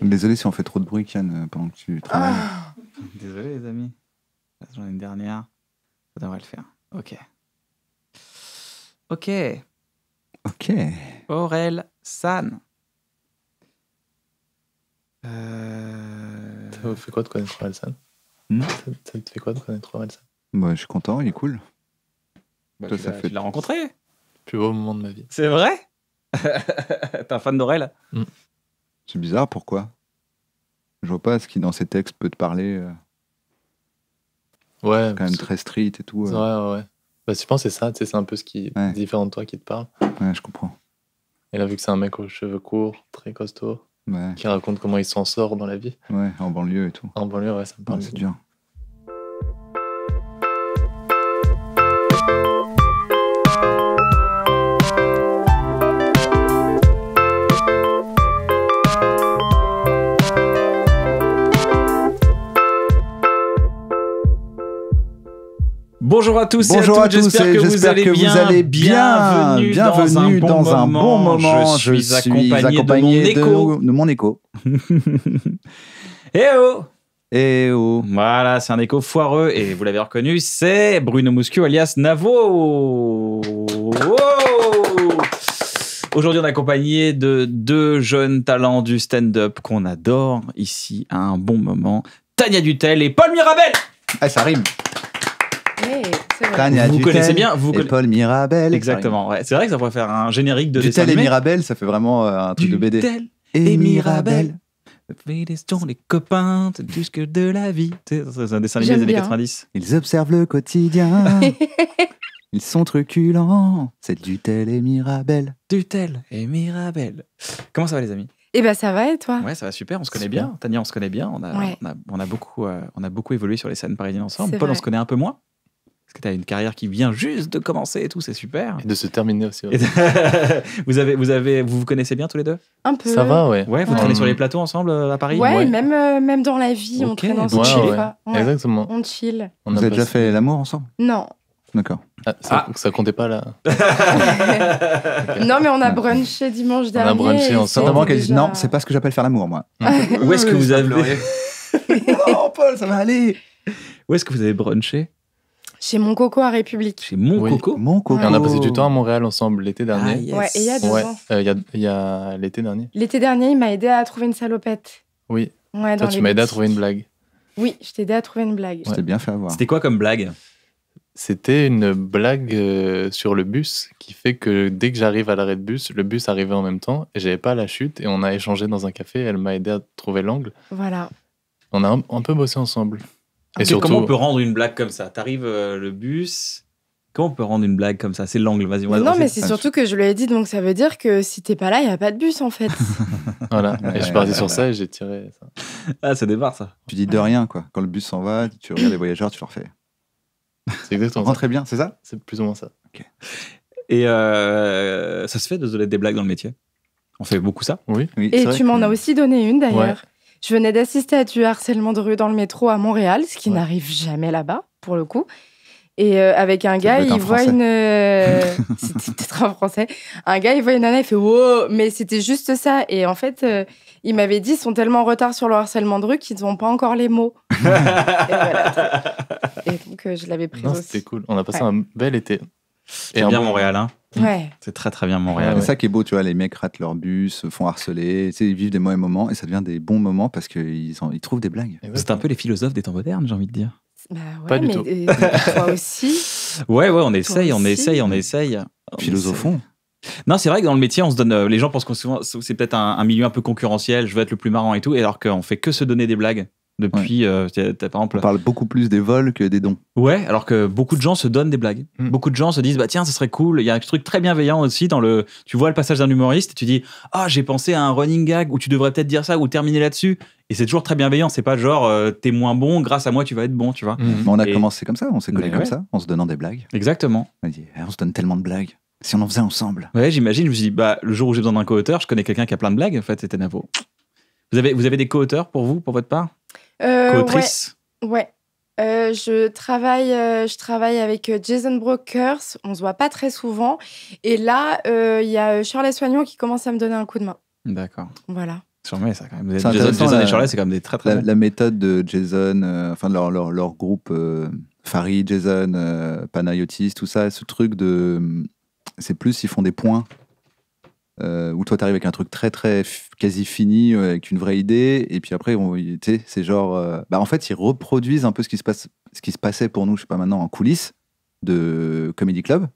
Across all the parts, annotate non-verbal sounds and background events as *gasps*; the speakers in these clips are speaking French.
Désolé si on fait trop de bruit, Kian, euh, pendant que tu travailles. Ah Désolé, les amis. La journée dernière, ça devrait le faire. Ok. Ok. Ok. Aurel San. Euh... Ça fait quoi de connaître Aurel San hmm ça, te fait quoi de connaître Aurel San bah, Je suis content, il est cool. Bah, tu ça fait... l'as rencontré Le plus beau moment de ma vie. C'est vrai *laughs* T'es un fan d'Aurel hmm. C'est bizarre, pourquoi Je vois pas ce qui dans ces textes peut te parler. Euh. Ouais. C'est quand même très street et tout. Ouais, euh. ouais, ouais. Bah, je pense c'est ça, c'est un peu ce qui est différent de toi qui te parle. Ouais, je comprends. Et là, vu que c'est un mec aux cheveux courts, très costaud, qui raconte comment il s'en sort dans la vie. Ouais, en banlieue et tout. En banlieue, ouais, ça me parle. c'est dur. Bonjour à tous Bonjour et à, j'espère que, vous allez, bien. vous allez bien. Bienvenue, dans, un, bon moment. Je, suis, accompagné, de, mon de mon écho. Eh oh eh oh. Voilà, c'est un écho foireux et vous l'avez reconnu, c'est Bruno Muscu alias Navo. Aujourd'hui, on est accompagné de deux jeunes talents du stand-up qu'on adore ici à un bon moment, Tania Dutel et Paul Mirabel. Ah, ça rime. Tania Vous, connaissez bien. Vous et Paul Mirabel. Exactement. Ouais. C'est vrai que ça pourrait faire un générique de Dutel et Mirabel, ça fait vraiment euh, un truc de BD. et Mirabel. les copains que de la vie. C'est un dessin des années 90. Ils observent le quotidien. *laughs* Ils sont truculents. C'est Dutel et Mirabel. Dutel et Mirabel. Comment ça va les amis eh ben ça va et toi Ouais, ça va super, on se connaît bien. Tania, on se connaît bien, on a, on a, beaucoup, euh, on a beaucoup évolué sur les scènes parisiennes ensemble. Paul, on se connaît un peu moins que tu as une carrière qui vient juste de commencer et tout, c'est super. Et de se terminer aussi. *laughs* vous, avez, vous, avez, vous vous connaissez bien tous les deux Un peu. Ça va, ouais. Ouais, vous traînez sur les plateaux ensemble euh, à Paris Ouais, Même, euh, même dans la vie, on traîne ensemble. On Exactement. On chill. On vous avez déjà fait l'amour ensemble Non. D'accord. Ah, ah. ça, comptait pas là. *laughs* Non, mais on a brunché dimanche dernier. On a brunché ensemble. moment qu'elle dit non, c'est pas ce que j'appelle faire l'amour, moi. Ah. Où est-ce que vous avez. non, *laughs* oh, Paul, ça va aller. Où est-ce que vous avez brunché chez Mon Coco à République. Chez Mon Coco Mon Coco. on a passé du temps à Montréal ensemble l'été ah, dernier. Ouais, et il y a deux ouais. ans. Euh, il y a, l'été dernier. L'été dernier, il m'a aidé à trouver une salopette. Oui. Ouais, Toi, tu m'as aidé à trouver une blague. Oui, je t'ai aidé à trouver une blague. Je bien fait avoir. C'était quoi comme blague c'était une blague euh, sur le bus qui fait que dès que j'arrive à l'arrêt de bus, le bus arrivait en même temps et j'avais pas la chute et on a échangé dans un café. Elle m'a aidé à trouver l'angle. Voilà. On a un, peu bossé ensemble. Et surtout... Comment on peut rendre une blague comme ça T'arrives euh, le bus. Comment on peut rendre une blague comme ça C'est l'angle, vas-y. non, mais c'est surtout que je lui ai dit, donc ça veut dire que si t'es pas là, il n'y a pas de bus en fait. *laughs* voilà, et je suis parti sur ça et j'ai tiré ça. Ah, ça démarre ça. Tu dis de rien, quoi. Quand le bus s'en va, tu regardes les voyageurs, tu leur fais. C'est exactement ça. Très bien, c'est ça C'est plus ou moins ça. Et euh, ça se fait de donner des blagues dans le métier On fait beaucoup ça Oui. oui et tu m'en as aussi donné une d'ailleurs. Je venais d'assister à du harcèlement de rue dans le métro à Montréal, ce qui n'arrive jamais là-bas, pour le coup. Et euh, avec un gars, il voit une. *laughs* Euh, c'était peut-être un français. Un gars, il voit une nana, il fait Wow Mais c'était juste ça. Et en fait, euh, il m'avait dit ils sont tellement en retard sur le harcèlement de rue qu'ils n'ont pas encore les mots. *laughs* et, donc, je l'avais pris. C'était cool. On a passé un bel été. C'est bien Montréal, hein Ouais. C'est très très bien Montréal. C'est ça qui est beau, tu vois, les mecs ratent leur bus, se font harceler, ils vivent des mauvais moments et ça devient des bons moments parce qu'ils ils trouvent des blagues. c'est un peu les philosophes des temps modernes, j'ai envie de dire. Bah pas du tout. moi euh, *laughs* aussi. Ouais, ouais, on essaye, on essaye, on essaye. Philosophons. Non, c'est vrai que dans le métier, on se donne. Euh, les gens pensent que c'est peut-être un, milieu un peu concurrentiel. Je veux être le plus marrant et tout, alors qu'on fait que se donner des blagues. Depuis, euh, par exemple. On parle beaucoup plus des vols que des dons. Ouais, alors que beaucoup de gens se donnent des blagues. Hmm. Beaucoup de gens se disent, bah tiens, ce serait cool. Il y a un truc très bienveillant aussi dans le. Tu vois le passage d'un humoriste et tu dis, ah, j'ai pensé à un running gag où tu devrais peut-être dire ça ou terminer là-dessus. Et c'est toujours très bienveillant. C'est pas genre, euh, t'es moins bon, grâce à moi, tu vas être bon, tu vois. Hmm. on a commencé comme ça, on s'est collé comme ça, en se donnant des blagues. Exactement. On, dit, eh, on se donne tellement de blagues si on en faisait ensemble. Ouais, j'imagine. Je me suis bah, le jour où j'ai besoin d'un co-auteur, je connais quelqu'un qui a plein de blagues. En fait, c'était Navo. Vous avez, vous avez des co-auteurs pour vous, pour votre part co euh, Ouais. Euh, je, travaille, euh, je travaille avec Jason Brokers, on se voit pas très souvent. Et là, il y a Charles Soignon qui commence à me donner un coup de main. D'accord. Voilà. Sûrement, ça quand même. Jason, la, et Charles, c'est quand même des très très. La, méthode de Jason, enfin leur, leur, leur groupe Farid, Jason, Panayotis, tout ça, ce truc de. C'est plus, ils font des points euh, où toi, tu arrives avec un truc très, très quasi fini, euh, avec une vraie idée, et puis après, c'est genre. Euh, bah, en fait, ils reproduisent un peu ce qui, se passe, ce qui se passait pour nous, je sais pas maintenant, en coulisses de Comedy Club,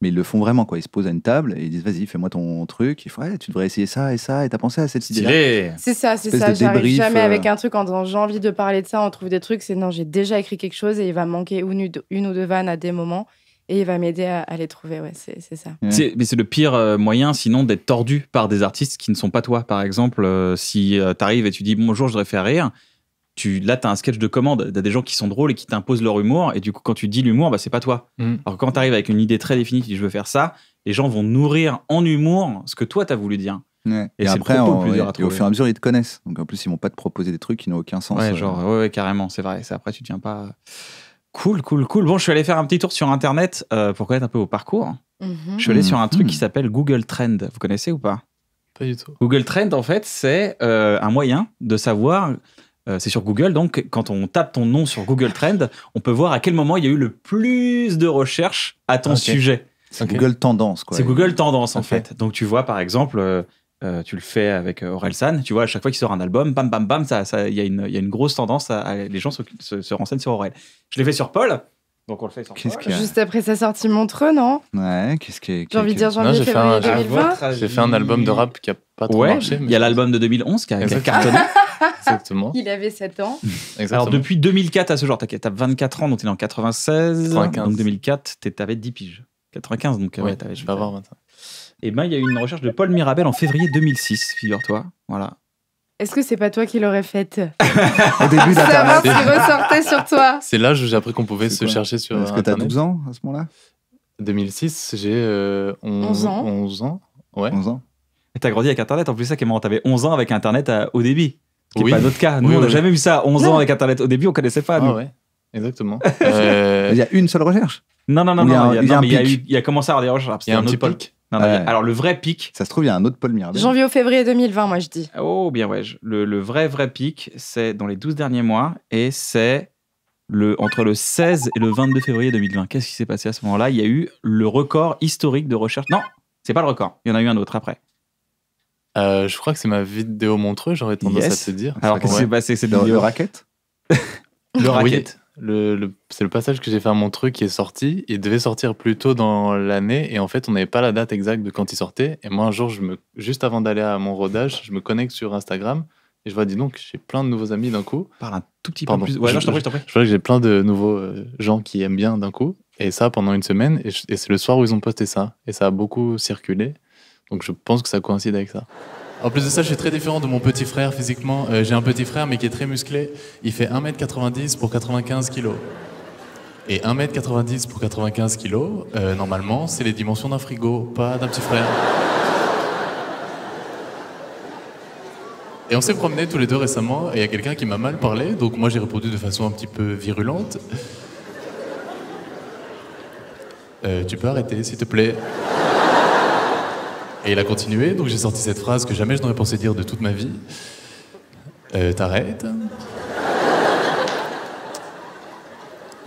mais ils le font vraiment, quoi. Ils se posent à une table et ils disent, vas-y, fais-moi ton truc. ouais, tu devrais essayer ça et ça, et t'as pensé à cette idée C'est ça, c'est ça. J'arrive jamais avec un truc en j'ai envie de parler de ça, on trouve des trucs, c'est non, j'ai déjà écrit quelque chose et il va manquer une ou deux vannes à des moments et il va m'aider à, les trouver. Ouais, c'est, ça. mais c'est le pire euh, moyen, sinon, d'être tordu par des artistes qui ne sont pas toi. Par exemple, euh, si euh, tu arrives et tu dis bonjour, je voudrais faire rire. Tu, là, tu as un sketch de commande. Tu as des gens qui sont drôles et qui t'imposent leur humour. Et du coup, quand tu dis l'humour, bah, c'est pas toi. Mm. Alors, quand tu arrives avec une idée très définie, tu dis je veux faire ça, les gens vont nourrir en humour ce que toi, tu as voulu dire. Et, et après, et au fur et à mesure, ils te connaissent. Donc en plus, ils vont pas te proposer des trucs qui n'ont aucun sens. Ouais, genre, ouais, carrément, c'est vrai. C'est après, tu tiens pas. Cool, cool, cool. Bon, je suis allé faire un petit tour sur Internet euh, pour connaître un peu vos parcours. Mhm. Je suis allé sur un truc mhm. qui s'appelle Google Trend. Vous connaissez ou pas Pas du tout. Google Trend, en fait, c'est euh, un moyen de savoir. Euh, c'est sur Google, donc quand on tape ton nom sur Google Trend, on peut voir à quel moment il y a eu le plus de recherches à ton sujet. C'est Google Tendance, quoi. C'est Google Tendance, en fait. Donc tu vois, par exemple, euh, tu le fais avec euh, Aurel San, tu vois, à chaque fois qu'il sort un album, bam, bam, bam, il ça, ça, y, a une, y a une grosse tendance à, les gens se, se, renseignent sur Aurel. Je l'ai fait sur Paul, donc on le fait sur Paul. Juste après sa sortie Montreux, non Ouais, qu'est-ce qui J'ai envie de dire janvier, ah, J'ai fait un album de rap qui a pas trop ouais, Il y a l'album de 2011 qui a, cartonné. *laughs* Exactement. Il avait 7 ans. Exactement. Alors depuis 2004 à ce jour, t'as 24 ans, donc t'es en 96. Donc 2004, t'avais 10 piges. 95, donc euh, t'avais. Je avoir eh ben, il y a eu une recherche de Paul Mirabel en février 2006, figure-toi. Voilà. Est-ce que c'est pas toi qui l'aurais faite Au début d'Internet. ça ressortait sur toi. C'est là j'ai appris qu'on pouvait se chercher sur Est-ce que t'as 12 ans à ce moment-là 2006, j'ai euh, 11, ans. 11 ans. Ouais. 11 ans. Et t'as grandi avec Internet. En plus, ça euh, qui est t'avais 11 ans avec Internet au débit. Qui oui. pas notre cas. Nous, on n'a jamais vu ça. 11 ans avec Internet au début, on connaissait pas. Ah, ouais. Exactement. *laughs* Il y a euh, une seule recherche Non, non, non. Il y a, non, il y a, il y a commencé à avoir des recherches. Il y a un, petit pic alors le vrai pic, Ça se trouve, il y a un autre Paul Janvier au février 2020, moi je dis. oh bien ouais, le, vrai vrai pic, c'est dans les 12 derniers mois et c'est le, entre le 16 et le 22 février 2020. Qu'est-ce qui s'est passé à ce moment-là Il y a eu le record historique de recherche. Non, c'est pas le record. Il y en a eu un autre après. Euh, je crois que c'est ma vidéo montreux, j'aurais tendance à te dire. Alors qu'est-ce qui s'est passé c'est Le, le racket Le c'est le passage que j'ai fait à mon truc qui est sorti. Il devait sortir plus tôt dans l'année et en fait, on n'avait pas la date exacte de quand il sortait. Et moi, un jour, je me, juste avant d'aller à mon rodage, je me connecte sur Instagram et je vois, dis donc, j'ai plein de nouveaux amis d'un coup. Parle un tout petit peu plus. Ouais, je, non, je Je vois que j'ai plein de nouveaux euh, gens qui aiment bien d'un coup. Et ça, pendant une semaine. et c'est le soir où ils ont posté ça. Et ça a beaucoup circulé. Donc, je pense que ça coïncide avec ça. En plus de ça, je suis très différent de mon petit frère physiquement. Euh, j'ai un petit frère, mais qui est très musclé. Il fait 1m90 pour 95 kg. Et 1m90 pour 95 kg, euh, normalement, c'est les dimensions d'un frigo, pas d'un petit frère. Et on s'est promenés tous les deux récemment, et il y a quelqu'un qui m'a mal parlé, donc moi j'ai répondu de façon un petit peu virulente. Euh, tu peux arrêter, s'il te plaît. Et il a continué, donc j'ai sorti cette phrase que jamais je n'aurais pensé dire de toute ma vie. Euh, T'arrêtes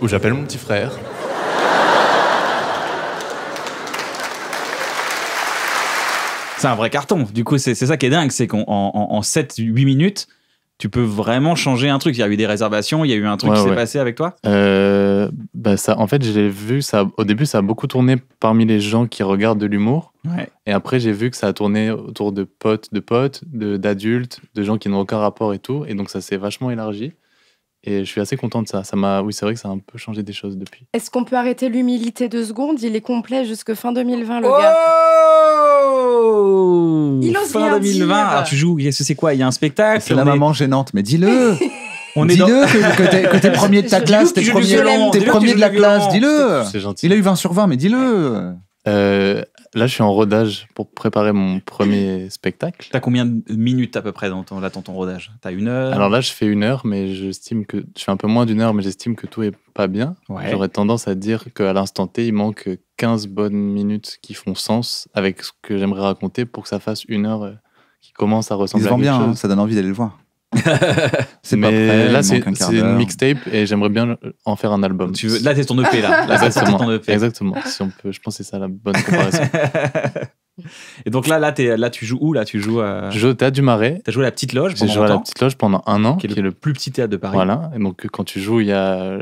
Ou j'appelle mon petit frère. C'est un vrai carton. Du coup, c'est ça qui est dingue, c'est qu'en 7-8 minutes, tu peux vraiment changer un truc. Il y a eu des réservations, il y a eu un truc qui s'est passé avec toi euh, bah, En fait, j'ai vu, ça, au début, ça a beaucoup tourné parmi les gens qui regardent de l'humour. Et après, j'ai vu que ça a tourné autour de potes, de potes, d'adultes, de, gens qui n'ont aucun rapport et tout. Et donc, ça s'est vachement élargi. Et je suis assez content de ça. Ça m'a, oui, c'est vrai que ça a un peu changé des choses depuis. Est-ce qu'on peut arrêter l'humilité de secondes Il est complet jusque fin 2020, le gars. Oh fin 2020. Alors tu joues. ce c'est quoi Il y a un spectacle. C'est la maman gênante. Mais dis-le. *laughs* On dis-le que, t'es, *laughs* premier de ta classe, t'es premier, es premier, premier de la classe, dis-le. C'est gentil. Il a eu 20 sur 20, mais dis-le. Euh, Là, je suis en rodage pour préparer mon premier spectacle. T'as combien de minutes à peu près dans ton, rodage T'as une heure Alors là, je fais une heure, mais j'estime que. Je fais un peu moins d'une heure, mais j'estime que tout est pas bien. J'aurais tendance à dire qu'à l'instant T, il manque 15 bonnes minutes qui font sens avec ce que j'aimerais raconter pour que ça fasse une heure euh, qui commence à ressembler à quelque bien, hein, chose. bien, ça donne envie d'aller le voir. *laughs* c'est pas là, c'est une mixtape et j'aimerais bien en faire un album. E *laughs* là, c'est ton EP, là. exactement. exactement. Si on peut, je pense que c'est ça la bonne comparaison. *laughs* et donc là, là, es, là, tu joues où Là, tu joues. À... Je joue au théâtre du Marais. as joué à la petite loge. J'ai joué à la petite loge pendant un an, qui est, le... plus petit théâtre de Paris. Voilà. Et donc, quand tu joues, il y a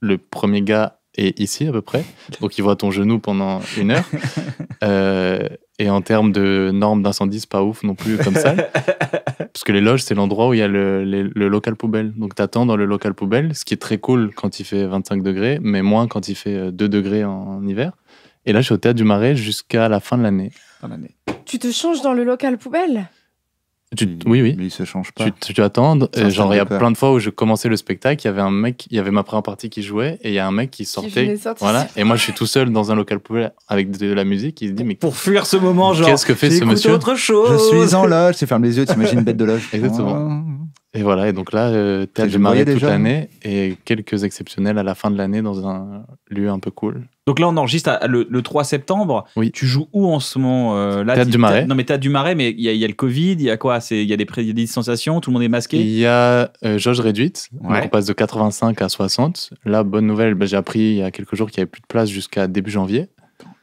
le premier gars est ici à peu près. Donc il voit ton genou pendant une heure. Euh, et en termes de normes d'incendie, c'est pas ouf non plus comme ça. *laughs* parce que les loges, c'est l'endroit où il y a le, local poubelle. Donc t'attends dans le local poubelle, ce qui est très cool quand il fait 25 degrés, mais moins quand il fait 2 euh, degrés en, en hiver. Et là, je suis au théâtre du Marais jusqu'à la fin de l'année. Tu te changes dans le local poubelle oui, oui. Mais se change pas. Tu, tu attends. Euh, genre, il y a plein de fois où je commençais le spectacle, il y avait un mec, il y avait ma première partie qui jouait et il y a un mec qui sortait. voilà. Et moi, je suis tout seul dans un local poubelle avec de, la musique. Il se dit, mais. Pour fuir ce moment, genre. Qu'est-ce que fait ce monsieur Je suis en loge. Tu ferme les yeux, t'imagines une bête de loge. *laughs* Exactement. Oh. Et voilà, et donc là, euh, Théâtre du Marais toute l'année et quelques exceptionnels à la fin de l'année dans un lieu un peu cool. Donc là, on enregistre le, 3 septembre. Oui. Tu joues où en ce moment euh, Théâtre du Marais. Non, mais Théâtre du Marais, mais il y, a le Covid, il y a quoi Il y a des, des distanciations, tout le monde est masqué Il y a euh, jauge réduite, on passe de 85 à 60. Là, bonne nouvelle, bah, j'ai appris il y a quelques jours qu'il n'y avait plus de place jusqu'à début janvier.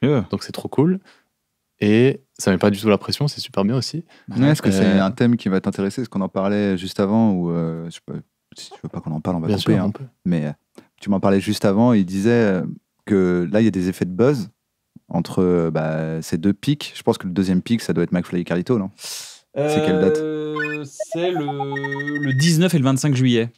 Donc c'est trop cool. Et ça met pas du tout la pression, c'est super bien aussi. Est-ce que c'est euh, un thème qui va t'intéresser Est-ce qu'on en parlait juste avant ou euh, Si tu veux pas qu'on en parle, on va bien hein. Mais euh, tu m'en parlais juste avant. Il disait que là, il y a des effets de buzz entre bah, ces deux pics. Je pense que le deuxième pic, ça doit être McFly et Carlito, non C'est quelle date C'est le, 19 et le 25 juillet.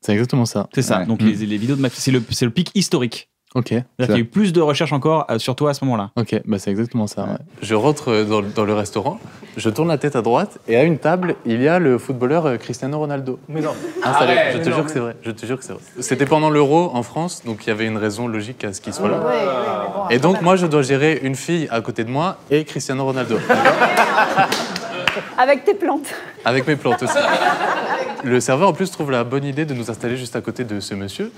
C'est exactement ça. C'est ça. Donc mm. les, vidéos de McFly, c'est le pic historique. Ok. cest à y a eu plus de recherches encore euh, sur toi à ce moment-là. Ok, bah c'est exactement ça. Je rentre euh, dans, le restaurant, je tourne la tête à droite et à une table, il y a le footballeur euh, Cristiano Ronaldo. Mais non. Ah, ah je te jure que c'est vrai. Je te jure que c'est vrai. C'était pendant l'Euro en France, donc il y avait une raison logique à ce qu'il soit là. et donc moi, je dois gérer une fille à côté de moi et Cristiano Ronaldo. *laughs* Avec tes plantes. Avec mes plantes aussi. Le serveur en plus trouve la bonne idée de nous installer juste à côté de ce monsieur.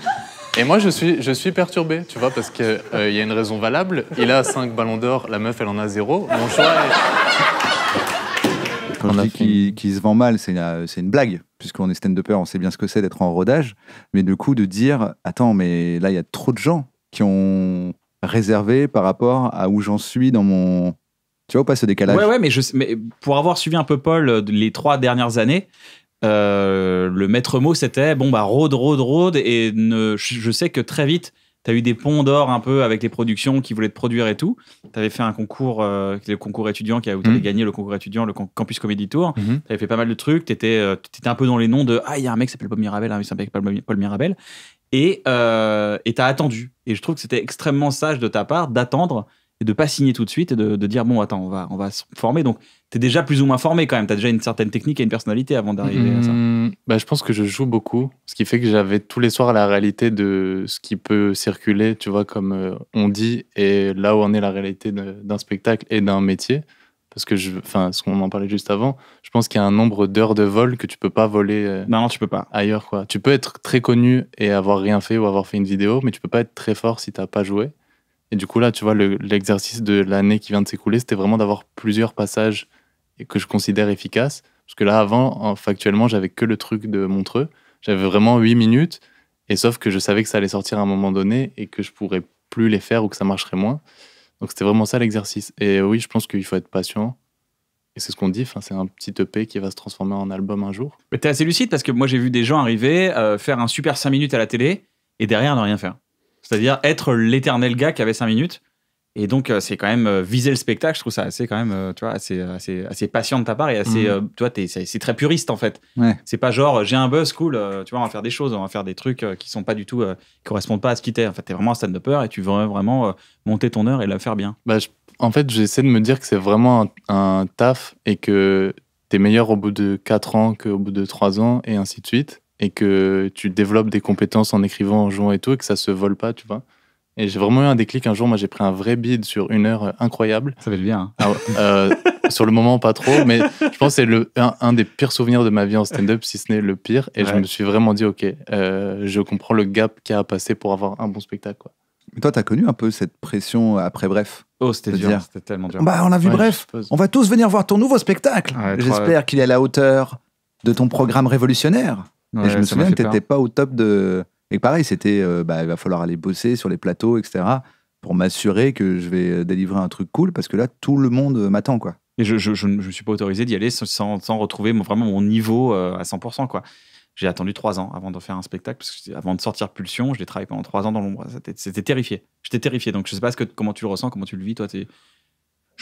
Et moi, je suis, je suis perturbé, tu vois, parce qu'il euh, il y a une raison valable. Il a 5 ballons d'or, la meuf, elle en a 0. Mon choix est... Quand on je dis qu'il se vend mal, c'est une, une, blague, puisqu'on est stand peur on sait bien ce que c'est d'être en rodage. Mais du coup, de dire, attends, mais là, il y a trop de gens qui ont réservé par rapport à où j'en suis dans mon, tu vois pas ce décalage Ouais, ouais, mais, pour avoir suivi un peu Paul euh, les trois dernières années, euh, le maître mot c'était bon, bah, road, road, road. Et je sais que très vite, tu as eu des ponts d'or un peu avec les productions qui voulaient te produire et tout. Tu avais fait un concours, euh, le concours étudiant qui a, où tu mhm. gagné le concours étudiant, le Campus Comedy Tour. Mhm. Tu fait pas mal de trucs. Tu étais, un peu dans les noms de Ah, il y a un mec qui s'appelle Paul Mirabel, un mec s'appelle Paul Mirabel. Et tu as attendu. Et je trouve que c'était extrêmement sage de ta part d'attendre et de pas signer tout de suite et de, dire bon attends on va on va se former donc tu es déjà plus ou moins formé quand même tu as déjà une certaine technique et une personnalité avant d'arriver à ça mmh, bah, je pense que je joue beaucoup ce qui fait que j'avais tous les soirs la réalité de ce qui peut circuler tu vois comme euh, on dit et là où on est la réalité d'un spectacle et d'un métier parce que je enfin ce qu'on en parlait juste avant je pense qu'il y a un nombre d'heures de vol que tu peux pas voler euh, non, non tu peux pas ailleurs quoi tu peux être très connu et avoir rien fait ou avoir fait une vidéo mais tu peux pas être très fort si t'as pas joué et du coup, là, tu vois, l'exercice de l'année qui vient de s'écouler, c'était vraiment d'avoir plusieurs passages que je considère efficaces. Parce que là, avant, factuellement, j'avais que le truc de Montreux. J'avais vraiment huit minutes. Et sauf que je savais que ça allait sortir à un moment donné et que je pourrais plus les faire ou que ça marcherait moins. Donc c'était vraiment ça l'exercice. Et oui, je pense qu'il faut être patient. Et c'est ce qu'on dit, c'est un petit EP qui va se transformer en album un jour. Mais t'es assez lucide parce que moi j'ai vu des gens arriver, euh, faire un super 5 minutes à la télé et derrière ne rien faire. C'est-à-dire être l'éternel gars qui avait 5 minutes. Et donc, euh, c'est quand même euh, viser le spectacle. Je trouve ça assez, quand même, euh, tu vois, assez, assez, patient de ta part et assez, mhm. tu vois, c'est très puriste en fait. C'est pas genre j'ai un buzz, cool, tu vois, on va faire des choses, on va faire des trucs qui sont pas du tout, correspondent pas à ce qui t'est. En fait, t'es vraiment un stand-upper et tu veux vraiment monter ton heure et la faire bien. Bah, en fait, j'essaie de me dire que c'est vraiment un, taf et que t'es meilleur au bout de 4 ans qu'au bout de 3 ans et ainsi de suite et que tu développes des compétences en écrivant, en jouant et tout, et que ça se vole pas, tu vois. Et j'ai vraiment eu un déclic. Un jour, moi, j'ai pris un vrai bid sur une heure euh, incroyable. Ça fait bien. Hein. Ah, euh, *laughs* sur le moment, pas trop, mais je pense que c'est le, un, des pires souvenirs de ma vie en stand-up, si ce n'est le pire. Et je me suis vraiment dit, OK, euh, je comprends le gap qu'il y a à passer pour avoir un bon spectacle. Quoi. Mais toi, as connu un peu cette pression après Bref Oh, c'était dur, c'était tellement dur. Bah, on a vu Bref, on va tous venir voir ton nouveau spectacle. J'espère qu'il est à la hauteur de ton programme révolutionnaire je me souviens que tu pas au top de. Et pareil, c'était euh, bah, il va falloir aller bosser sur les plateaux, etc. pour m'assurer que je vais euh, délivrer un truc cool parce que là, tout le monde euh, m'attend, quoi. Et je ne je, suis pas autorisé d'y aller sans, sans retrouver vraiment mon niveau à 100%, quoi. J'ai attendu trois ans avant de faire un spectacle, parce que avant de sortir Pulsion, je l'ai travaillé pendant trois ans dans l'ombre. C'était terrifié. J'étais terrifié. Donc, je sais pas ce que, comment tu le ressens, comment tu le vis, toi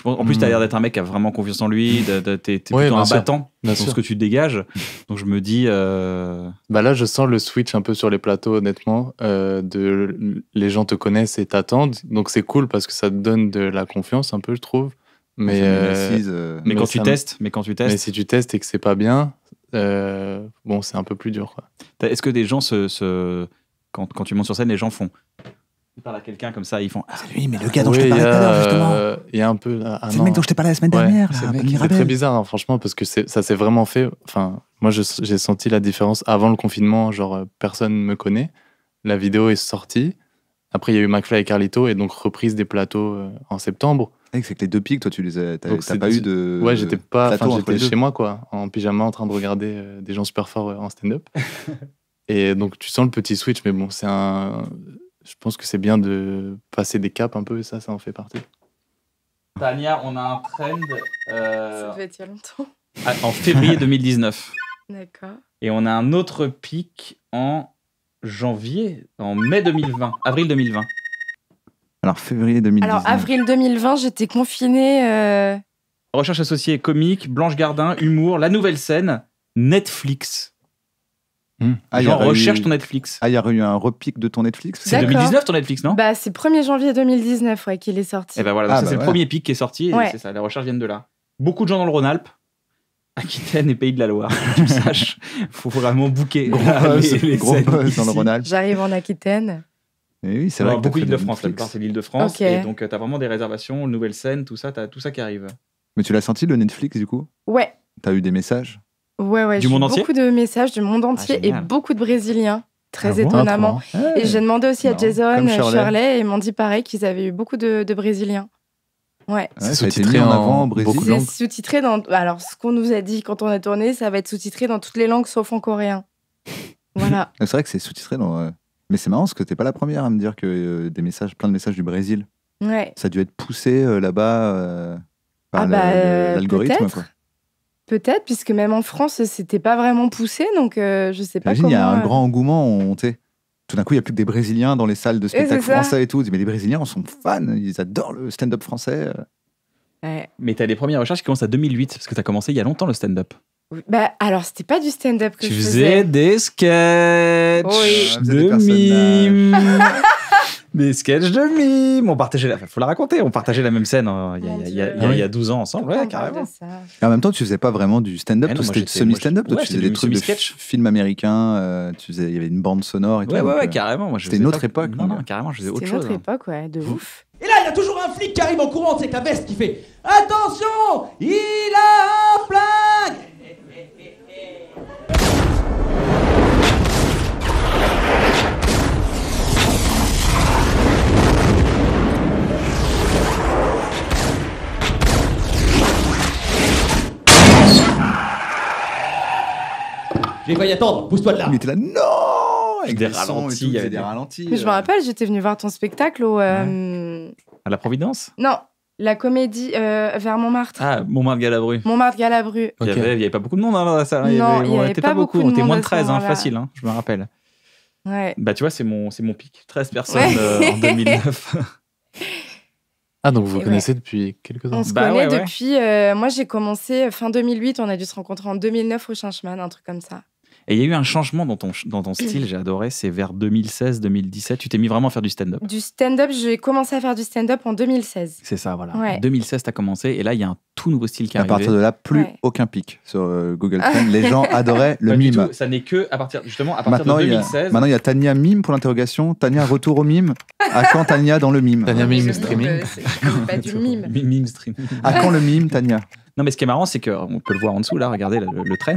en plus, tu as hmm. l'air d'être un mec qui a vraiment confiance en lui, t'es plutôt un battant sur ce que tu dégages. Donc je me dis. Euh, bah là, je sens le switch un peu sur les plateaux, honnêtement. Euh, de les gens te connaissent et t'attendent, donc c'est cool parce que ça te donne de la confiance un peu, je trouve. Euh, mais, mais, quand tu testes, mais quand tu testes. Mais si tu testes et que c'est pas bien, bon, c'est un peu plus dur. Est-ce que des gens se, Quand, quand tu montes sur scène, les gens font tu parles à quelqu'un comme ça, ils font Ah, lui, mais le gars dont je t'ai parlé tout à l'heure, justement. Euh, il y a un peu. c'est le mec dont je t'ai parlé la semaine dernière, là, C'est très bizarre, hein, franchement, parce que ça s'est vraiment fait. Enfin, moi, j'ai senti la différence avant le confinement. Genre, euh, personne ne me connaît. La vidéo est sortie. Après, il y a eu McFly et Carlito, et donc reprise des plateaux euh, en septembre. c'est que les deux pics, toi, tu les as. pas eu de. Ouais, j'étais pas. J'étais chez moi, quoi, en pyjama, en train de regarder des gens super forts en stand-up. *laughs* et donc, tu sens le petit switch, mais bon, c'est un je pense que c'est bien de passer des caps un peu, et ça, ça en fait partie. Tania, on a un trend. Euh, ça devait être longtemps. en février 2019. *laughs* D'accord. Et on a un autre pic en janvier, en mai 2020, avril 2020. Alors, février 2019. Alors, avril 2020, j'étais confinée. Euh, Recherche associée comique, Blanche Gardin, humour, la nouvelle scène, Netflix. Hmm. Ah, recherche ton Netflix. Ah, il y a eu un repique de ton Netflix C'est 2019 ton Netflix, non Bah, c'est 1er janvier 2019 ouais, qu'il est sorti. Eh ben ah, bah c'est le premier pic qui est sorti, c'est ça, les recherches viennent de là. Beaucoup de gens dans le Rhône-Alpes, *laughs* Aquitaine et Pays de la Loire, *laughs* faut vraiment bouquer dans le Rhône-Alpes. J'arrive en Aquitaine. oui, c'est vrai. beaucoup d'îles de France, la plupart c'est l'île de France. Et donc, euh, tu vraiment des réservations, nouvelles scènes, tout ça, tout ça qui arrive. Mais tu l'as senti le Netflix du coup Ouais. T'as eu des messages Ouais, ouais, Beaucoup de messages du monde ah, entier et beaucoup de Brésiliens très ah étonnamment. Ah, et j'ai demandé aussi à Jason, Shirley. Shirley. et m'ont dit pareil qu'ils avaient eu beaucoup de, Brésiliens. Ouais. c'est sous-titré en, avant en Brésil. sous-titré dans. Alors, ce qu'on nous a dit quand on a tourné, ça va être sous-titré dans toutes les langues sauf en coréen. *laughs* Voilà. c'est vrai que c'est sous-titré dans. Euh, mais c'est marrant parce que t'es pas la première à me dire que euh, des messages, plein de messages du Brésil. Ouais. Ça a dû être poussé euh, là-bas par bah, l'algorithme. Peut-être, puisque même en France, c'était pas vraiment poussé, donc euh, je sais pas comment... il y a un euh, grand engouement, on, tout d'un coup, il y a plus que des Brésiliens dans les salles de spectacle français et tout. Mais les Brésiliens en sont fans, ils adorent le stand-up français. Mais tu as des premières recherches qui commencent à 2008, parce que tu as commencé il y a longtemps le stand-up. Bah, alors, c'était pas du stand-up que tu je faisais. Tu faisais des sketchs, oui. de, de mimes des sketchs de mime. On partageait la, faut la raconter. On partageait la même scène hein, il, y a, 12 ans ensemble. Ouais, carrément. Et en même temps, tu faisais pas vraiment du stand-up. Eh toi, c'était semi-stand-up. tu faisais des trucs de films américains. Euh, tu faisais, il y avait une bande sonore et tout. Ouais, ouais, ouais, euh, carrément. c'était une autre époque. Non, non, carrément, je faisais autre chose. C'était une autre époque, ouais, de ouf. Et là, il y a toujours un flic qui arrive en courant, c'est ta veste qui fait Attention, il a un flingue J'ai y attendre, pousse-toi de là. Mais t'es là, non des, ralentis. il y avait des, ralentis. Mais je me euh. rappelle, j'étais venu voir ton spectacle au. Euh, à la Providence Non, la comédie euh, vers Montmartre. Ah, Montmartre-Galabru. Montmartre-Galabru. Il n'y avait, avait, pas beaucoup de monde hein, dans la salle. Hein. Non, il n'y avait, avait, pas, pas beaucoup. On était moins de 13, hein, facile, hein, je me rappelle. Ouais. Bah, tu vois, c'est mon, mon pic. 13 personnes euh, en 2009. *laughs* ah, donc vous vous connaissez depuis quelques années On se bah connaît depuis. moi, j'ai commencé fin 2008. On a dû se rencontrer en 2009 au Chinchman, un truc comme ça. Et il y a eu un changement dans ton, dans ton *clears throat* style, j'ai adoré, c'est vers 2016-2017. Tu t'es mis vraiment à faire du stand-up. Du stand-up, j'ai commencé à faire du stand-up en 2016. C'est ça, voilà. En 2016, tu as commencé. Et là, il y a un tout nouveau style qui À partir de là, plus aucun pic sur euh, Google Trends. *laughs* Les gens adoraient le mime. Ça n'est que à partir, justement, à partir de 2016. maintenant, il y a Tania Mime pour l'interrogation. Tania, retour au mime. À quand Tania dans le mime Tania Mime streaming. Pas du *laughs* mime. Mime streaming. À quand le mime, Tania non, mais ce qui est marrant, c'est qu'on peut le voir en dessous, là, regardez le, trend,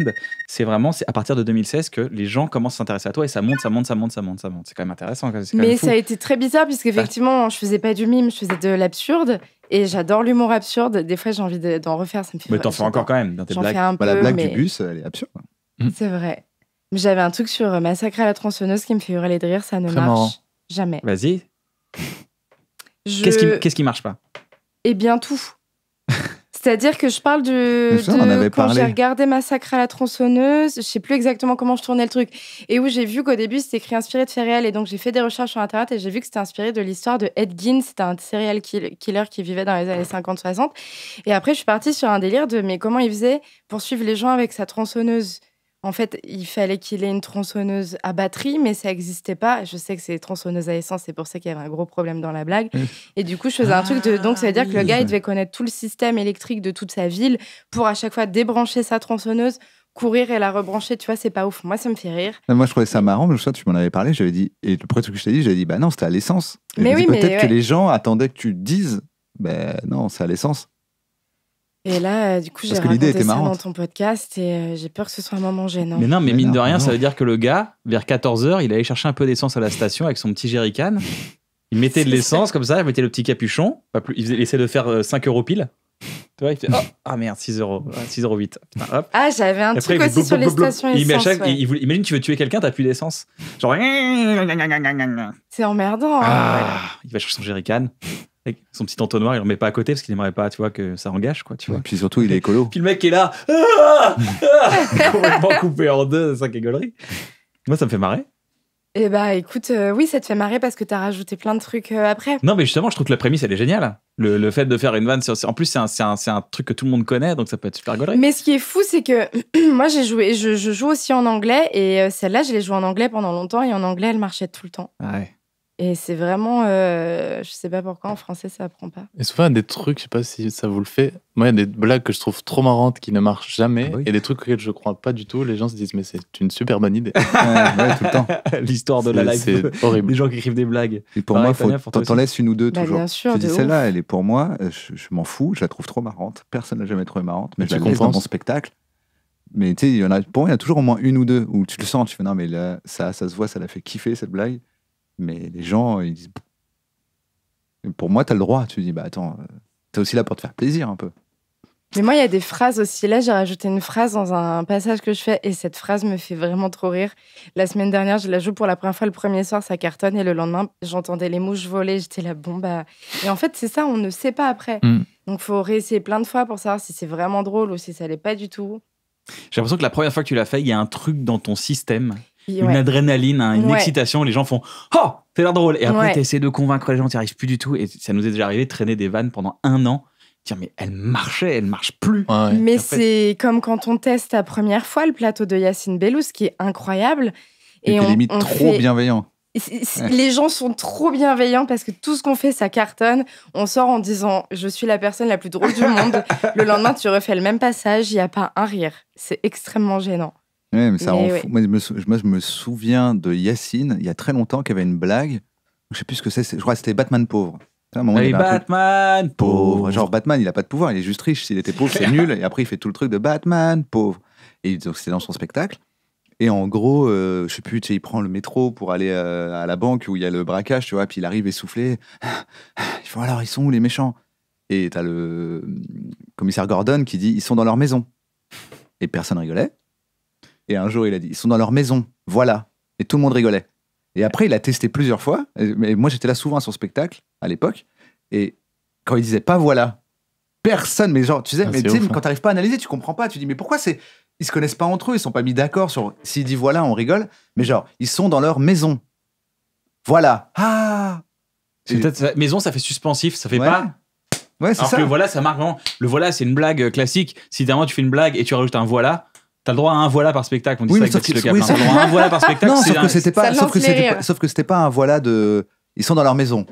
c'est vraiment à partir de 2016 que les gens commencent à s'intéresser à toi et ça monte, ça monte, ça monte, ça monte, ça monte. C'est quand même intéressant. mais ça a été très bizarre, bah. effectivement, je faisais pas du mime, je faisais de l'absurde. Et j'adore l'humour absurde. Des fois, j'ai envie d'en refaire. Ça me mais t'en fais encore quand même dans blagues. Fais un bah, peu, la blague du bus, elle est absurde. Mm. C'est vrai. J'avais un truc sur Massacre à la tronçonneuse qui me fait hurler de rire. Ça ne marche jamais. Vas-y. Qu'est-ce qui, ne marche pas Eh bien, tout. C'est-à-dire que je parle de quand j'ai regardé Massacre à la tronçonneuse, je sais plus exactement comment je tournais le truc, et où j'ai vu qu'au début c'était écrit inspiré de faits et donc j'ai fait des recherches sur internet et j'ai vu que c'était inspiré de l'histoire de Ed Gein, c'était un serial killer qui vivait dans les années 50-60. Et après je suis partie sur un délire de mais comment il faisait pour suivre les gens avec sa tronçonneuse en fait, il fallait qu'il ait une tronçonneuse à batterie, mais ça n'existait pas. Je sais que c'est tronçonneuse tronçonneuses à essence, c'est pour ça qu'il y avait un gros problème dans la blague. Et du coup, je faisais un truc de. Donc, ça veut dire que le gars, il devait connaître tout le système électrique de toute sa ville pour à chaque fois débrancher sa tronçonneuse, courir et la rebrancher. Tu vois, c'est pas ouf. Moi, ça me fait rire. moi, je trouvais ça marrant. Je tu m'en avais parlé. J'avais dit. Et le premier truc que je t'ai dit, j'avais dit, bah non, c'était à l'essence. Mais oui, Peut-être que les gens attendaient que tu dises, ben bah, non, c'est à l'essence. Et là, euh, du coup, j'ai raconté était ça dans ton podcast et euh, j'ai peur que ce soit un moment gênant. Mais non, mais, mine de rien, ça veut dire que le gars, vers 14h, il allait chercher un peu d'essence à la station avec son petit jerrycan. Il mettait de l'essence comme ça, il mettait le petit capuchon. Pas plus, il essayait de faire 5 euh, euros pile. Tu vois, il oh, Ah merde, 6 euros, 6 euros Ah, j'avais un truc aussi sur les stations imagine, tu veux tuer quelqu'un, t'as plus d'essence. Genre. C'est emmerdant. Hein. Ah, il va chercher son jerrycan. Avec son petit entonnoir, il ne met pas à côté parce qu'il n'aimerait pas, tu vois, que ça engage, quoi, tu vois. Et puis surtout, il est écolo. puis le mec est là, ah, ah, ah, complètement *laughs* coupé en deux, ça qui Moi, ça me fait marrer. Eh bah écoute, euh, oui, ça te fait marrer parce que tu t'as rajouté plein de trucs euh, après. Non, mais justement, je trouve que la prémisse, elle est géniale. Le, fait de faire une vanne, sur... en plus, c'est un, truc que tout le monde connaît, donc ça peut être super gaulerie. Mais ce qui est fou, c'est que *clears throat* moi, j'ai joué, je, je, joue aussi en anglais, et euh, celle-là, je l'ai jouée en anglais pendant longtemps, et en anglais, elle marchait tout le temps. Ouais. Et c'est vraiment, euh, je sais pas pourquoi en français ça apprend pas. Et souvent il y a des trucs, je sais pas si ça vous le fait. Moi il y a des blagues que je trouve trop marrantes qui ne marchent jamais, ah bah il y et des trucs auxquels je crois pas du tout. Les gens se disent mais c'est une super bonne idée. *laughs* ouais, tout le temps. *laughs* L'histoire de la live, c'est horrible. Les gens qui écrivent des blagues. Et pour moi, faut t'en laisses une ou deux bah, toujours. tu dis celle-là, elle est pour moi. Je, m'en fous, je la trouve trop marrante. Personne l'a jamais trouvé marrante, mais, je la comprends dans mon spectacle. Mais tu sais, pour moi, il y a toujours au moins une ou deux où tu le sens, tu fais non mais là, ça, ça se voit, ça l'a fait kiffer cette blague. Mais les gens, ils disent. Pour moi, tu le droit. Tu dis, bah attends, euh, t'es aussi là pour te faire plaisir un peu. Mais moi, il y a des phrases aussi. Là, j'ai rajouté une phrase dans un passage que je fais et cette phrase me fait vraiment trop rire. La semaine dernière, je la joue pour la première fois. Le premier soir, ça cartonne et le lendemain, j'entendais les mouches voler. J'étais là, bon, bah. Et en fait, c'est ça, on ne sait pas après. Donc, mm. Donc, faut réessayer plein de fois pour savoir si c'est vraiment drôle ou si ça l'est pas du tout. J'ai l'impression que la première fois que tu l'as fait, il y a un truc dans ton système une adrénaline, hein, une excitation. Les gens font Oh, c'est l'air drôle. Et après, tu essaies de convaincre les gens, tu n'y arrives plus du tout. Et ça nous est déjà arrivé de traîner des vannes pendant un an Tiens, mais elle marchait, elle marche plus. Mais c'est comme quand on teste la première fois le plateau de Yacine Bellous, qui est incroyable. Et, on, limite trop bienveillant. Les gens sont trop bienveillants parce que tout ce qu'on fait, ça cartonne. On sort en disant Je suis la personne la plus drôle du monde. le lendemain, tu refais le même passage, il n'y a pas un rire. C'est extrêmement gênant. Ouais, mais ça Moi, je, me souviens de Yacine, il y a très longtemps, qui avait une blague. Je sais plus ce que c'est. Je crois que c'était Batman pauvre. Batman pauvre. Genre, Batman, il a pas de pouvoir, il est juste riche. S'il était pauvre, c'est nul. Et après, il fait tout le truc de Batman pauvre. Et donc, c'était dans son spectacle. Et en gros, euh, je sais plus, il prend le métro pour aller euh, à la banque où il y a le braquage, tu vois, puis il arrive essoufflé. *sighs* il faut alors, ils sont où les méchants Et tu as le hum, commissaire Gordon qui dit, ils sont dans leur maison. Et personne rigolait. Et un jour, il a dit, ils sont dans leur maison, voilà. Et tout le monde rigolait. Et après, il a testé plusieurs fois. Mais moi, j'étais là souvent à son spectacle, à l'époque. Et quand il disait pas voilà, personne, mais genre, tu sais, ah, mais Tim, hein. quand t'arrives pas à analyser, tu comprends pas. Tu dis, mais pourquoi c'est. Ils se connaissent pas entre eux, ils sont pas mis d'accord sur. S'il dit voilà, on rigole. Mais genre, ils sont dans leur maison. Voilà. Ah Maison, ça fait suspensif, ça fait pas. Ouais, c'est ça. Le voilà, ça marque vraiment. Le voilà, c'est une blague classique. Si d'un tu fais une blague et tu rajoutes un voilà, T'as le droit à un voilà par spectacle. On dit oui, ça avec un voilà par *laughs* spectacle. Non, sauf que, c'était pas, sauf, que c'était pas, un voilà de. Ils sont dans leur maison.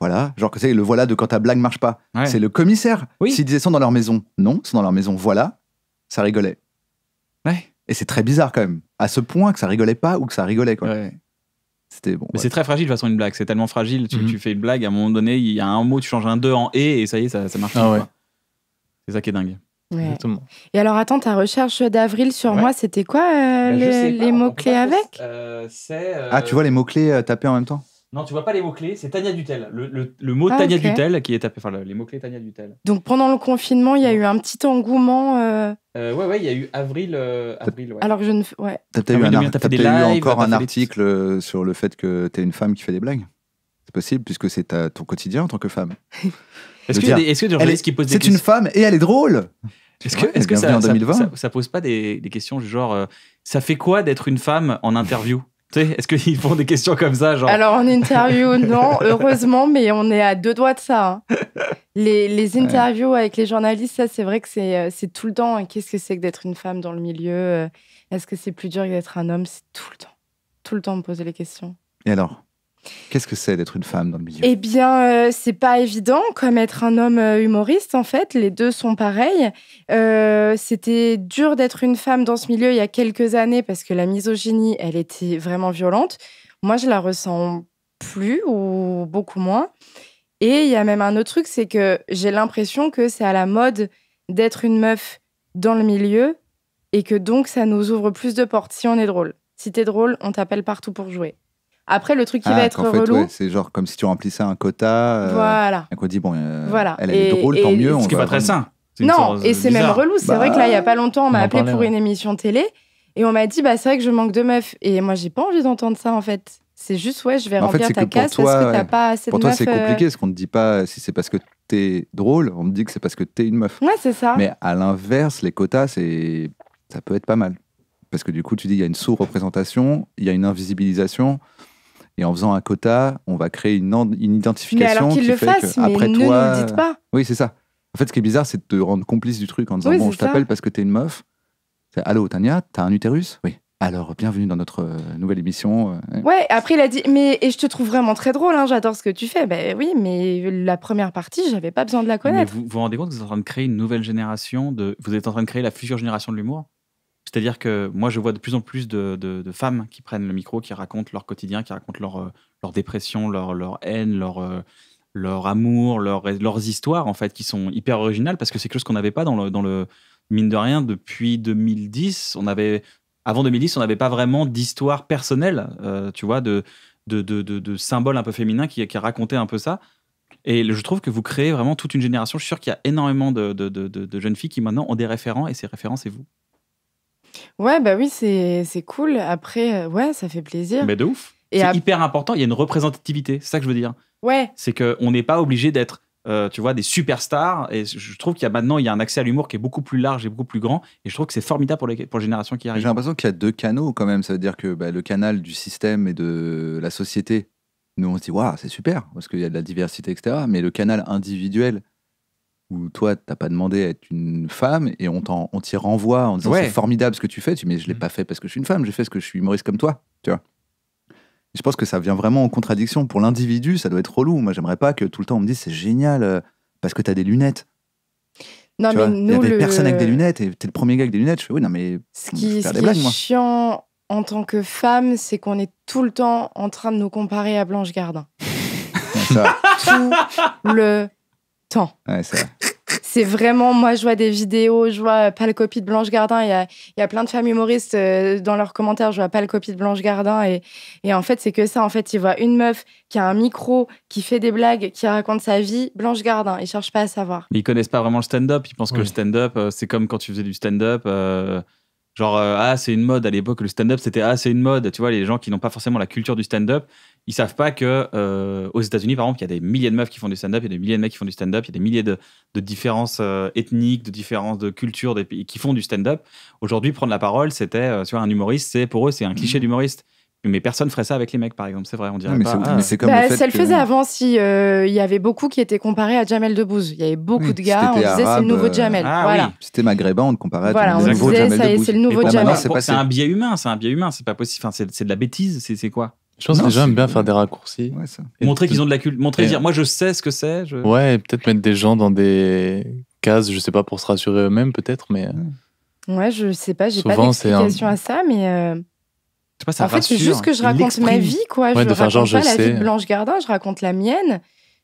Voilà, genre que c'est le voilà de quand ta blague marche pas. C'est le commissaire. S'ils disaient sont dans leur maison, non, sont dans leur maison, voilà, ça rigolait. Ouais. Et c'est très bizarre quand même. À ce point que ça rigolait pas ou que ça rigolait quoi. C'était bon. Mais c'est très fragile de façon une blague. C'est tellement fragile. Tu, mhm. tu, fais une blague, à un moment donné, il y a un mot, tu changes un 2 en et et ça y est, ça, marche ah C'est ça qui est dingue. Et alors, attends, ta recherche d'avril sur moi, c'était quoi euh, bah, les, mots-clés avec euh, euh, Ah, tu vois les mots-clés tapés en même temps non, tu vois pas les mots-clés, c'est Tania Dutel. Le, le, mot ah, Tania Dutel qui est tapé, enfin les mots-clés Tania Dutel. Donc pendant le confinement, il y a eu un petit engouement. Euh... ouais, ouais, il y a eu avril. Alors je ne. T'as ah eu, as encore un article sur le fait que t'es une femme qui fait des blagues C'est possible, puisque c'est ton quotidien en tant que femme. *laughs* Est-ce que, est des, qui des C'est une femme et elle est drôle Est-ce que, est que ça, ça, pose pas des, questions du genre euh, ça fait quoi d'être une femme en interview Est-ce qu'ils font des questions comme ça genre... Alors en interview, *laughs* non, heureusement, mais on est à deux doigts de ça. Hein. Les, interviews avec les journalistes, ça c'est vrai que c'est euh, tout le temps. Hein, qu'est-ce que c'est que d'être une femme dans le milieu euh, Est-ce que c'est plus dur que d'être un homme C'est tout le temps. Tout le temps me poser les questions. Et alors Qu'est-ce que c'est d'être une femme dans le milieu Eh bien, euh, c'est pas évident comme être un homme euh, humoriste en fait. Les deux sont pareils. Euh, c'était dur d'être une femme dans ce milieu il y a quelques années parce que la misogynie, elle était vraiment violente. Moi, je la ressens plus ou beaucoup moins. Et il y a même un autre truc, c'est que j'ai l'impression que c'est à la mode d'être une meuf dans le milieu et que donc ça nous ouvre plus de portes si on est drôle. Si t'es drôle, on t'appelle partout pour jouer. Après, le truc qui ah, va être en fait, relou. c'est genre comme si tu remplissais un quota. Euh, voilà. Et qu'on dit, bon, euh, voilà. elle, est drôle, tant mieux. Ce qui n'est pas très sain. Non, et euh, c'est même relou. C'est vrai que là, il n'y a pas longtemps, on m'a appelé pour une émission télé et on m'a dit, bah, c'est vrai que je manque de meufs. Et moi, j'ai pas envie d'entendre ça, en fait. C'est juste, ouais, je vais en remplir ta case parce que tu n'as pas assez de meufs. Pour toi, c'est compliqué, parce qu'on ne dit pas si c'est parce que t'es drôle, on me dit que c'est parce que t'es une meuf. Ouais, c'est ça. Mais à l'inverse, les quotas, c'est ça peut être pas mal. Parce que du coup, tu dis, il y a une sous-représentation, il y a une invisibilisation. Et en faisant un quota, on va créer une, identification. Mais alors qu'il le fasse, mais après ne nous dites pas. Oui, c'est ça. En fait, ce qui est bizarre, c'est de te rendre complice du truc en disant Bon, je t'appelle parce que t'es une meuf. Allô, Tania, t'as un utérus Oui. Alors, bienvenue dans notre euh, nouvelle émission. Euh, ouais, après, il a dit Mais et je te trouve vraiment très drôle, hein, j'adore ce que tu fais. Ben oui, mais la première partie, j'avais pas besoin de la connaître. Mais vous vous rendez compte que vous êtes en train de créer une nouvelle génération de. Vous êtes en train de créer la future génération de l'humour c'est-à-dire que moi, je vois de plus en plus de, femmes qui prennent le micro, qui racontent leur quotidien, qui racontent leur, euh, leur dépression, leur, leur haine, leur, euh, leur amour, leur, leurs histoires, en fait, qui sont hyper originales, parce que c'est quelque chose qu'on n'avait pas dans le, dans le. Mine de rien, depuis 2010, on avait. Avant 2010, on n'avait pas vraiment d'histoire personnelle, euh, tu vois, de, de, de, symboles un peu féminin qui, qui racontaient un peu ça. Et je trouve que vous créez vraiment toute une génération. Je suis sûr qu'il y a énormément de, de, de, de, jeunes filles qui maintenant ont des référents et ces référents, c'est vous. Ouais, bah oui, c'est, cool. Après, euh, ouais, ça fait plaisir. Mais de ouf. c'est hyper important. Il y a une représentativité. C'est ça que je veux dire. Ouais, C'est qu'on n'est pas obligé d'être, euh, tu vois, des superstars. Et je trouve qu'il y a maintenant, il y a un accès à l'humour qui est beaucoup plus large et beaucoup plus grand. Et je trouve que c'est formidable pour les, pour les générations qui J'ai l'impression qu'il y a deux canaux quand même. Ça veut dire que bah, le canal du système et de la société, nous on se dit, waouh, c'est super, parce qu'il y a de la diversité, etc. Mais le canal individuel, où toi, t'as pas demandé à être une femme et on t'y renvoie en disant c'est formidable ce que tu fais. Tu dis, mais je l'ai mm. pas fait parce que je suis une femme, j'ai fait parce que je suis humoriste comme toi. Tu vois je pense que ça vient vraiment en contradiction. Pour l'individu, ça doit être relou. Moi, j'aimerais pas que tout le temps on me dise c'est génial euh, parce que t'as des lunettes. Non, mais il y a le... personne avec des lunettes et t'es le premier gars avec des lunettes. Je fais oui, non, mais. Ce qui, est chiant en tant que femme, c'est qu'on est tout le temps en train de nous comparer à Blanche Gardin. *laughs* tout le temps. c'est vraiment, moi, je vois des vidéos, je vois euh, pas le copie de Blanche Gardin. Il y a, plein de femmes humoristes euh, dans leurs commentaires, je vois pas le copie de Blanche Gardin. Et, en fait, c'est que ça. En fait, ils voient une meuf qui a un micro, qui fait des blagues, qui raconte sa vie, Blanche Gardin. Ils cherchent pas à savoir. Mais ils connaissent pas vraiment le stand-up. Ils pensent que le stand-up, euh, c'est comme quand tu faisais du stand-up. Genre, euh, ah, c'est une mode. À l'époque, le stand-up, c'était ah, c'est une mode. Tu vois, les gens qui n'ont pas forcément la culture du stand-up, ils savent pas que euh, aux États-Unis, par exemple, il y a des milliers de meufs qui font du stand-up, il y a des milliers de mecs qui font du stand-up, il y a des milliers de, différences euh, ethniques, de différences de culture, des, qui font du stand-up. Aujourd'hui, prendre la parole, c'était, tu vois, un humoriste, c'est pour eux, c'est un cliché mmh. d'humoriste mais personne ferait ça avec les mecs, par exemple. C'est vrai, on dirait. mais pas, ah. comme bah, ça le faisait avant. Si euh, il y avait beaucoup qui étaient comparés à Jamel Debbouze, il y avait beaucoup de gars. on disait c'est le nouveau euh, Jamel. Ah voilà. C'était maghrébin, on le comparait. À voilà, on disait c'est le nouveau Jamel. C'est un biais humain, c'est un biais humain. C'est pas possible. Enfin, c'est de la bêtise. C'est quoi je pense que les gens aiment bien faire des raccourcis. Montrer qu'ils ont de la culture. Montrer, dire, moi je sais ce que c'est. Ouais, peut-être mettre des gens dans des cases, je sais pas, pour se rassurer eux-mêmes peut-être, mais. Euh, ouais, je sais pas, j'ai pas d'explication à ça, mais en fait, c'est juste que je raconte ma vie, quoi. je raconte pas la vie de Blanche Gardin, je raconte la mienne.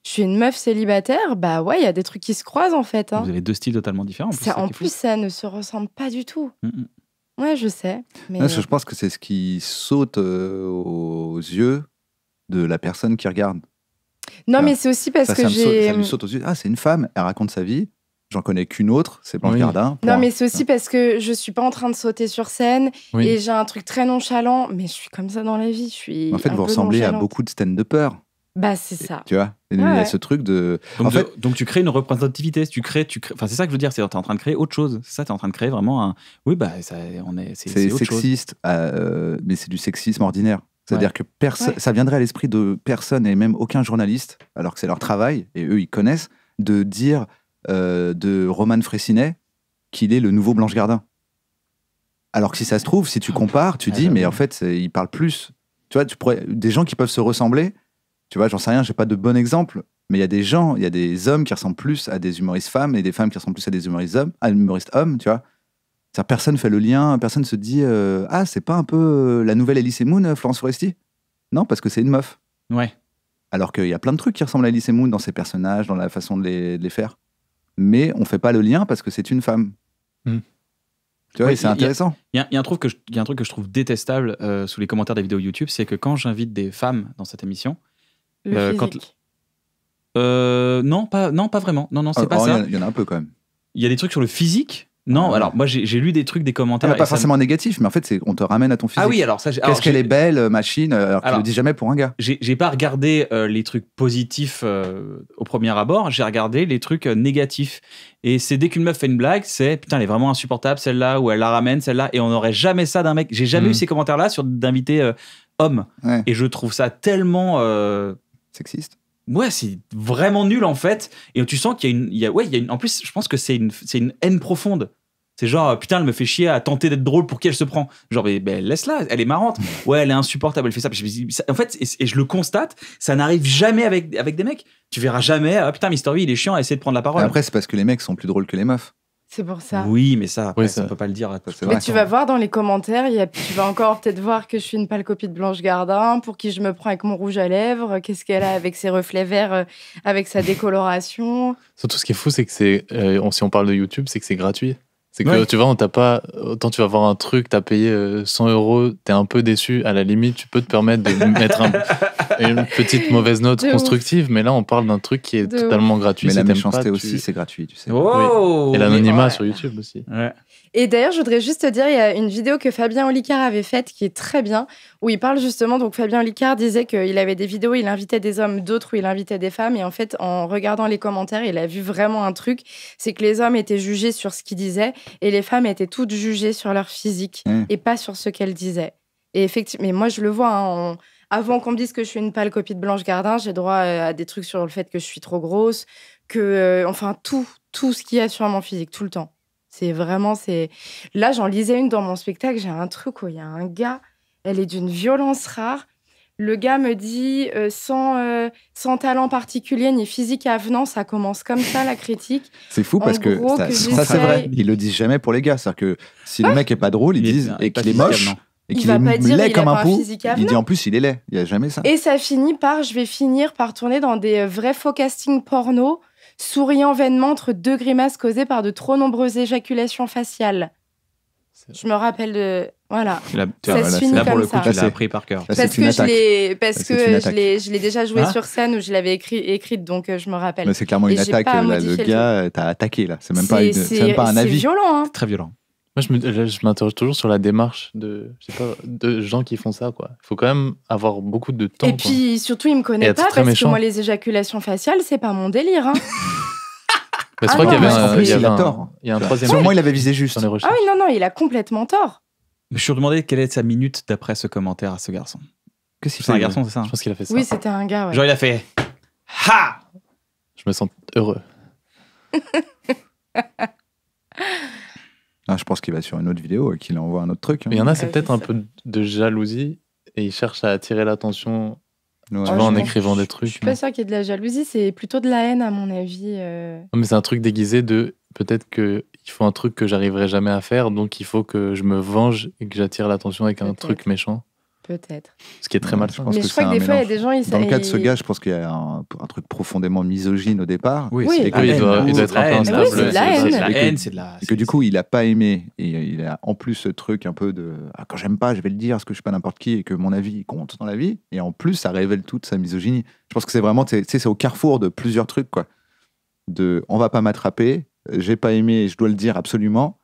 Je suis une meuf célibataire, bah ouais, il y a des trucs qui se croisent en fait. Hein. Vous avez deux styles totalement différents. En plus, ça, ne se ressemble pas du tout. Mm, mm. Ouais, je sais. Mais... je euh, pense que c'est ce qui saute euh, aux yeux de la personne qui regarde. Non, mais c'est aussi parce que j'ai. Ça euh, saute aux yeux. Ah, c'est une femme, elle raconte sa vie. J'en connais qu'une autre, c'est Blanche Non, mais c'est aussi parce que je suis pas en train de sauter sur scène et j'ai un truc très nonchalant, mais je suis comme ça dans la vie. Je suis en fait, vous ressemblez à beaucoup de de peur. Bah, c'est ça. Tu vois Il y a ce truc de. Donc, tu crées une représentativité. Tu crées, tu Enfin, c'est ça que je veux dire. C'est tu es en train de créer autre chose. C'est ça, tu es en train de créer vraiment un. Oui, bah, on est. C'est sexiste, euh, mais c'est du sexisme ordinaire. C'est-à-dire que ça viendrait à l'esprit de personne et même aucun journaliste, alors que c'est leur travail et eux ils connaissent, de dire euh, de Roman Fraissinet qu'il est le nouveau Blanche Gardin. Alors que si ça se trouve, si tu ah, compares, tu ah, dis, mais en fait, il parle plus. Tu vois, tu pourrais, des gens qui peuvent se ressembler, tu vois, j'en sais rien, j'ai pas de bon exemple, mais il y a des gens, il y a des hommes qui ressemblent plus à des humoristes femmes et des femmes qui ressemblent plus à des humoristes hommes, à tu vois. Personne personne fait le lien, personne se dit euh, ah c'est pas un peu euh, la nouvelle Elise Moon, Florence Foresti Non, parce que c'est une meuf. Ouais. Alors qu'il y a plein de trucs qui ressemblent à Elise Moon dans ses personnages, dans la façon de les faire mais on fait pas le lien parce que c'est une femme. Hmm. Tu vois, c'est intéressant. Il y, a un truc que je trouve détestable euh, sous les commentaires des vidéos YouTube, c'est que quand j'invite des femmes dans cette émission, euh, euh, non, pas, non, pas vraiment. Non, non, c'est pas oh, ça. Il y, en a un peu quand même. Il y a des trucs sur le physique, non, ah, alors moi j'ai lu des trucs, des commentaires. pas forcément négatifs, mais en fait, on te ramène à ton physique. Ah oui, alors ça. Qu'est-ce qu'elle est belle, euh, machine, euh, alors, alors le dis jamais pour un gars. J'ai pas regardé euh, les trucs positifs au premier abord, j'ai regardé les trucs négatifs. Et c'est dès qu'une meuf fait une blague, c'est putain, elle est vraiment insupportable celle-là, ou elle la ramène celle-là, et on n'aurait jamais ça d'un mec. J'ai jamais hmm. eu ces commentaires-là sur d'invités hommes Et je trouve ça tellement. Sexiste ouais, c'est vraiment nul en fait. Et tu sens qu'il y a une, ouais, il y a une, en plus, je pense que c'est une, une haine profonde. C'est genre, euh, putain, elle me fait chier à tenter d'être drôle pour qui elle se prend. Genre, mais, laisse-la, elle est marrante. *laughs* Ouais, elle est insupportable, elle fait ça. En fait, et, je le constate, ça n'arrive jamais avec, avec des mecs. Tu verras jamais, ah, putain, Mister V, il est chiant à essayer de prendre la parole. Après, c'est parce que les mecs sont plus drôles que les meufs. C'est pour ça. Oui, mais ça, on ne peut pas le dire. Hein, mais tu vas voir dans les commentaires, tu vas encore peut-être voir que je suis une pâle copie de Blanche Gardin, pour qui je me prends avec mon rouge à lèvres. Qu'est-ce qu'elle a avec ses reflets verts, euh, avec sa décoloration Surtout, ce qui est fou, c'est que c'est, euh, si on parle de YouTube, c'est que c'est gratuit. C'est que tu vois, on t'a pas. Autant tu vas voir un truc, t'as payé 100 euh, euros, t'es un peu déçu. À la limite, tu peux te permettre de *laughs* mettre une petite mauvaise note constructive, mais là, on parle d'un truc qui est totalement gratuit. Mais la méchanceté aussi, c'est gratuit, tu sais. Et l'anonymat sur YouTube aussi. Ouais. Et d'ailleurs, je voudrais juste te dire, il y a une vidéo que Fabien Olicard avait faite qui est très bien, où il parle justement. Donc, Fabien Olicard disait qu'il avait des vidéos, il invitait des hommes, d'autres où il invitait des femmes. Et en fait, en regardant les commentaires, il a vu vraiment un truc c'est que les hommes étaient jugés sur ce qu'ils disaient et les femmes étaient toutes jugées sur leur physique mmh. et pas sur ce qu'elles disaient. Et effectivement, mais moi, je le vois. Hein, avant qu'on me dise que je suis une pâle copie de Blanche Gardin, j'ai droit euh, à des trucs sur le fait que je suis trop grosse, que, euh, enfin, tout, tout ce qu'il y a sur mon physique, tout le temps. C'est vraiment. c'est Là, j'en lisais une dans mon spectacle. J'ai un truc où il y a un gars, elle est d'une violence rare. Le gars me dit euh, sans, euh, sans talent particulier ni physique avenant, ça commence comme ça la critique. *laughs* C'est fou parce que, ça, c'est vrai. Ils le disent jamais pour les gars. C'est-à-dire que si le ah mec est pas drôle, ils disent et qu'il est moche. et qu'il est laid comme un pou. Il dit en plus il est laid. Il y a jamais ça. Et ça finit par je vais finir par tourner dans des euh, vrais faux castings porno souriant vainement entre deux grimaces causées par de trop nombreuses éjaculations faciales. Je me rappelle de. Voilà. ça pour le coup, ça. tu l'as bah, appris par cœur. Bah, parce que, bah, je l'ai, déjà joué hein sur scène où je l'avais écrit, écrite, donc euh, je me rappelle. Mais c'est clairement une attaque. le gars, euh, t'as attaqué, là. C'est même pas, même pas un avis. C'est violent. Hein. Très violent. Moi, je m'interroge toujours sur la démarche de, je sais pas, de gens qui font ça. quoi. Il faut quand même avoir beaucoup de temps. Et puis surtout, il me connaît pas parce que moi, les éjaculations faciales, c'est pas mon délire. Hein. *laughs* je crois ah qu'il y avait un, il, y a un, tort. Il y a un troisième. il avait visé juste. Dans les ah oui, non, non, il a complètement tort. Je me suis demandé quelle est sa minute d'après ce commentaire à ce garçon. Que si c'est un garçon, euh, c'est ça hein Je pense qu'il a fait ça. Oui, c'était un gars. Genre, il a fait Ha Je me sens heureux. *laughs* Ah, je pense qu'il va sur une autre vidéo et qu'il envoie un autre truc. Hein. Il y en a, c'est peut-être un peu de jalousie et il cherche à attirer l'attention en écrivant des trucs. Je suis pas sûr qu'il y ait de la jalousie, c'est plutôt de la haine à mon avis. Euh. mais c'est un truc déguisé de peut-être que il faut un truc que j'arriverai jamais à faire, donc il faut que je me venge et que j'attire l'attention avec un truc méchant. Peut-être. Ce qui est très mal, je pense que je crois que des fois, des gens. Ils... Dans le cas de ce gars, je pense qu'il y a un, truc profondément misogyne au départ. Oui, il, hein. doit, être c'est de la haine. C'est la Et que du coup, il a pas aimé. Et il a en plus ce truc un peu de. Ah, quand j'aime pas, je vais le dire, parce que je suis pas n'importe qui et que mon avis compte dans la vie. Et en plus, ça révèle toute sa misogynie. Je pense que c'est vraiment. Tu sais, c'est au carrefour de plusieurs trucs, quoi. De on va pas m'attraper, j'ai pas aimé, je dois le dire absolument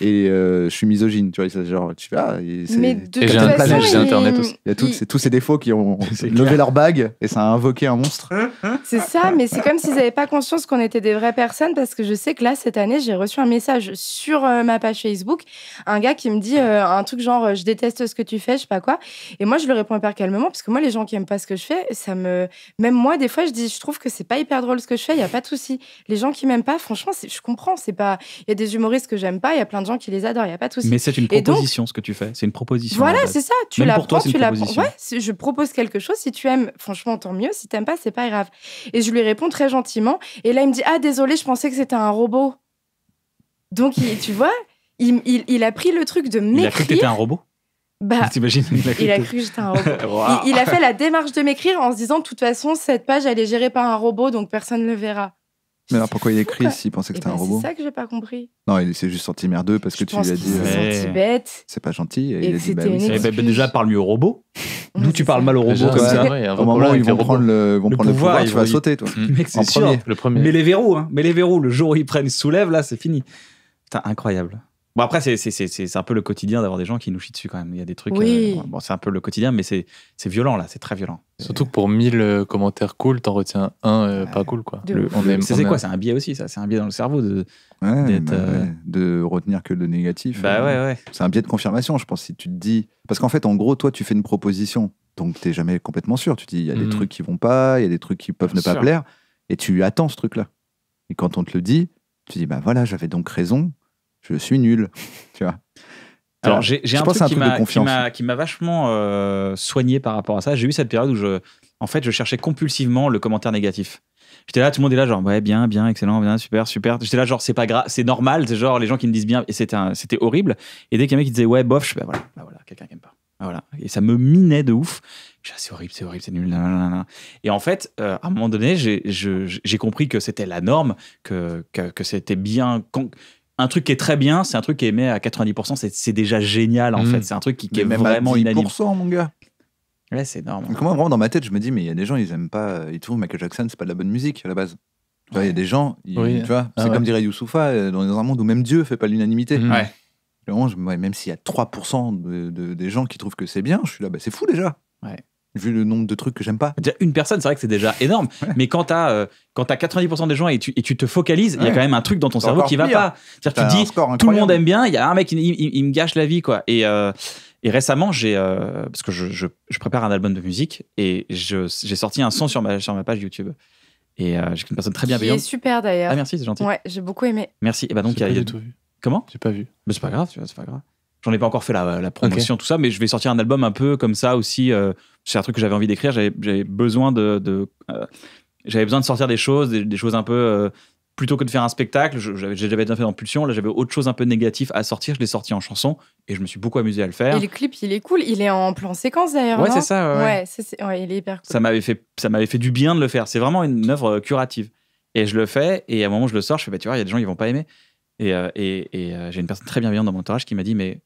et euh, je suis misogyne. Tu vois, genre, tu fais, ah, c'est- j'ai Internet aussi. il y a tous, ces- défauts qui ont *laughs* levé leur bague et ça a invoqué un monstre. Hein, hein c'est ça, mais c'est comme s'ils n'avaient pas conscience qu'on était des vraies personnes parce que je sais que là, cette année, j'ai reçu un message sur euh, ma page Facebook, un gars qui me dit euh, un truc genre je déteste ce que tu fais, je sais pas quoi. Et moi, je lui réponds hyper calmement parce que moi, les gens qui aiment pas ce que je fais, ça me. Même moi, des fois, je dis je trouve que c'est pas hyper drôle ce que je fais, il y a pas de souci. Les gens qui m'aiment pas, franchement, je comprends, c'est pas. Il y a des humoristes que j'aime pas, il y a de gens qui les adorent, il n'y a pas de souci. Mais c'est une proposition ce que tu fais, c'est une proposition. Voilà, c'est ça, tu la prends, tu la Ouais, je propose quelque chose, si tu aimes, franchement, tant mieux, si tu n'aimes pas, c'est pas grave. Et je lui réponds très gentiment, et là, il me dit Ah, désolé, je pensais que c'était un robot. Donc, tu vois, il, a pris le truc de m'écrire. Il a cru que t'étais un robot bah, *laughs* il il a cru que un robot. *laughs* il, a fait la démarche de m'écrire en se disant de toute façon, cette page, elle est gérée par un robot, donc personne ne le verra. Mais alors pourquoi il écrit s'il pensait que eh c'était ben, un robot. C'est ça que j'ai pas compris. Non, il s'est juste senti merdeux parce que tu lui as dit. Euh, bête. C'est pas gentil. il a dit bah eh ben, déjà parle mieux au robot. *laughs* D'où tu parles mal au robot comme ça. au moment où ils vont prendre le, pouvoir, le pouvoir, tu vas sauter toi. *laughs* Mec, c'est sûr. Le Mais les verrous, hein. les verrous, le jour où ils prennent soulève là, c'est fini. Putain, incroyable. Bon, après, c'est un peu le quotidien d'avoir des gens qui nous chient dessus quand même. Il y a des trucs. Euh, bon, c'est un peu le quotidien, mais c'est violent là, c'est très violent. Surtout que pour 1000 euh, commentaires cool, t'en retiens un euh, pas cool quoi. c'est quoi C'est un biais aussi, ça. C'est un biais dans le cerveau de, de retenir que le négatif. Bah, ouais, C'est un biais de confirmation, je pense. Si tu te dis. Parce qu'en fait, en gros, toi, tu fais une proposition, donc t'es jamais complètement sûr. Tu te dis, il y a des mm. trucs qui vont pas, il y a des trucs qui peuvent ne pas plaire, et tu attends ce truc là. Et quand on te le dit, tu dis, bah voilà, j'avais donc raison je suis nul, *laughs* tu vois. Alors, j'ai un truc, un m'a qui m'a vachement euh, soigné par rapport à ça. J'ai eu cette période où je, en fait, je cherchais compulsivement le commentaire négatif. J'étais là, tout le monde est là, genre, ouais, bien, bien, excellent, bien, super, super. J'étais là, genre, c'est pas grave, c'est normal, c'est genre, les gens qui me disent bien, et c'était horrible. Et dès qu'il y a un mec qui disait, ouais, bof, je suis bah voilà, bah voilà quelqu'un qui aime pas. Bah voilà. Et ça me minait de ouf. Ah, c'est horrible, c'est horrible, c'est nul. et en fait, euh, à un moment donné, j'ai compris que c'était la norme, que, que, que c'était bien, un truc qui est très bien, c'est un truc qui est aimé à 90%, c'est déjà génial en mm. fait. C'est un truc qui, qui est même vraiment à 10%, mon gars. Ouais, c'est énorme. Comment moi, vraiment, dans ma tête, je me dis, mais il y a des gens, ils aiment pas, ils trouvent Michael Jackson, c'est pas de la bonne musique à la base. Tu il y a des gens, tu vois, ah c'est comme dirait Youssoufa, euh, dans un monde où même Dieu fait pas l'unanimité. Mm. Ouais. Même s'il y a 3% des gens qui trouvent que c'est bien, je suis là, bah, c'est fou déjà. Ouais vu le nombre de trucs que j'aime pas. Une personne, c'est vrai que c'est déjà énorme, mais quand t'as euh, quand as 90% des gens et tu, et tu te focalises, il y a quand même un truc dans ton cerveau qui va pas. C'est-à-dire tu dis, tout le monde aime bien, il y a un mec, il, me gâche la vie, quoi. Et, euh, et récemment, j'ai euh, parce que je, je, prépare un album de musique et j'ai sorti un son sur ma, sur ma page YouTube. Et j'ai une personne très bienveillante. Qui est super d'ailleurs. Ah merci, c'est gentil. Ouais, j'ai beaucoup aimé. Merci. Et bah donc, il y a, Comment J'ai pas vu. Mais c'est pas grave, c'est pas grave. J'en ai pas encore fait la, la promotion, tout ça, mais je vais sortir un album un peu comme ça aussi. Euh, c'est un truc que j'avais envie d'écrire. J'avais besoin de, euh, j'avais besoin de sortir des choses, des, choses un peu. Euh, plutôt que de faire un spectacle, j'avais déjà fait dans Pulsion, là j'avais autre chose un peu négatif à sortir, je l'ai sorti en chanson et je me suis beaucoup amusé à le faire. Et le clip, il est cool, il est en plan séquence d'ailleurs. Ouais, c'est ça. Ouais, ouais. il est hyper cool. Ça m'avait fait, ça m'avait fait du bien de le faire. C'est vraiment une œuvre curative. Et je le fais et à un moment je le sors, je fais bah, tu vois, il y a des gens ils vont pas aimer. Et, j'ai une personne très bienveillante dans mon entourage qui m'a dit mais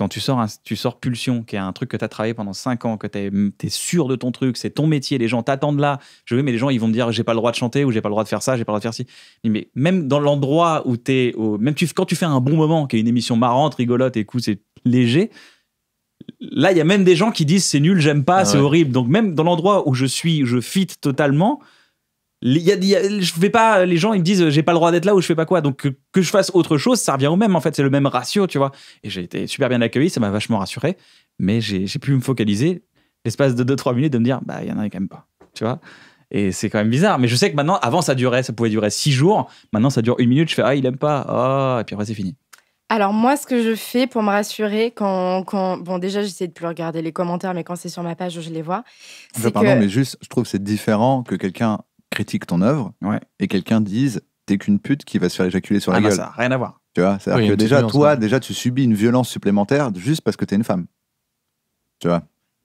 quand tu sors, tu sors Pulsion, qui est un truc que tu as travaillé pendant 5 ans, que tu es, sûr de ton truc, c'est ton métier, les gens t'attendent là. Je veux, mais les gens, ils vont me dire, j'ai pas le droit de chanter, ou j'ai pas le droit de faire ça, j'ai pas le droit de faire ci. Mais même dans l'endroit où tu es, même quand tu fais un bon moment, qui est une émission marrante, rigolote, et coup, c'est léger, là, il y a même des gens qui disent, c'est nul, j'aime pas, ah c'est horrible. Donc même dans l'endroit où je suis, je fit totalement, y a, je vais pas, les gens ils me disent j'ai pas le droit d'être là ou je fais pas quoi, donc que, je fasse autre chose, ça revient au même en fait, c'est le même ratio, tu vois. Et j'ai été super bien accueilli, ça m'a vachement rassuré, mais j'ai pu me focaliser l'espace de 2-3 minutes de me dire bah il y en a quand même pas, tu vois. Et c'est quand même bizarre, mais je sais que maintenant, avant ça durait, ça pouvait durer 6 jours, maintenant ça dure une minute, je fais ah il aime pas, oh, et puis après c'est fini. Alors moi, ce que je fais pour me rassurer, quand, quand... bon déjà j'essaie de plus regarder les commentaires, mais quand c'est sur ma page, je les vois. je pardon, mais juste, je trouve c'est différent que quelqu'un critique ton œuvre et quelqu'un dise t'es qu'une pute qui va se faire éjaculer sur la ah bah gueule. Ça rien à voir. Tu vois, c'est-à-dire que déjà, toi, déjà, tu subis une violence supplémentaire juste parce que t'es une femme. Tu vois.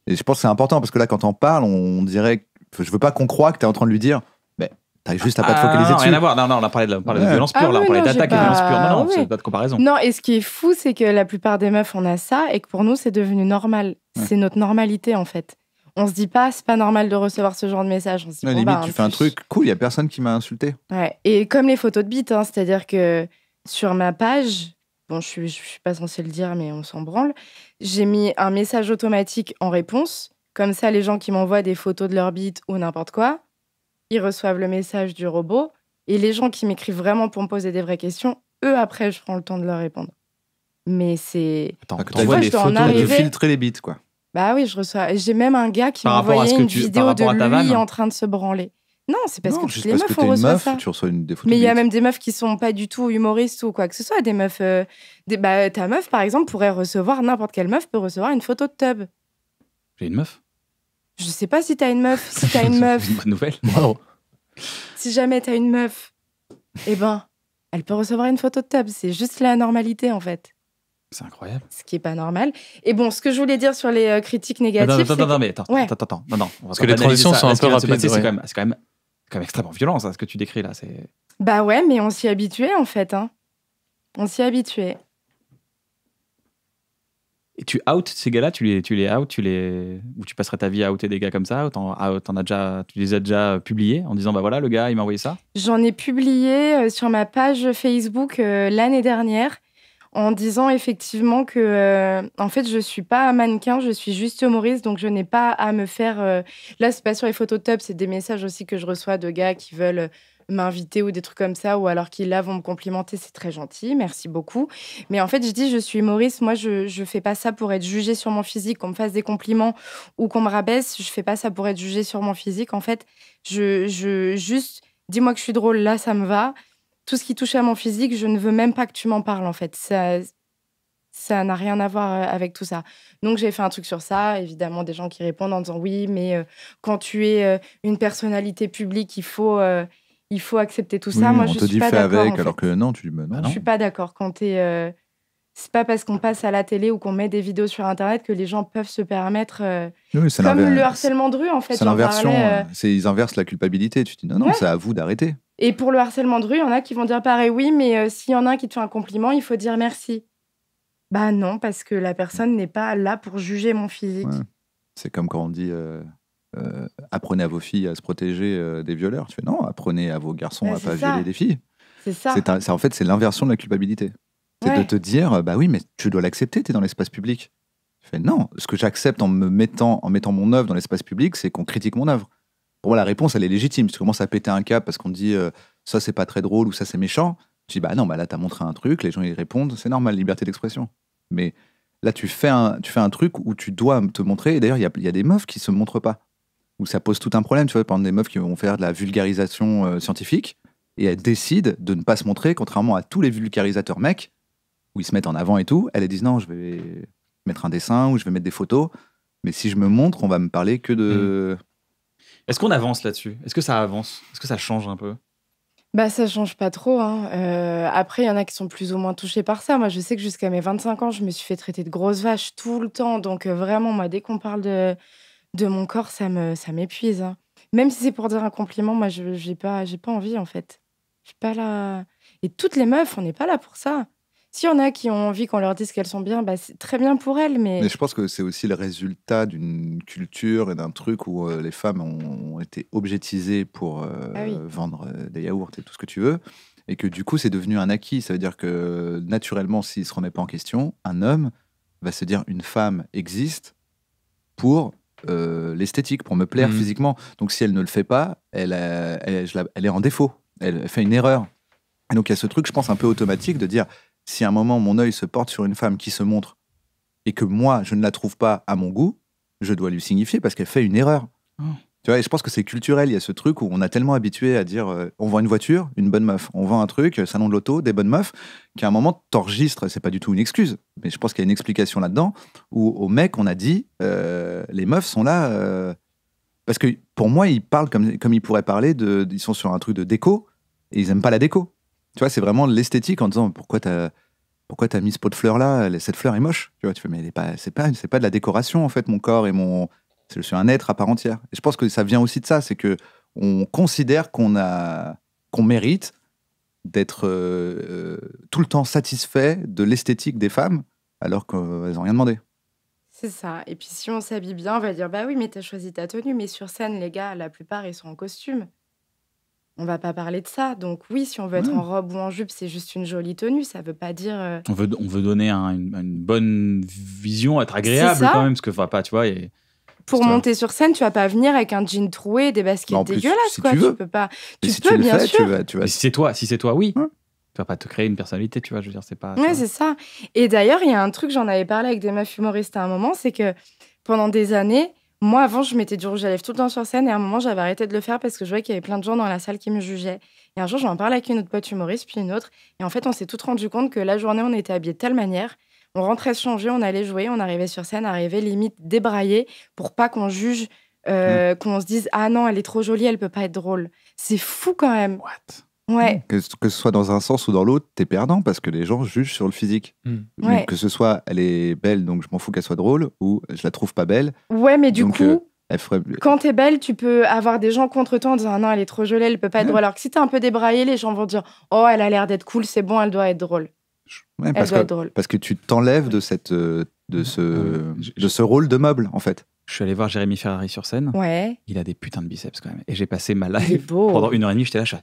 Et je pense que c'est important parce que là, quand on parle, on dirait. Je veux pas qu'on croie que t'es en train de lui dire mais T'as juste à pas de ah, focaliser non, dessus. Rien à voir. Non, non, on a parlé de, violence ah pure, là, on parlait d'attaque et de violence pure. Non, non, c'est pas de comparaison. Non, et ce qui est fou, c'est que la plupart des meufs, on a ça, et que pour nous, c'est devenu normal. C'est notre normalité, en fait on se dit pas, c'est pas normal de recevoir ce genre de message. On se non, limite, bah, tu fais un truc cool, il y a personne qui m'a insulté. Ouais. Et comme les photos de bites, hein, c'est-à-dire que sur ma page, bon, je suis, suis pas censée le dire, mais on s'en branle, j'ai mis un message automatique en réponse. Comme ça, les gens qui m'envoient des photos de leur bite ou n'importe quoi, ils reçoivent le message du robot. Et les gens qui m'écrivent vraiment pour me poser des vraies questions, eux, après, je prends le temps de leur répondre. Mais c'est. Attends, tu envoies les photos, tu filtres les bites, quoi. Bah oui, je reçois. J'ai même un gars qui m'a envoyé une vidéo de lui en train de se branler. Non, c'est parce que les meufs, on reçoit ça. Mais il y a même des meufs qui sont pas du tout humoristes ou quoi que ce soit. Des meufs. Euh, bah, ta meuf, par exemple, pourrait recevoir, n'importe quelle meuf peut recevoir une photo de tub. J'ai une meuf Je ne sais pas si t'as une meuf. Si *laughs* une meuf. nouvelle Si jamais t'as une meuf, eh ben, elle peut recevoir une photo de tub. C'est juste la normalité, en fait. C'est incroyable. Ce qui est pas normal. Et bon, ce que je voulais dire sur les euh, critiques négatives. Non, non, non, mais attends, attends, attends, non, Parce que les transitions sont un peu rapides. C'est quand même, quand extrêmement violent, ce que tu décris là. Bah ouais, mais on s'y habituait en fait. Hein. On s'y habituait. Et tu out ces gars-là, tu les, tu les out, tu les, ou tu passerais ta vie à outer des gars comme ça, ah, as déjà, tu les as déjà euh, publiés en disant bah voilà le gars il m'a envoyé ça. J'en ai publié euh, sur ma page Facebook l'année dernière en disant effectivement que, euh, en fait, je suis pas mannequin, je suis juste humoriste, donc je n'ai pas à me faire. Là, euh, Là, c'est pas sur les photos top, c'est des messages aussi que je reçois de gars qui veulent euh, m'inviter ou des trucs comme ça, ou alors qu'ils là vont me complimenter, c'est très gentil, merci beaucoup. Mais en fait, je dis, je suis humoriste, moi je, je fais pas ça pour être jugée sur mon physique, qu'on me fasse des compliments ou qu'on me rabaisse, je fais pas ça pour être jugée sur mon physique. En fait, je, je juste, dis-moi que je suis drôle, là ça me va tout ce qui touche à mon physique, je ne veux même pas que tu m'en parles, en fait. Ça, ça n'a rien à voir euh, avec tout ça. Donc j'ai fait un truc sur ça, évidemment des gens qui répondent en disant oui, mais euh, quand tu es euh, une personnalité publique, il faut il faut accepter tout ça. Moi je ne suis pas d'accord. avec alors que non, tu dis bah, non. Je suis pas d'accord quand tu c'est pas parce qu'on passe à la télé ou qu'on met des vidéos sur internet que les gens peuvent se permettre comme le harcèlement de rue en fait. C'est l'inversion, ils inversent la culpabilité, tu dis non non, c'est à vous d'arrêter. Et pour le harcèlement de rue, il y en a qui vont dire pareil, oui, mais euh, s'il y en a un qui te fait un compliment, il faut dire merci. Bah non, parce que la personne n'est pas là pour juger mon physique. C'est comme quand on dit euh, euh, apprenez à vos filles à se protéger des violeurs. Tu fais non, apprenez à vos garçons bah, à à pas violer des filles. C'est ça. en fait, c'est l'inversion de la culpabilité. C'est de te dire bah oui, mais tu dois l'accepter, tu es dans l'espace public. Tu fais non, ce que j'accepte en me mettant en mettant mon œuvre dans l'espace public, c'est qu'on critique mon œuvre la réponse, elle est légitime. tu commences à péter un câble parce qu'on dit euh, ça, c'est pas très drôle ou ça, c'est méchant, tu dis bah non, bah là, t'as montré un truc, les gens ils répondent, c'est normal, liberté d'expression. Mais là, tu fais, un, tu fais un truc où tu dois te montrer. Et d'ailleurs, il y a, des meufs qui se montrent pas, où ça pose tout un problème. Tu vois, par exemple, des meufs qui vont faire de la vulgarisation euh, scientifique et elles décident de ne pas se montrer, contrairement à tous les vulgarisateurs mecs, où ils se mettent en avant et tout. Elles, disent non, je vais mettre un dessin ou je vais mettre des photos. Mais si je me montre, on va me parler que de. Mmh. Est-ce qu'on avance là-dessus Est-ce que ça avance Est-ce que ça change un peu bah, ça change pas trop. Hein. Euh, après, il y en a qui sont plus ou moins touchés par ça. Moi, je sais que jusqu'à mes 25 ans, je me suis fait traiter de grosse vache tout le temps. Donc, euh, vraiment, moi, dès qu'on parle de, de mon corps, ça me ça m'épuise. Hein. Même si c'est pour dire un compliment, moi, je j'ai pas, j'ai pas envie, en fait. Je suis pas là. Et toutes les meufs, on n'est pas là pour ça. S'il y en a qui ont envie qu'on leur dise qu'elles sont bien, bah, c'est très bien pour elles. Mais... mais je pense que c'est aussi le résultat d'une culture et d'un truc où euh, les femmes ont, été objetisées pour euh, ah vendre euh, des yaourts et tout ce que tu veux. Et que du coup, c'est devenu un acquis. Ça veut dire que naturellement, s'il ne se remet pas en question, un homme va se dire une femme existe pour l'esthétique, pour me plaire mmh. physiquement. Donc si elle ne le fait pas, elle, elle, elle est en défaut. Elle fait une erreur. donc il y a ce truc, je pense, un peu automatique de dire si à un moment mon œil se porte sur une femme qui se montre et que moi, je ne la trouve pas à mon goût, je dois lui signifier parce qu'elle fait une erreur. Mmh. Tu vois, je pense que c'est culturel, il y a ce truc où on a tellement habitué à dire euh, on vend une voiture, une bonne meuf, on vend un truc, euh, salon de l'auto, des bonnes meufs, qu'à un moment, t'enregistres, c'est pas du tout une excuse, mais je pense qu'il y a une explication là-dedans, où au mec, on a dit euh, les meufs sont là, parce que pour moi, ils parlent comme, comme ils pourraient parler, ils sont sur un truc de déco, et ils aiment pas la déco. Tu vois, c'est vraiment l'esthétique en disant pourquoi t'as pourquoi as mis ce pot de fleurs là Cette fleur est moche. Tu vois, tu fais mais c'est pas c'est pas de la décoration en fait mon corps et mon je suis un être à part entière. Et je pense que ça vient aussi de ça, c'est que on considère qu'on a qu'on mérite d'être euh, euh, tout le temps satisfait de l'esthétique des femmes alors qu'elles n'ont rien demandé. C'est ça. Et puis si on s'habille bien, on va dire bah oui, mais t'as choisi ta tenue. Mais sur scène, les gars, la plupart ils sont en costume on va pas parler de ça. Donc oui, si on veut être en robe ou en jupe, c'est juste une jolie tenue. Ça veut pas dire. Euh, on veut on veut donner une, bonne vision, être agréable quand même, parce que va pas, tu vois. Pour monter sur scène, tu vas pas venir avec un jean troué, des baskets bah, dégueulasses, si quoi. Tu, tu, peux pas. Tu peux bien sûr. Si c'est toi, si c'est toi, oui. Tu vas pas te créer une personnalité, tu vois. Je veux dire, c'est pas. c'est ça. Et d'ailleurs, il y a un truc, j'en avais parlé avec des meufs humoristes à un moment, c'est que pendant des années, moi, avant, je mettais du rouge à lèvres tout le temps sur scène et à un moment, j'avais arrêté de le faire parce que je voyais qu'il y avait plein de gens dans la salle qui me jugeaient. Et un jour, j'en parlais avec une autre pote humoriste, puis une autre. Et en fait, on s'est toutes rendu compte que la journée, on était habillés de telle manière. On rentrait se changer, on allait jouer, on arrivait sur scène, arrivait limite débraillé pour pas qu'on juge, euh, mm. qu'on se dise Ah non, elle est trop jolie, elle peut pas être drôle. C'est fou quand même. Ouais. Mm. Que, que, ce soit dans un sens ou dans l'autre, t'es perdant parce que les gens jugent sur le physique. Mm. Que ce soit elle est belle, donc je m'en fous qu'elle soit drôle, ou je la trouve pas belle. Ouais, mais du coup, euh, elle ferait... quand t'es belle, tu peux avoir des gens contre toi en disant non, elle est trop gelée elle peut pas être drôle. Alors que si t'es un peu débraillé, les gens vont dire oh, elle a l'air d'être cool, c'est bon, elle doit être drôle. parce que, drôle. Parce que tu t'enlèves de, cette, euh, de, ce, de ce rôle de meuble, en fait. Je suis allé voir Jérémy Ferrari sur scène. Ouais. Il a des putains de biceps quand même. Et j'ai passé ma life pendant une heure et demie, j'étais là, je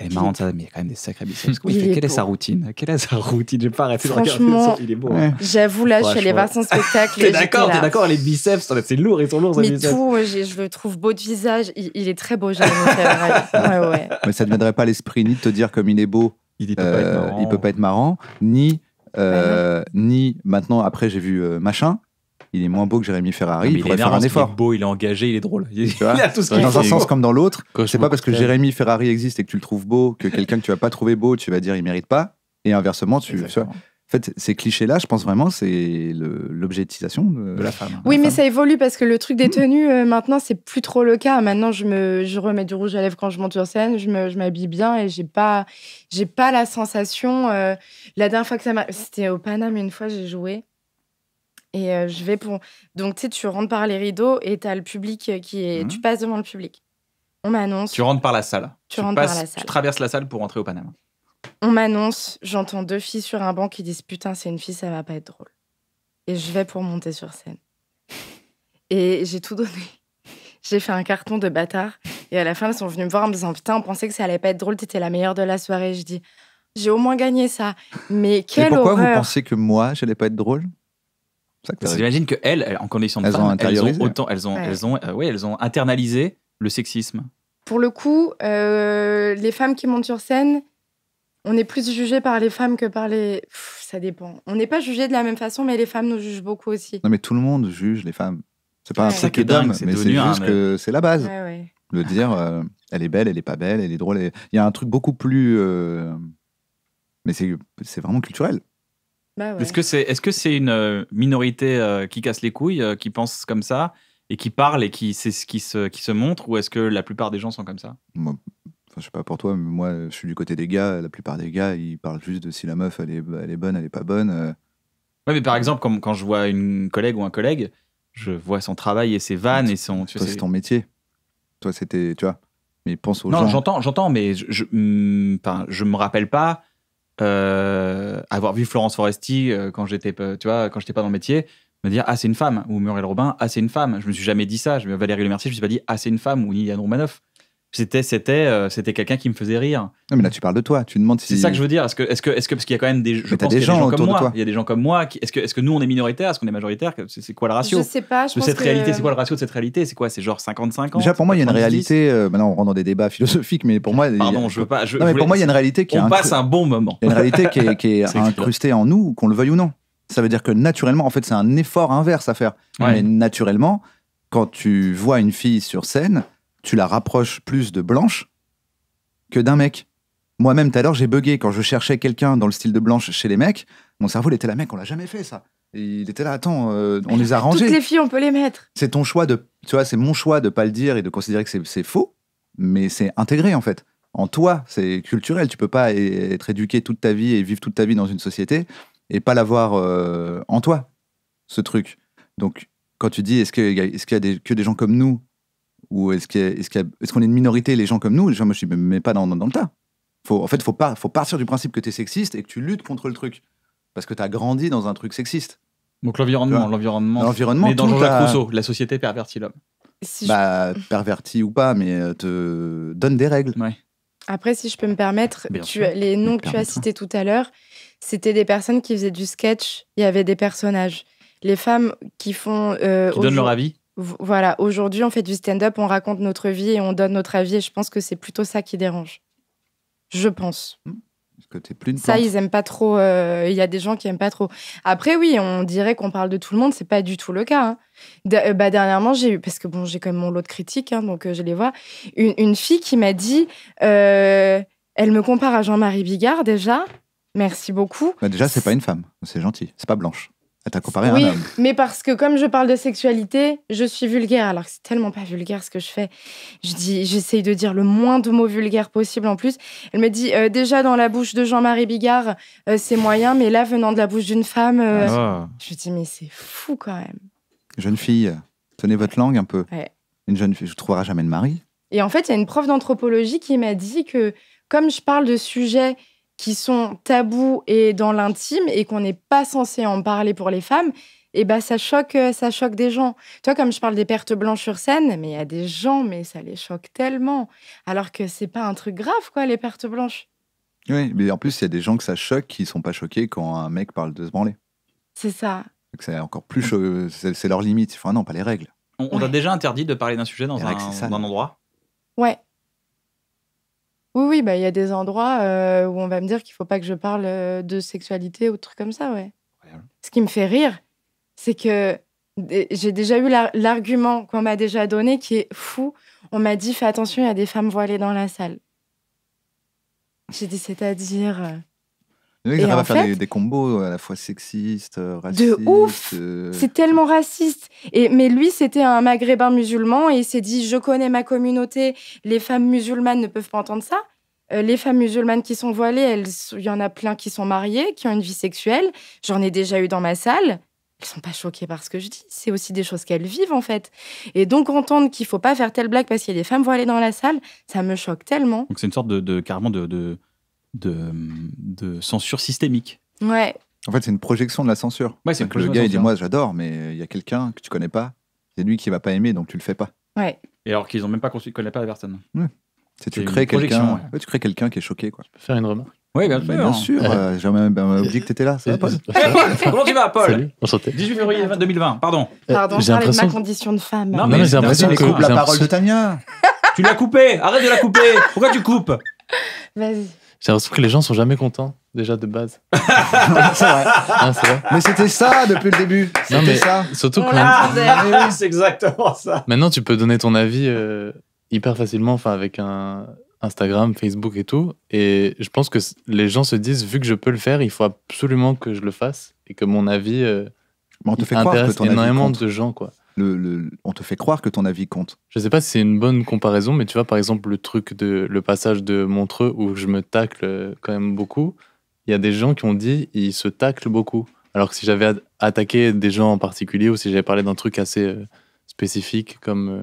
elle est marrante, ça, mais il y a quand même des sacrés biceps. quelle est sa routine Quelle est sa routine vais pas arrêter de regarder Il est beau. Hein. J'avoue, là, je suis allée voir son spectacle. *laughs* t'es d'accord, t'es d'accord, les biceps, c'est lourd, ils sont lourds, mais tout, je le trouve beau de visage. Il, est très beau, j'avoue. *laughs* ouais, Mais ça ne viendrait pas l'esprit ni de te dire comme il est beau, il, ne pas euh, peut pas être marrant, ni. Bah euh, ni maintenant après j'ai vu euh, machin il est moins beau que Jérémy Ferrari, il, faire un effort. Il est beau, il est engagé, il est drôle. Il, Dans un sens comme dans l'autre, c'est pas parce que Jérémy Ferrari existe et que tu le trouves beau que quelqu'un que tu vas pas trouver beau, tu vas dire il mérite pas. Et inversement, tu. En fait, ces clichés-là, je pense vraiment, c'est l'objectisation de, la femme. Oui, mais ça évolue parce que le truc des tenues, euh, maintenant, c'est plus trop le cas. Maintenant, je, me, je remets du rouge à lèvres quand je monte sur scène, je m'habille je bien et j'ai pas, pas la sensation. Euh, la dernière fois que ça m'a. C'était au Paname une fois, j'ai joué. Et euh, je vais pour. Donc, tu sais, tu rentres par les rideaux et tu as le public euh, qui est. Tu mmh. passes devant le public. On m'annonce. Tu rentres par la salle. Tu, rentres par la salle. Tu traverses la salle pour rentrer au Panama. On m'annonce, j'entends deux filles sur un banc qui disent Putain, c'est une fille, ça va pas être drôle. Et je vais pour monter sur scène. Et j'ai tout donné. *laughs* J'ai fait un carton de bâtard. Et à la fin, ils sont venus me voir en me disant Putain, on pensait que ça allait pas être drôle, t'étais la meilleure de la soirée. Je dis J'ai au moins gagné ça. Mais quelle Et pourquoi vous pensez que moi, j'allais pas être drôle J'imagine que elles, en condition de elles autant, elles ont, elles ont, euh, oui, elles ont internalisé le sexisme. Pour le coup, euh, les femmes qui montent sur scène, on est plus jugé par les femmes que par les. ça dépend. On n'est pas jugé de la même façon, mais les femmes nous jugent beaucoup aussi. Non, mais tout le monde juge les femmes. C'est pas un truc d'hommes, mais c'est juste que euh, c'est la base. le dire, elle est belle, elle est pas belle, elle est drôle. Il y a un truc beaucoup plus. Mais c'est vraiment culturel. Bah est-ce que c'est une euh, minorité euh, qui casse les couilles, euh, qui pense comme ça et qui parle et qui, c'est, qui, se, qui se montre ou est-ce que la plupart des gens sont comme ça moi, Je sais pas pour toi, mais moi je suis du côté des gars. La plupart des gars, ils parlent juste de si la meuf elle est, bonne, elle est pas bonne. mais par exemple, quand, je vois une collègue ou un collègue, je vois son travail et ses vannes et son. toi, c'est ton métier. Toi, c'était. Tu vois. Mais pense aux non, gens. Non, j'entends, mais je, ne hmm, me rappelle pas euh, avoir vu Florence Foresti euh, quand j'étais, tu vois, quand j'étais pas dans le métier, me dire ah c'est une femme ou Muriel Robin ah c'est une femme. Je me suis jamais dit ça. Je me Valérie Le Mercier, je me suis pas dit ah c'est une femme ou Liliane Romanoff. C'était c'était euh, c'était quelqu'un qui me faisait rire. Non mais là tu parles de toi, tu demandes si C'est ça que je veux dire, est-ce que parce qu'il y a quand même des je pense gens comme moi, il y a des gens comme moi est-ce que nous on est minoritaire, est-ce qu'on est majoritaire, c'est, quoi le ratio Je sais pas, cette réalité, c'est quoi le ratio de cette réalité C'est quoi C'est genre 55 ans Déjà pour moi il y a une réalité euh, maintenant on rentre dans des débats philosophiques mais pour moi Pardon, je veux pas pour moi il y a une réalité qui on passe un bon moment. une réalité qui est, qui est *laughs* incrustée en nous qu'on le veuille ou non. Ça veut dire que naturellement en fait c'est un effort inverse à faire. Mais naturellement quand tu vois une fille sur scène tu la rapproches plus de Blanche que d'un mec. Moi-même, tout à l'heure, j'ai bugué quand je cherchais quelqu'un dans le style de Blanche chez les mecs. Mon cerveau, il était là, mec, on l'a jamais fait ça. il était là, attends, euh, on les a rangés. Toutes les filles, on peut les mettre. C'est ton choix de, tu vois, c'est mon choix de pas le dire et de considérer que c'est faux, mais c'est intégré en fait. En toi, c'est culturel. Tu peux pas être éduqué toute ta vie et vivre toute ta vie dans une société et pas l'avoir euh, en toi, ce truc. Donc, quand tu dis, est-ce qu'il est y a que des gens comme nous ou est-ce qu'on est, est une minorité, les gens comme nous Moi, je ne mais pas dans, dans, dans, le tas. Faut, en fait, il faut, partir du principe que tu es sexiste et que tu luttes contre le truc. Parce que tu as grandi dans un truc sexiste. Donc l'environnement, l'environnement. L'environnement. Mais dans Jean-Jacques la... Rousseau, la société pervertit l'homme. bah, perverti ou pas, mais euh, te donne des règles. Après, si je peux me permettre, tu, les noms que tu as cités tout à l'heure, c'était des personnes qui faisaient du sketch, il y avait des personnages. Les femmes qui font. Euh, qui donnent leur avis voilà, aujourd'hui, on fait du stand-up, on raconte notre vie et on donne notre avis. Et je pense que c'est plutôt ça qui dérange. Je pense. Hmm. Parce Que plus une ça, ils aiment pas trop. Euh, il y a des gens qui aiment pas trop. Après, oui, on dirait qu'on parle de tout le monde, c'est pas du tout le cas. Hein. Euh, bah, dernièrement, j'ai eu, parce que bon, j'ai quand même mon lot de critiques, hein, donc euh, je les vois. Une, fille qui m'a dit, elle me compare à Jean-Marie Bigard déjà. Merci beaucoup. Bah, déjà, c'est pas une femme, c'est gentil, c'est pas blanche comparé mais parce que comme je parle de sexualité, je suis vulgaire, alors que c'est tellement pas vulgaire ce que je fais. Je dis, j'essaye de dire le moins de mots vulgaires possible en plus. Elle me dit, euh, déjà dans la bouche de Jean-Marie Bigard, euh, c'est moyen, mais là, venant de la bouche d'une femme, euh, ah. je dis, mais c'est fou quand même. Jeune fille, tenez votre langue un peu. Une jeune fille, je ne trouverai jamais de mari. Et en fait, il y a une prof d'anthropologie qui m'a dit que comme je parle de sujets qui sont tabous et dans l'intime et qu'on n'est pas censé en parler pour les femmes, eh ben, ça choque, euh, ça choque des gens. Toi, comme je parle des pertes blanches sur scène, mais il y a des gens, mais ça les choque tellement. Alors que c'est pas un truc grave, quoi, les pertes blanches. Oui, mais en plus, il y a des gens que ça choque qui sont pas choqués quand un mec parle de se branler. C'est ça. C'est encore plus c'est leur limite. Enfin, non, pas les règles. On, a déjà interdit de parler d'un sujet dans un, un, endroit. Ouais, oui, oui, bah, il y a des endroits euh, où on va me dire qu'il ne faut pas que je parle euh, de sexualité ou de trucs comme ça, ouais. Ce qui me fait rire, c'est que j'ai déjà eu l'argument qu'on m'a déjà donné qui est fou. On m'a dit fais attention, il y a des femmes voilées dans la salle. J'ai dit c'est-à-dire euh, il faire des, combos euh, à la fois sexistes, euh, racistes. De ouf euh, C'est tellement raciste. Et, mais lui, c'était un maghrébin musulman et il s'est dit Je connais ma communauté, les femmes musulmanes ne peuvent pas entendre ça. les femmes musulmanes qui sont voilées, il y en a plein qui sont mariées, qui ont une vie sexuelle. J'en ai déjà eu dans ma salle. Elles sont pas choquées par ce que je dis. C'est aussi des choses qu'elles vivent, en fait. Et donc, entendre qu'il faut pas faire telle blague parce qu'il y a des femmes voilées dans la salle, ça me choque tellement. Donc, c'est une sorte de, carrément de de, censure systémique. Ouais. En fait, c'est une projection de la censure. Ouais, c'est le gars, il dit Moi, j'adore, mais il y a quelqu'un que tu connais pas, c'est lui qui va pas aimer, donc tu le fais pas. Ouais. Et alors qu'ils ont même pas construit, connaissent pas la personne. Ouais. C'est tu crées quelqu'un, tu crées quelqu'un qui est choqué quoi. peux faire une remarque. Oui, bien, sûr. Euh, j'ai même oublié que t'étais là. Ça va, Paul *laughs* Paul Comment tu vas, Paul Salut, 18 février 2020, pardon. Euh, pardon, je parlais de ma condition de femme. Non, mais, j'ai l'impression que... coupe la parole de Tania. tu l'as coupée Arrête de la couper Pourquoi tu coupes Vas-y. J'ai l'impression que les gens sont jamais contents, déjà de base. *laughs* Ah, c'est vrai. Mais c'était ça depuis le début. C'était ça. Surtout c'est exactement ça. Maintenant, tu peux donner ton avis euh, hyper facilement, enfin, avec un. Instagram, Facebook et tout. Et je pense que les gens se disent, vu que je peux le faire, il faut absolument que je le fasse et que mon avis euh, intéresse énormément de gens. Quoi on te fait croire que ton avis compte. Je sais pas si c'est une bonne comparaison, mais tu vois, par exemple, le truc de le passage de Montreux où je me tacle euh, quand même beaucoup, il y a des gens qui ont dit ils se taclent beaucoup. Alors que si j'avais attaqué des gens en particulier ou si j'avais parlé d'un truc assez euh, spécifique comme euh,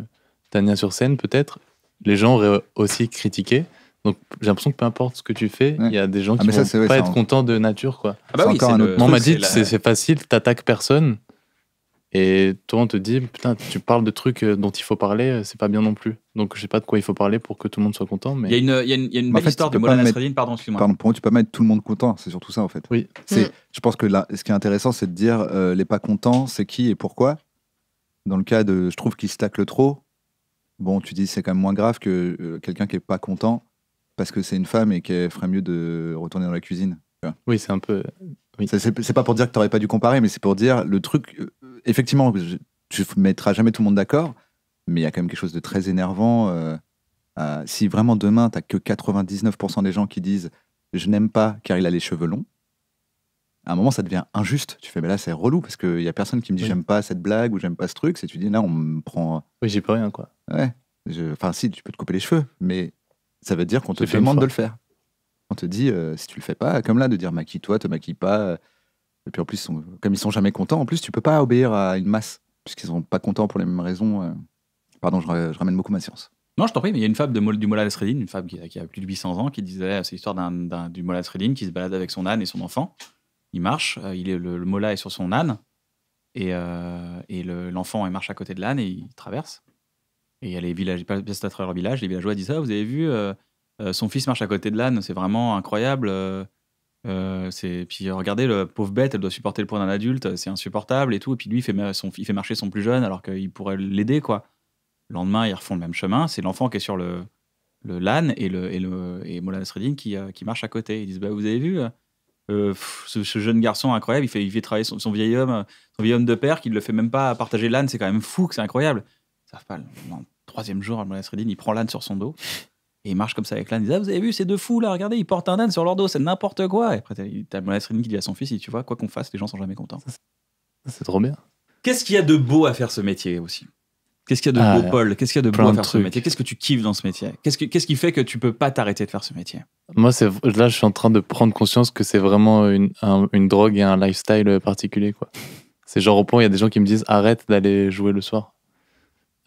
Tania sur scène, peut-être, les gens auraient aussi critiqué. Donc j'ai l'impression que peu importe ce que tu fais, il y a des gens ah, qui vont pas être contents de nature. Quoi. Ah bah encore un on m'a dit c'est facile, t'attaques personne. Et toi, on te dit, putain, tu parles de trucs euh, dont il faut parler, euh, c'est pas bien non plus. Donc, je sais pas de quoi il faut parler pour que tout le monde soit content. Mais... Il y a une, il y a une, bah, belle histoire de Molana mettre... pardon, excuse-moi. Pardon, pour moi, tu peux pas mettre tout le monde content, c'est surtout ça en fait. Oui. c'est mm. Je pense que là, ce qui est intéressant, c'est de dire euh, les pas contents, c'est qui et pourquoi. Dans le cas de, je trouve qu'ils se trop, bon, tu dis c'est quand même moins grave que quelqu'un qui est pas content parce que c'est une femme et qu'elle ferait mieux de retourner dans la cuisine. Oui, c'est un peu. C'est pas pour dire que t'aurais pas dû comparer, mais c'est pour dire le truc effectivement, tu ne mettras jamais tout le monde d'accord, mais il y a quand même quelque chose de très énervant. Euh, euh, si vraiment demain, tu n'as que 99% des gens qui disent je n'aime pas car il a les cheveux longs, à un moment, ça devient injuste. Tu fais, mais là, c'est relou parce qu'il n'y a personne qui me dit j'aime pas cette blague ou j'aime pas ce truc. Et tu dis, là, on me prend. Oui, j'ai pas rien, quoi. Ouais. Enfin, si, tu peux te couper les cheveux, mais ça veut dire qu'on te demande de le faire. On te dit, euh, si tu le fais pas, comme là, de dire maquille-toi, te maquille pas, et puis en plus, comme ils sont jamais contents, en plus, tu peux pas obéir à une masse, puisqu'ils sont pas contents pour les mêmes raisons. Euh. Pardon, je, ramène beaucoup ma science. Non, je t'en prie, mais il y a une fable de du Mola Sredin, une fable qui, a plus de 800 ans, qui disait c'est l'histoire d'un, du Mola Sredin qui se balade avec son âne et son enfant. Il marche, euh, il est, le, Mola est sur son âne, et, euh, et l'enfant il marche à côté de l'âne et il traverse. Et il y a les villages, passe à travers le village, les villageois disent ça, ah, vous avez vu, euh, son fils marche à côté de l'âne, c'est vraiment incroyable. Euh, puis regardez, le pauvre bête, elle doit supporter le poids d'un adulte, c'est insupportable et tout. Et puis lui, il fait, marcher son plus jeune alors qu'il pourrait l'aider, quoi. Le lendemain, ils refont le même chemin. C'est l'enfant qui est sur le, le et, le, et, le, euh, qui, marche à côté. Ils disent bah, Vous avez vu euh, ce, jeune garçon incroyable, il fait, il travailler son, vieil homme, son vieil homme de père qui ne le fait même pas partager l'âne, c'est quand même fou, c'est incroyable. Ça pas, le troisième jour, Mola il prend l'âne sur son dos, et il marche comme ça avec l'âne. Il dit ah, Vous avez vu ces deux fous là Regardez, ils portent un âne sur leur dos, c'est n'importe quoi. Et après, t'as Monasrini qui dit à son fils Tu vois, quoi qu'on fasse, les gens sont jamais contents. C'est trop bien. Qu'est-ce qu'il y a de beau à faire ce métier aussi ah, Qu'est-ce qu'il y a de beau, Paul Qu'est-ce qu'il y a de beau à faire ce métier Qu'est-ce que tu kiffes dans ce métier Qu'est-ce qui fait que tu peux pas t'arrêter de faire ce métier Moi, là, je suis en train de prendre conscience que c'est vraiment une, une drogue et un lifestyle particulier. quoi. C'est genre au point, il y a des gens qui me disent arrête d'aller jouer le soir.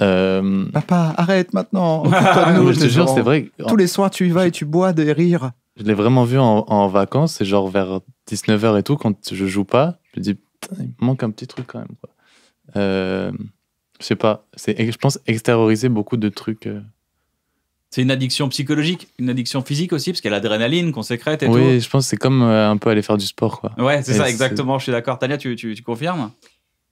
Euh, Papa, arrête maintenant. *laughs* je te jure, c'est vrai. Tous les soirs, tu y vas et tu bois des rires. Je l'ai vraiment vu en, vacances, c'est genre vers 19h et tout, quand je joue pas, je me dis, il manque un petit truc quand même. Euh, je sais pas, c'est, je pense, extérioriser beaucoup de trucs. Euh. C'est une addiction psychologique, une addiction physique aussi, parce qu'il y a l'adrénaline qu'on sécrète et tout. Oui, je pense que c'est comme euh, un peu aller faire du sport. Quoi. Ouais, c'est ça, exactement, je suis d'accord. Tania, tu confirmes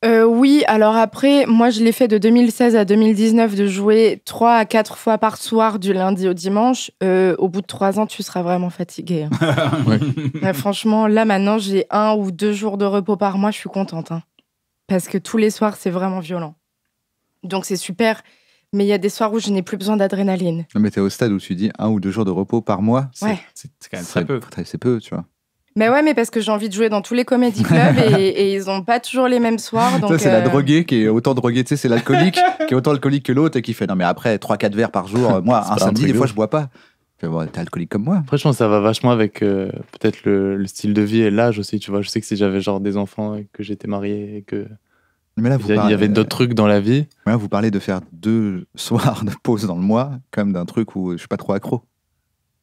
euh, oui, alors après, moi je l'ai fait de 2016 à 2019 de jouer trois à quatre fois par soir du lundi au dimanche. Euh, au bout de trois ans, tu seras vraiment fatigué. Hein. *laughs* *laughs* franchement, là maintenant, j'ai un ou deux jours de repos par mois, je suis contente. Hein. Parce que tous les soirs, c'est vraiment violent. Donc c'est super. Mais il y a des soirs où je n'ai plus besoin d'adrénaline. Mais t'es au stade où tu dis un ou deux jours de repos par mois. C'est quand même très peu. C'est peu, tu vois. Mais ouais, mais parce que j'ai envie de jouer dans tous les comédies clubs *laughs* et, ils ont pas toujours les mêmes soirs. c'est la euh, droguée qui est autant droguée, tu sais, c'est l'alcoolique *laughs* qui est autant alcoolique que l'autre et qui fait non, mais après 3-4 verres par jour, euh, moi, un samedi, des fois, je bois pas. Bon, t'es alcoolique comme moi. Après, ça va vachement avec euh, peut-être le, style de vie et l'âge aussi. Tu vois, je sais que si j'avais genre des enfants et que j'étais marié et que. Mais là, vous il y, avait d'autres trucs dans la vie. Moi, vous parlez de faire deux soirs de pause dans le mois, comme d'un truc où je suis pas trop accro.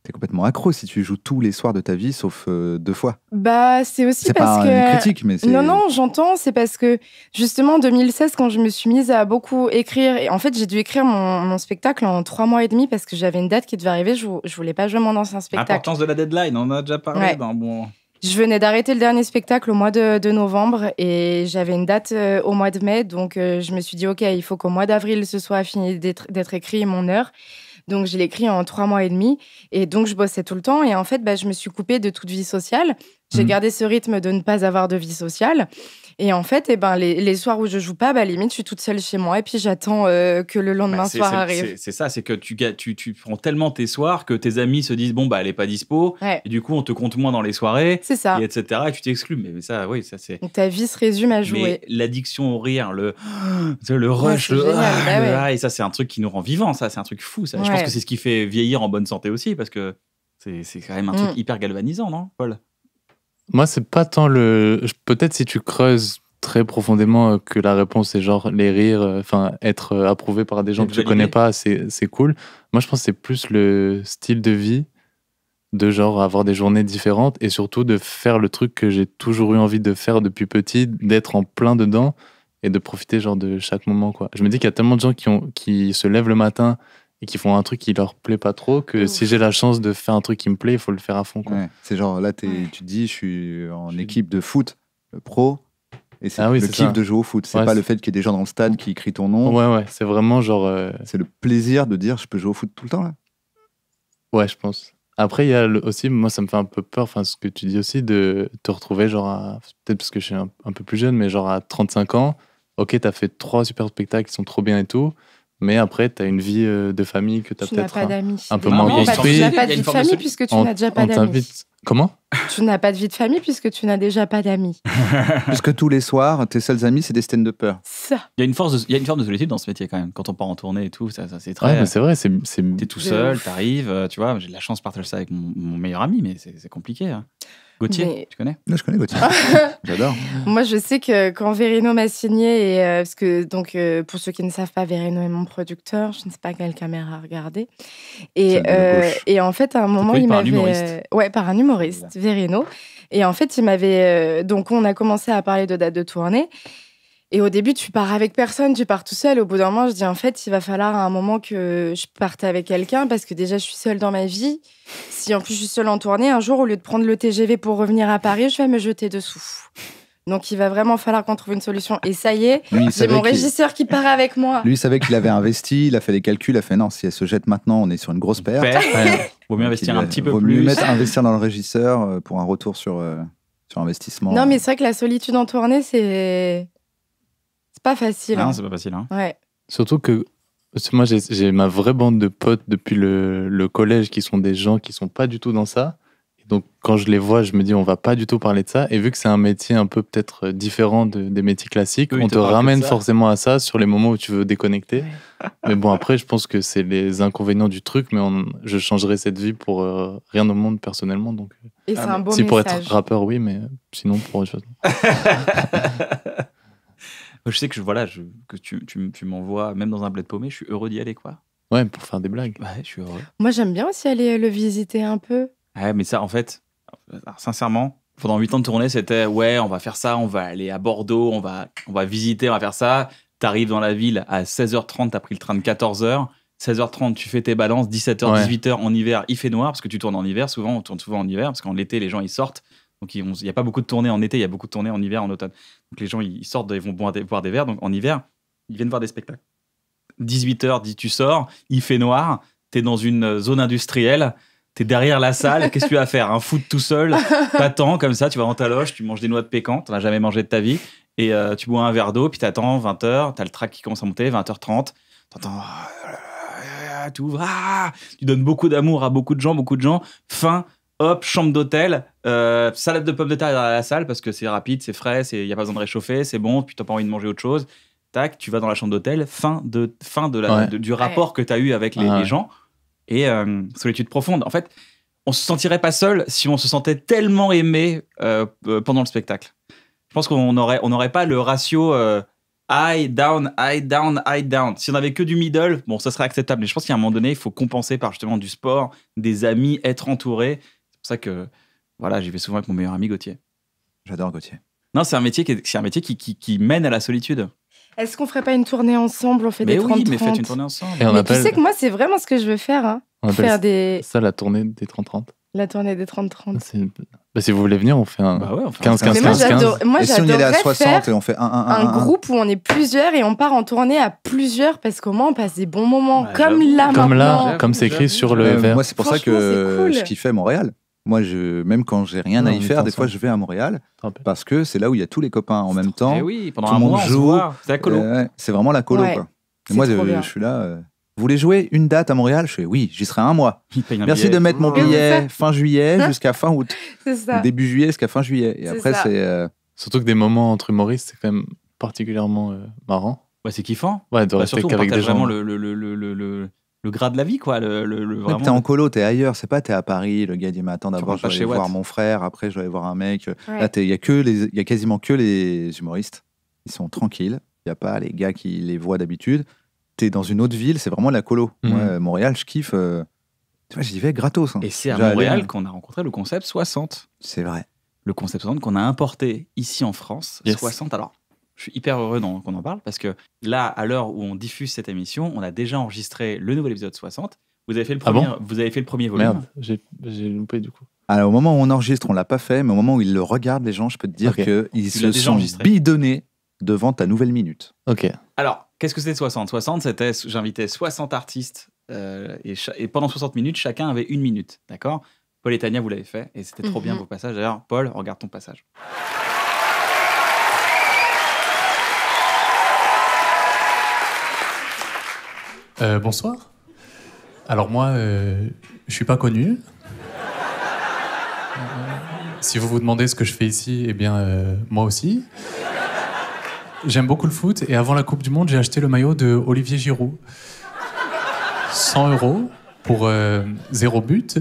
T'es complètement accro si tu joues tous les soirs de ta vie, sauf euh, deux fois. Bah, c'est aussi parce pas que. Une critique, mais Non, non, j'entends. C'est parce que justement, en 2016, quand je me suis mise à beaucoup écrire, et en fait, j'ai dû écrire mon, spectacle en trois mois et demi parce que j'avais une date qui devait arriver. Je, je voulais pas jouer mon ancien spectacle. L'importance de la deadline, on en a déjà parlé bon. Je venais d'arrêter le dernier spectacle au mois de, novembre et j'avais une date euh, au mois de mai. Donc, euh, je me suis dit, OK, il faut qu'au mois d'avril, ce soit fini d'être écrit mon heure. Donc, je l'ai écrit en trois mois et demi. Et donc, je bossais tout le temps. Et en fait, bah, je me suis coupée de toute vie sociale. J'ai mmh. gardé ce rythme de ne pas avoir de vie sociale. Et en fait, eh ben, les, les soirs où je joue pas, bah, limite, je suis toute seule chez moi et puis j'attends euh, que le lendemain bah, soir arrive. C'est ça, c'est que tu, tu, tu prends tellement tes soirs que tes amis se disent bon, bah, elle est pas dispo. Et du coup, on te compte moins dans les soirées. C'est ça. Et etc. Et tu t'exclus. Mais, ça, oui, ça c'est. Ta vie se résume à jouer. L'addiction au rire, le, *gasps* le rush, le, ah, bah, ah, et ça, c'est un truc qui nous rend vivants. Ça, c'est un truc fou. Ça. Je pense que c'est ce qui fait vieillir en bonne santé aussi parce que c'est quand même un truc mm. hyper galvanisant, non, Paul moi, c'est pas tant le. Peut-être si tu creuses très profondément euh, que la réponse est genre les rires, euh, enfin être euh, approuvé par des gens que tu connais pas, c'est cool. Moi, je pense que c'est plus le style de vie, de genre avoir des journées différentes et surtout de faire le truc que j'ai toujours eu envie de faire depuis petit, d'être en plein dedans et de profiter genre de chaque moment quoi. Je me dis qu'il y a tellement de gens qui ont qui se lèvent le matin et qui font un truc qui leur plaît pas trop, que si j'ai la chance de faire un truc qui me plaît, il faut le faire à fond. C'est genre là, tu dis, je suis en équipe de foot euh, pro, et c'est ah le kiff de jouer au foot. C'est n'est pas le fait qu'il y ait des gens dans le stade qui crient ton nom. Ouais, ouais, c'est vraiment genre. Euh, c'est le plaisir de dire, je peux jouer au foot tout le temps Ouais, je pense. Après, il y a aussi, moi, ça me fait un peu peur, enfin, ce que tu dis aussi, de te retrouver, genre, peut-être parce que je suis un, peu plus jeune, mais genre à 35 ans, ok, tu as fait trois super spectacles qui sont trop bien et tout, mais après, tu as une vie euh, de famille que t'as tu peut-être un, peu moins construite. Tu n'as pas de vie de famille puisque tu n'as déjà pas d'amis. Comment Tu n'as *laughs* pas de vie de famille puisque tu n'as déjà pas d'amis. puisque tous les soirs, tes seuls amis, c'est des stènes de peur. Ça. Il y a une il y a une forme de solitude dans ce métier quand même. Quand on part en tournée et tout, c'est très. Ouais, c'est vrai, c'est. T'es tout seul, t'arrives, euh, tu vois. J'ai de la chance de partager ça avec mon, meilleur ami, mais c'est compliqué. Hein. Gauthier, tu connais Non, je connais Gauthier. *laughs* J'adore. Moi, je sais que quand Verino m'a signé, et, euh, parce que donc euh, pour ceux qui ne savent pas, Verino est mon producteur. Je ne sais pas quelle caméra regarder. Et, euh, et en fait, à un moment, il m'avait, ouais, par un humoriste, Verino. Et en fait, il m'avait donc on a commencé à parler de date de tournée. Et au début, tu pars avec personne, tu pars tout seul. Au bout d'un moment, je dis en fait, il va falloir à un moment que je parte avec quelqu'un parce que déjà, je suis seule dans ma vie. Si en plus je suis seule en tournée, un jour, au lieu de prendre le TGV pour revenir à Paris, je vais me jeter dessous. Donc il va vraiment falloir qu'on trouve une solution. Et ça y est, j'ai mon régisseur qui part avec moi. Lui, il savait qu'il avait investi, il a fait des calculs, il a fait non, si elle se jette maintenant, on est sur une grosse perte. Ouais. Vaut mieux investir un petit peu plus. Vaut mieux mettre, investir dans le régisseur euh, pour un retour sur, euh, sur investissement. Non, mais c'est vrai que la solitude en tournée, c'est pas facile. non, hein. c'est pas facile. Hein. Surtout que moi, j'ai ma vraie bande de potes depuis le, le, collège qui sont des gens qui sont pas du tout dans ça. donc, quand je les vois, je me dis, on va pas du tout parler de ça. Et vu que c'est un métier un peu peut-être euh, différent des métiers classiques, on te ramène forcément à ça sur les moments où tu veux déconnecter. *laughs* mais bon, après, je pense que c'est les inconvénients du truc, mais je changerai cette vie pour euh, rien au monde personnellement. Donc, euh, Et c'est ah, un Si pour être rappeur, oui, mais sinon pour autre chose. *laughs* *laughs* Je sais que voilà, que tu, tu, m'envoies, même dans un bled paumé, je suis heureux d'y aller, quoi. Ouais, pour faire des blagues. Ouais, je suis heureux. Moi, j'aime bien aussi aller euh, le visiter un peu. Ouais, mais ça, en fait, sincèrement, pendant 8 ans de tournée, c'était ouais, on va faire ça, on va aller à Bordeaux, on va, on va visiter, on va faire ça. T'arrives dans la ville à 16h30, t'as pris le train de 14h. 16h30, tu fais tes balances. 17h, 18h en hiver, il fait noir parce que tu tournes en hiver. Souvent, on tourne souvent en hiver parce qu'en l'été, les gens ils sortent. Donc il n'y a pas beaucoup de tournées en été, il y a beaucoup de tournées en hiver, en automne. Donc les gens, ils sortent, ils vont boire des, verres. Donc en hiver, ils viennent voir des spectacles. 18h, tu sors, il fait noir, tu es dans une euh, zone industrielle, tu es derrière la salle, qu'est-ce que tu vas faire Un foot tout seul, t'attends comme ça, tu vas dans ta loge, tu manges des noix de pécan, t'en as jamais mangé de ta vie, et euh, tu bois un verre d'eau, puis t'attends 20h, as le track qui commence à monter, 20h30, t'entends ah, tu ouvres, tu donnes beaucoup d'amour à beaucoup de gens, beaucoup de gens, fin, hop, chambre d'hôtel, euh, salade de pommes de terre à la salle parce que c'est rapide, c'est frais, il n'y a pas besoin de réchauffer, c'est bon, puis tu n'as pas envie de manger autre chose. Tac, tu vas dans la chambre d'hôtel, fin, de, fin de, la, du rapport que tu as eu avec les, gens et euh, solitude profonde. En fait, on se sentirait pas seul si on se sentait tellement aimé euh, pendant le spectacle. Je pense qu'on n'aurait on aurait pas le ratio high, down, high, down, high, down. Si on avait que du middle, bon, ça serait acceptable. Mais je pense qu'à un moment donné, il faut compenser par justement du sport, des amis, être entouré pour ça que voilà, j'y vais souvent avec mon meilleur ami Gauthier. J'adore Gauthier. Non, c'est un métier, qui, un métier qui, qui, mène à la solitude. Est-ce qu'on ferait pas une tournée ensemble On fait des 30 oui, mais faites une tournée ensemble. tu sais que moi, c'est vraiment ce que je veux faire. Hein. faire des... ça la tournée des 30-30 La tournée des 30-30. Ah, bah, si vous voulez venir, on fait un 15-15-15. Bah moi, j'adore. on à 60 et on fait un, un, groupe où on est plusieurs et on part en tournée à plusieurs parce qu'au moins on passe des bons moments, comme là Comme là, comme c'est écrit sur le. Euh, moi, c'est pour ça que je kiffais Montréal. Moi, je, même quand j'ai rien à y faire, des fois, je vais à Montréal parce que c'est là où il y a tous les copains en même temps. Et eh oui, pendant tout un monde joue. C'est la colo. c'est vraiment la colo. moi, je, suis là. Euh, vous voulez jouer une date à Montréal Je fais oui, j'y serai un mois. *laughs* Merci de mettre mon billet fin juillet *laughs* jusqu'à fin août. Ça. Début juillet jusqu'à fin juillet. Et après, c'est. Euh, surtout que des moments entre humoristes, c'est quand même particulièrement euh, marrant. Ouais, c'est kiffant. Ouais, de bah, rester avec vraiment le le gras de la vie, quoi. Le, le, T'es en colo, t'es ailleurs, c'est pas t'es à Paris, le gars dit, mais attends, d'abord, je vais aller voir mon frère, après, je vais aller voir un mec. Là, il y, a que les, y a quasiment que les humoristes. Ils sont tranquilles, il n'y a pas les gars qui les voient d'habitude. T'es dans une autre ville, c'est vraiment la colo. Mhm. Euh, Montréal, je kiffe. Euh, tu vois, j'y vais gratos. Hein. Et c'est à Montréal qu'on a rencontré le concept 60. C'est vrai. Le concept 60 qu'on a importé ici en France. 60, alors je suis hyper heureux qu'on en parle parce que là, à l'heure où on diffuse cette émission, on a déjà enregistré le nouvel épisode 60. Vous avez fait le ah premier, vous avez fait le premier volume. Merde, j'ai loupé du coup. Alors, au moment où on enregistre, on l'a pas fait, mais au moment où ils le regardent, les gens, je peux te dire qu'ils se sont bidonnés devant ta nouvelle minute. Ok. Alors, qu'est-ce que c'était 60 60, c'était j'invitais 60 artistes euh, et, et, pendant 60 minutes, chacun avait une minute. D'accord Paul et Tania, vous l'avez fait et c'était trop mhm. bien vos passages. D'ailleurs, Paul, regarde ton passage. Euh, bonsoir. Alors moi, euh, je suis pas connu. si vous vous demandez ce que je fais ici, eh bien euh, moi aussi. J'aime beaucoup le foot et avant la Coupe du Monde, j'ai acheté le maillot de Olivier Giroud. 100 euros pour zéro but.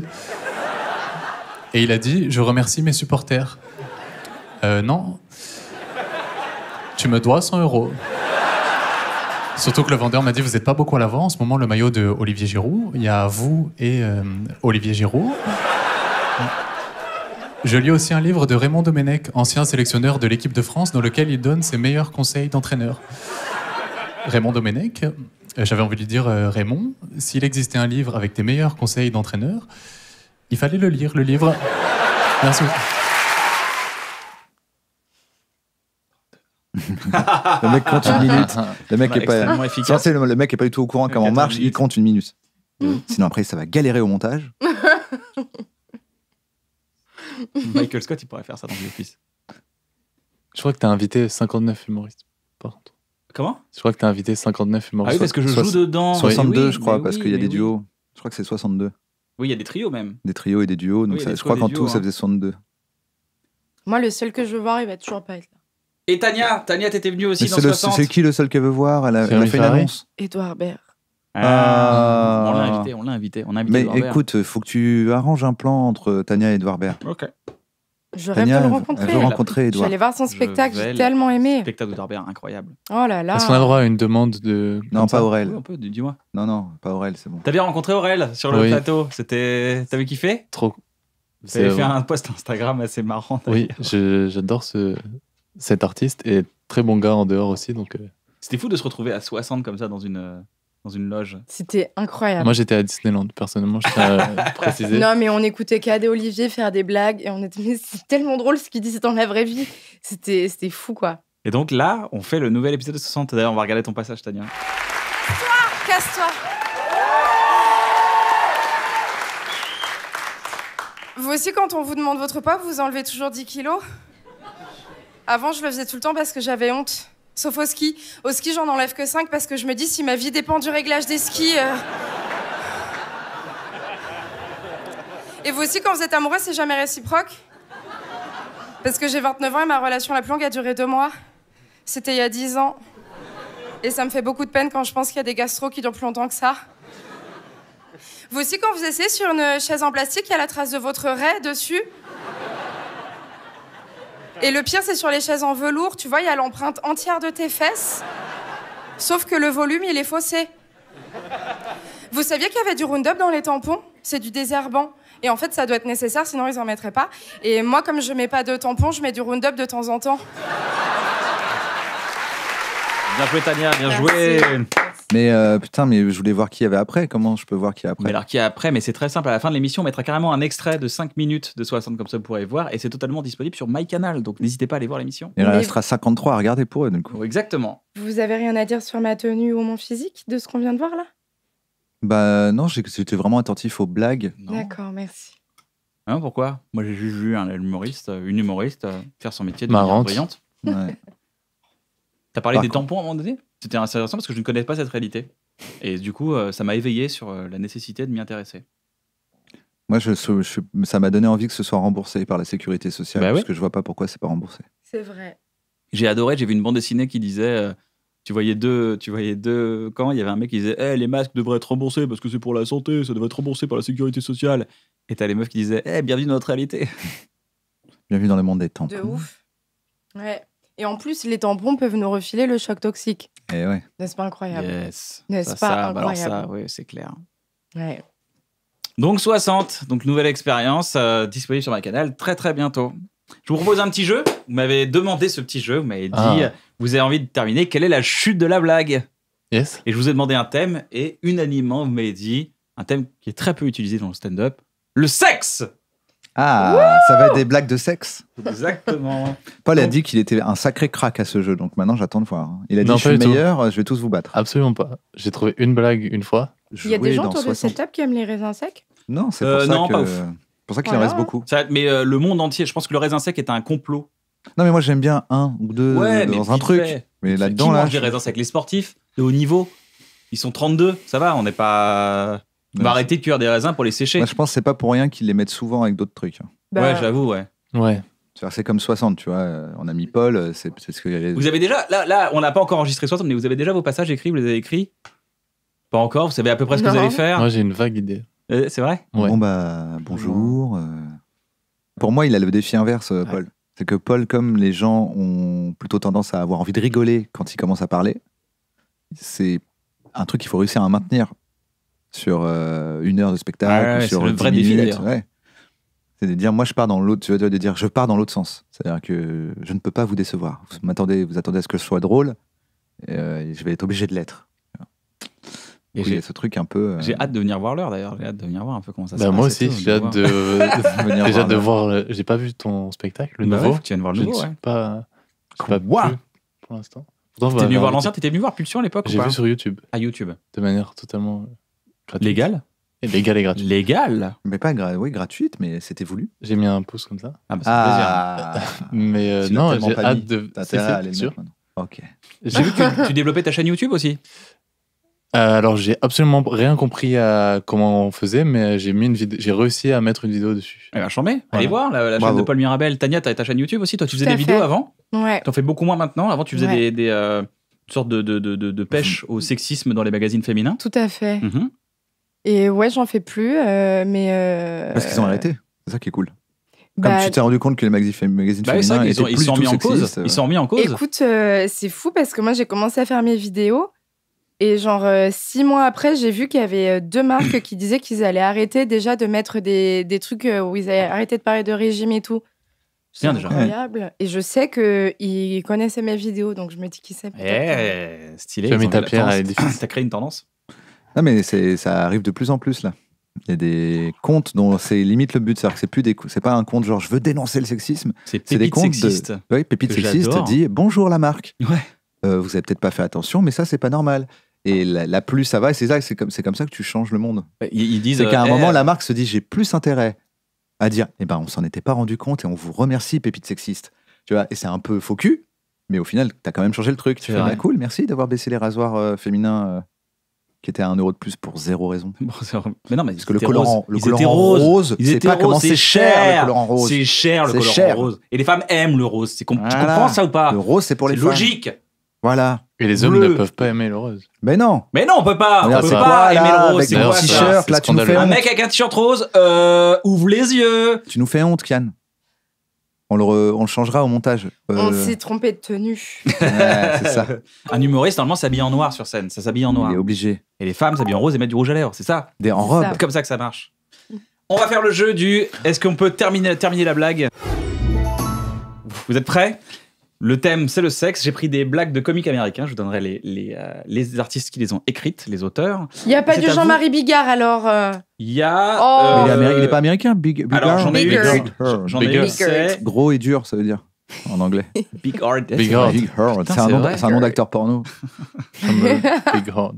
Et il a dit Je remercie mes supporters. non, tu me dois 100 euros. Surtout que le vendeur m'a dit Vous n'êtes pas beaucoup à l'avant. En ce moment, le maillot de Olivier Giroud, il y a vous et euh, Olivier Giroud. Je lis aussi un livre de Raymond Domenech, ancien sélectionneur de l'équipe de France, dans lequel il donne ses meilleurs conseils d'entraîneur. Raymond Domenech, euh, j'avais envie de lui dire euh, Raymond, s'il existait un livre avec tes meilleurs conseils d'entraîneur, il fallait le lire, le livre. Merci. *laughs* le mec compte une minute. *laughs* Le mec est pas. le, le, mec est pas du tout au courant comment on marche. Il compte une minute. Mm. Sinon après ça va galérer au montage. *laughs* Michael Scott il pourrait faire ça dans le Office. Je crois que t'as invité 59 humoristes. Comment Je crois que t'as invité 59 humoristes. Ah oui parce que je joue dedans. 62 je crois parce qu'il y a des duos. Je crois que c'est 62. Oui il y a des trios même. Des trios et des duos donc je crois qu'en tout ça hein. faisait 62. Moi le seul que je veux voir il va toujours pas être et Tania, bah. Tania, t'étais venue aussi dans c'est C'est qui le seul qu'elle veut voir Elle a, fait une annonce Edouard Baird. Ah. Ah. On l'a invité, on l'a invité, on a invité. Mais écoute, écoute, faut que tu arranges un plan entre Tania et Edouard Baird. Ok. Je rêve le rencontrer. J'allais Je Edouard. voir son spectacle, j'ai tellement aimé. Spectacle d'Edouard Baird, incroyable. Oh là là. Est-ce qu'on a droit à une demande de. Non, pas Oui, Aurel. dis-moi. Non, non, pas Aurel, c'est bon. T'as bien rencontré Aurel sur le plateau. C'était, t'avais kiffé Trop. T'avais fait un post Instagram assez marrant. Oui, j'adore ce, cet artiste est très bon gars en dehors aussi. Donc, euh. C'était fou de se retrouver à 60 comme ça dans une, euh, dans une loge. C'était incroyable. Moi, j'étais à Disneyland, personnellement, je à *laughs* préciser. Non, mais on écoutait Kade et Olivier faire des blagues et on était. tellement drôle ce qu'ils disaient dans la vraie vie. C'était, c'était fou, quoi. Et donc là, on fait le nouvel épisode de 60. D'ailleurs, on va regarder ton passage, Tania. Casse-toi Casse-toi Vous aussi, quand on vous demande votre poids, vous enlevez toujours 10 kilos avant, je le faisais tout le temps parce que j'avais honte. Sauf au ski. Au ski, j'en enlève que 5 parce que je me dis si ma vie dépend du réglage des skis. Euh. Et vous aussi, quand vous êtes amoureux, c'est jamais réciproque Parce que j'ai 29 ans et ma relation la plus longue a duré deux mois. C'était il y a 10 ans. Et ça me fait beaucoup de peine quand je pense qu'il y a des gastro qui durent plus longtemps que ça. Vous aussi, quand vous essayez sur une chaise en plastique, il y a la trace de votre raie dessus. Et le pire, c'est sur les chaises en velours, tu vois, il y a l'empreinte entière de tes fesses. Sauf que le volume, il est faussé. Vous saviez qu'il y avait du Roundup dans les tampons C'est du désherbant. Et en fait, ça doit être nécessaire, sinon ils en mettraient pas. Et moi, comme je mets pas de tampons, je mets du Roundup de temps en temps. Bien joué, Tania, bien joué. Mais euh, putain, mais je voulais voir qui y avait après. Comment je peux voir qui y a après Mais alors qui y a après Mais c'est très simple. À la fin de l'émission, on mettra carrément un extrait de 5 minutes de 60 comme ça, vous pourrez voir. Et c'est totalement disponible sur MyCanal. Donc n'hésitez pas à aller voir l'émission. Il mais... restera 53 à regarder pour eux, du coup. Exactement. Vous avez rien à dire sur ma tenue ou mon physique de ce qu'on vient de voir là Bah non, j'étais vraiment attentif aux blagues. D'accord, merci. Hein, pourquoi Moi, j'ai juste vu un humoriste, une humoriste euh, faire son métier de manière brillante. Ouais. T'as parlé des tampons à un moment donné c'était intéressant parce que je ne connais pas cette réalité. Et du coup, euh, ça m'a éveillé sur euh, la nécessité de m'y intéresser. Moi, je, ça m'a donné envie que ce soit remboursé par la sécurité sociale, bah parce que je vois pas pourquoi c'est pas remboursé. C'est vrai. J'ai adoré, j'ai vu une bande dessinée qui disait, euh, tu voyais deux, tu voyais deux quand il y avait un mec qui disait, eh, les masques devraient être remboursés parce que c'est pour la santé, ça devrait être remboursé par la sécurité sociale. Et as les meufs qui disaient, eh, bien bienvenue dans notre réalité. *laughs* vu dans le monde des tampons. De ouf. Ouais. Et en plus, les tampons peuvent nous refiler le choc toxique. Eh N'est-ce pas incroyable N'est-ce pas bah, incroyable oui, c'est clair. Donc 60, donc nouvelle expérience euh, disponible sur ma canal très très bientôt. Je vous propose un petit jeu. Vous m'avez demandé ce petit jeu. Vous m'avez dit, ah. euh, vous avez envie de terminer. Quelle est la chute de la blague Yes. Et je vous ai demandé un thème et unanimement vous m'avez dit un thème qui est très peu utilisé dans le stand-up, le sexe. Ah, ça va être des blagues de sexe Exactement. Paul a dit qu'il était un sacré crack à ce jeu, donc maintenant j'attends de voir. Il a dit je suis meilleur, je vais tous vous battre. Absolument pas. J'ai trouvé une blague une fois. Il y a des gens autour 60... de qui aiment les raisins secs Non, c'est pour, euh, pour, ça qu'il en reste beaucoup. mais euh, le monde entier, je pense que le raisin sec est un complot. Non, mais moi j'aime bien un ou deux dans un truc. Mais là-dedans, mange des raisins secs Les sportifs de haut niveau Ils sont 32, ça va, on n'est pas. On va arrêter de cuire des raisins pour les sécher. je pense que c'est pas pour rien qu'ils les mettent souvent avec d'autres trucs. Bah, ouais, j'avoue, ouais. Ouais. C'est comme 60, tu vois. On a mis Paul, c'est ce que. Vous avez déjà. Là, là on n'a pas encore enregistré 60, mais vous avez déjà vos passages écrits, vous les avez écrits Pas encore, vous savez à peu près ce que vous allez faire Moi, j'ai une vague idée. Euh, c'est vrai Bon, bah, bonjour. Euh. Pour moi, il a le défi inverse, euh, Paul. C'est que Paul, comme les gens ont plutôt tendance à avoir envie de rigoler quand il commence à parler, c'est un truc qu'il faut réussir à maintenir sur euh, une heure de spectacle, sur une vrai défi ouais. C'est de dire, moi je pars dans l'autre, dire, je pars dans l'autre sens. C'est-à-dire que je ne peux pas vous décevoir. Vous m'attendez, vous attendez à ce que je sois drôle, et, euh, je vais être obligé de l'être. Et oui, j'ai ce truc un peu. Euh, j'ai hâte de venir voir l'heure d'ailleurs. J'ai hâte de venir voir un peu comment ça se bah, passe. Moi aussi, j'ai hâte de. j'ai hâte de voir. J'ai pas vu ton spectacle, le bah nouveau. tu viens de voir le nouveau. pas. pour l'instant. T'étais venu voir l'ancien, t'étais venu voir Pulsion à l'époque J'ai vu sur YouTube. À YouTube. De manière totalement. Légal Légal et gratuit. Légal Mais pas gra oui, gratuite, mais c'était voulu. J'ai mis un pouce comme ça. Ah, bah, ah plaisir. *laughs* mais euh, non, j'ai hâte de. T'as Ok. *laughs* J'ai vu que tu, développais ta chaîne YouTube aussi. Euh, alors, j'ai absolument rien compris à comment on faisait, mais j'ai mis une j'ai réussi à mettre une vidéo dessus. Eh bien, chambé. Allez voir la, chaîne de Paul Mirabel. Tania, t'as ta chaîne YouTube aussi. Toi, tu faisais des vidéos avant. Ouais. T'en fais beaucoup moins maintenant. Avant, tu faisais des, euh, sortes de, de, pêche au sexisme dans les magazines féminins. Tout à fait. Mm-hmm. Et ouais, j'en fais plus, euh, mais. Euh, parce qu'ils ont arrêté. C'est ça qui est cool. Comme bah, tu t'es rendu compte que les magazines bah féminins ils, sont, sont mis en cause. Ils sont mis en cause. Écoute, euh, c'est fou parce que moi j'ai commencé à faire mes vidéos et genre six mois après j'ai vu qu'il y avait deux marques qui disaient qu'ils allaient arrêter déjà de mettre des, des, trucs où ils allaient arrêter de parler de régime et tout. C'est incroyable. Et je sais qu'ils connaissaient mes vidéos donc je me dis qui savent Eh, stylé. Tu as mis ta pierre à l'édifice. *coughs* créé une tendance non, mais ça arrive de plus en plus, là. Il y a des comptes dont c'est limite le but, cest c'est plus c'est pas un compte genre je veux dénoncer le sexisme. C'est des comptes oui, pépite sexiste dit bonjour la marque. Euh, vous avez peut-être pas fait attention, mais ça c'est pas normal. Et la, plus ça va, c'est ça, c'est comme comme ça que tu changes le monde. Bah, ils, disent. C'est qu'à un euh, moment eh, la marque se dit j'ai plus intérêt à dire eh ben on s'en était pas rendu compte et on vous remercie pépite sexiste. Tu vois, et c'est un peu faux cul, mais au final tu as quand même changé le truc. Tu fais, bah, cool, merci d'avoir baissé les rasoirs euh, féminins qui était à 1 euro de plus pour zéro raison. *laughs* mais non, mais parce que le colorant, le colorant rose, rose c'est pas comment c'est cher, le colorant rose. C'est cher le colorant rose. Et les femmes aiment le rose. Tu comprends ça ou pas Le rose, c'est pour les femmes. Logique. Voilà. Et les hommes ne peuvent pas aimer le rose. Mais non. Mais non, on peut pas. On on peut pas aimer le rose. C'est un t-shirt, là, tu nous fais Un mec avec un t-shirt rose, euh, ouvre les yeux. Tu nous fais honte, Kian. On le, changera au montage. On euh, s'est trompé de tenue. *laughs* c'est ça. Un humoriste, normalement, s'habille en noir sur scène. Ça s'habille en noir. Il est obligé. Et les femmes s'habillent en rose et mettent du rouge à lèvres. C'est ça. Des, en robe. C'est comme ça que ça marche. On va faire le jeu du est-ce qu'on peut terminer, terminer la blague Vous êtes prêts le thème, c'est le sexe. J'ai pris des blagues de comiques américains. Je vous donnerai les, les, euh, les artistes qui les ont écrites, les auteurs. Il n'y a pas du Jean-Marie Bigard, alors euh Il y oh. euh, il n'est pas américain, Big, Bigard Alors, j'en ai Gros et dur, ça veut dire, en anglais. *laughs* Bigard. C'est un, nom d'acteur porno. *laughs* Bigard.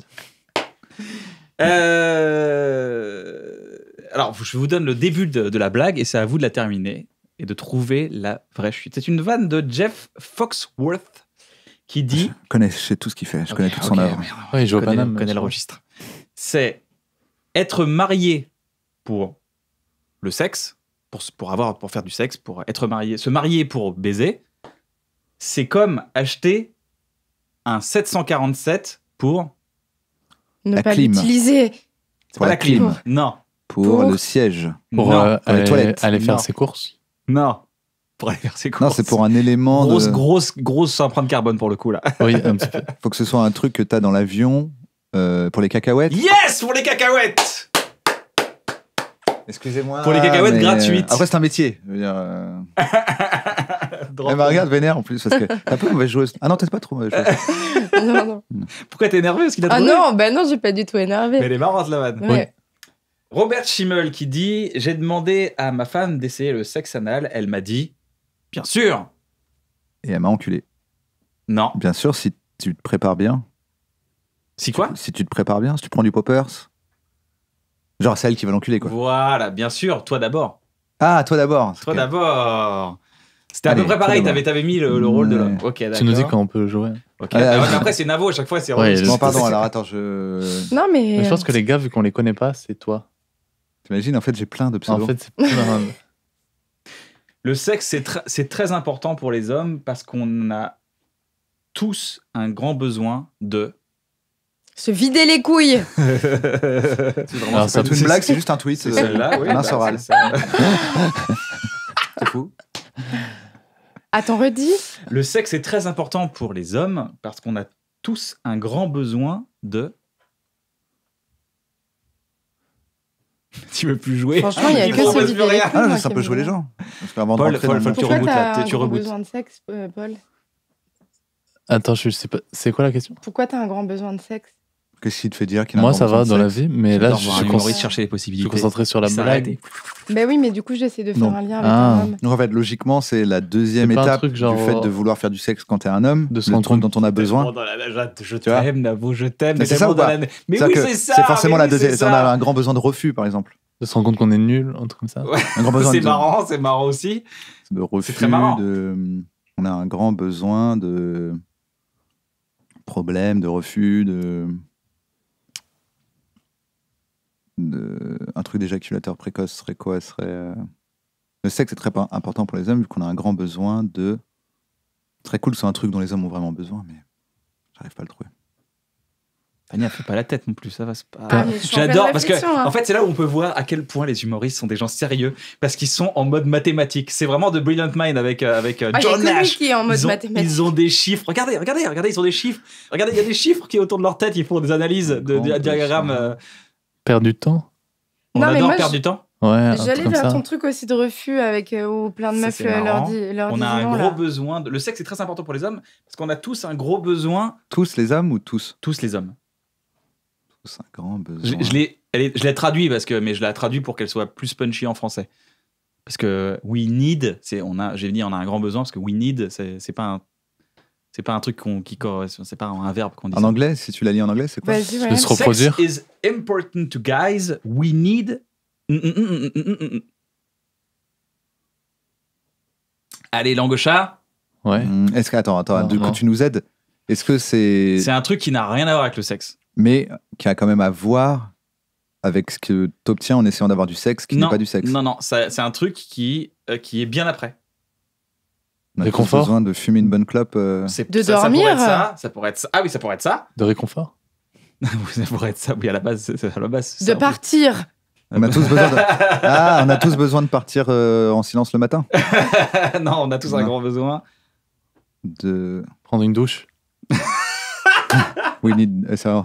alors, je vous donne le début de la blague et c'est à vous de la terminer et de trouver la vraie chute. C'est une vanne de Jeff Foxworth qui dit. Je connais, je sais tout ce qu'il fait, je connais toute son œuvre. Oui, je connais, connais le registre. C'est être marié pour le sexe, pour, pour, avoir, pour faire du sexe, pour être marié, se marier pour baiser. C'est comme acheter un 747 pour. Ne pas l'utiliser. Pour pas la clim. Non. Pour, le siège. Pour euh, euh, aller, faire ses courses. Non. Pour faire ses courses. Non, c'est pour un élément. Grosse, de... grosse, grosse empreinte carbone pour le coup, là. Oui, un petit *laughs* peu. Faut que ce soit un truc que t'as dans l'avion euh, pour les cacahuètes. Yes, pour les cacahuètes Excusez-moi. Pour les cacahuètes euh, gratuites. Après, c'est un métier. Je veux dire, euh... *laughs* eh ben, regarde, vénère en plus, parce que t'es un peu mauvaise joueuse. Ah non, t'es pas trop mauvaise joueuse. *laughs* non, non. Pourquoi t'es énervée qu'il a Ah non, ben non, j'ai pas du tout énervé. Mais elle est marrante, la vanne. Oui. Robert Schimmel qui dit J'ai demandé à ma femme d'essayer le sexe anal. Elle m'a dit Bien sûr Et elle m'a enculé. Non. Bien sûr, si tu te prépares bien. Si quoi si, tu te prépares bien, si tu prends du poppers. Genre celle qui va l'enculer, quoi. Voilà, bien sûr, toi d'abord. Ah, toi d'abord. Toi d'abord. C'était à peu près pareil, t'avais, mis le, rôle de l'homme. tu nous dis quand on peut jouer. Ah, après, c'est Navo, à chaque fois, c'est. non, pardon, alors attends, je. Non, mais je pense que les gars, vu qu'on les connaît pas, c'est toi. T'imagines, en fait, j'ai plein de En fait, *laughs* Le sexe, c'est, très important pour les hommes parce qu'on a tous un grand besoin de. Se vider les couilles *laughs* C'est vraiment une blague, c'est juste un tweet. C'est euh, celle-là, oui. *laughs* C'est fou. Attends, redis. Le sexe est très important pour les hommes parce qu'on a tous un grand besoin de. *laughs* tu veux plus jouer. Franchement, il y a ah, que ce vidéo. Ah, ça peut jouer les gens. Parce qu'avant Paul, tu as là. Tu besoin de sexe, euh, Paul Attends, je sais pas. C'est quoi la question Pourquoi t'as un grand besoin de sexe Qu'est-ce qui te fait dire qu'il a Moi, ça va dans la vie, mais là, je suis concentré chercher les possibilités. Je suis concentré sur la blague. Ben oui, mais du coup, j'essaie de faire un lien avec un ah. homme. Donc en fait, logiquement, c'est la deuxième étape du fait de vouloir faire du sexe quand t'es un homme, de ce rendre dont on a besoin. je t'aime, Nabo, je t'aime. C'est ça ou pas Mais oui, c'est ça. C'est forcément la deuxième. On a un grand besoin de refus, par exemple. De se rendre compte qu'on est nul, un truc comme ça. C'est marrant, c'est marrant aussi. De refus. C'est très marrant. On a un grand besoin de Problème, de refus, de un truc d'éjaculateur précoce serait quoi serait, euh... Le sexe est très important pour les hommes, vu qu'on a un grand besoin de. Très cool, c'est un truc dont les hommes ont vraiment besoin, mais j'arrive pas à le trouver. Tania, fait pas la tête non plus, ça va pas. Ah, J'adore parce que hein. en fait c'est là où on peut voir à quel point les humoristes sont des gens sérieux parce qu'ils sont en mode mathématique. C'est vraiment de Brilliant Mind avec euh, avec euh, ah, John Nash. Qui est en ils, ont, des chiffres. Regardez, regardez, regardez, ils ont des chiffres. Regardez, il y a des chiffres qui autour de leur tête, ils font des analyses de, diagrammes perdre du temps. On a adore perdre du temps Ouais, J'allais dire ton truc aussi de refus avec au euh, plein de meufs leur, dit, On a un gros besoin. De... Le sexe est très important pour les hommes parce qu'on a tous un gros besoin. Tous les hommes ou tous Tous les hommes. Tous un grand besoin. Je, l'ai, traduit parce que, mais je l'ai traduit pour qu'elle soit plus punchy en français. Parce que we need, c'est on a, j'ai dit on a un grand besoin parce que we need, c'est pas un c'est pas un truc qui c'est pas un verbe qu'on dit. En anglais, si tu la lis en anglais, c'est quoi se reproduire. Sex is important to guys. We need. Mm, mm, mm, Allez, langue Ouais. Est-ce que attends, attends, que tu nous aides. Est-ce que c'est C'est un truc qui n'a rien à voir avec le sexe. Mais qui a quand même à voir avec ce que tu obtiens en essayant d'avoir du sexe qui n'est pas du sexe. Non, non, c'est un truc qui, euh, qui est bien après. On a besoin de fumer une bonne clope. Euh. De dormir. Euh. Ça pourrait, ça, être ça. Ah oui, ça pourrait être ça. De réconfort. *laughs* ça pourrait être ça. Oui, à la base, à la base. De partir. On a tous besoin. De... *laughs* Ah, on a tous besoin de partir euh, en silence le matin. *laughs* non, on a tous un grand besoin de prendre une douche. Eh, ça,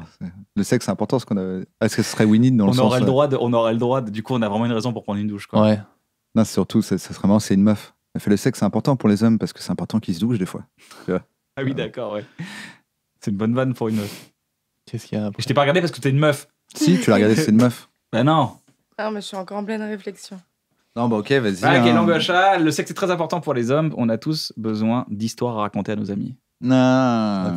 le sexe, c'est important. Ce qu'on a. Est-ce ah, que ce serait we need dans on le sens. Aurait le droit on aurait le droit. du coup, on a vraiment une raison pour prendre une douche. Quoi. Ouais. Non, surtout, ça, serait marrant, c'est une meuf fait le sexe, c'est important pour les hommes parce que c'est important qu'ils se douchent des fois. ah oui, d'accord, ouais. C'est une bonne vanne pour une meuf. quest a Je t'ai pas regardé parce que t'es une meuf. Si, tu l'as regardé, c'est une meuf. *laughs* Ben non. Ah, mais je suis encore en pleine réflexion. Non, bah ok, vas-y. Ah, hein. le sexe est très important pour les hommes. On a tous besoin d'histoires à raconter à nos amis. Non,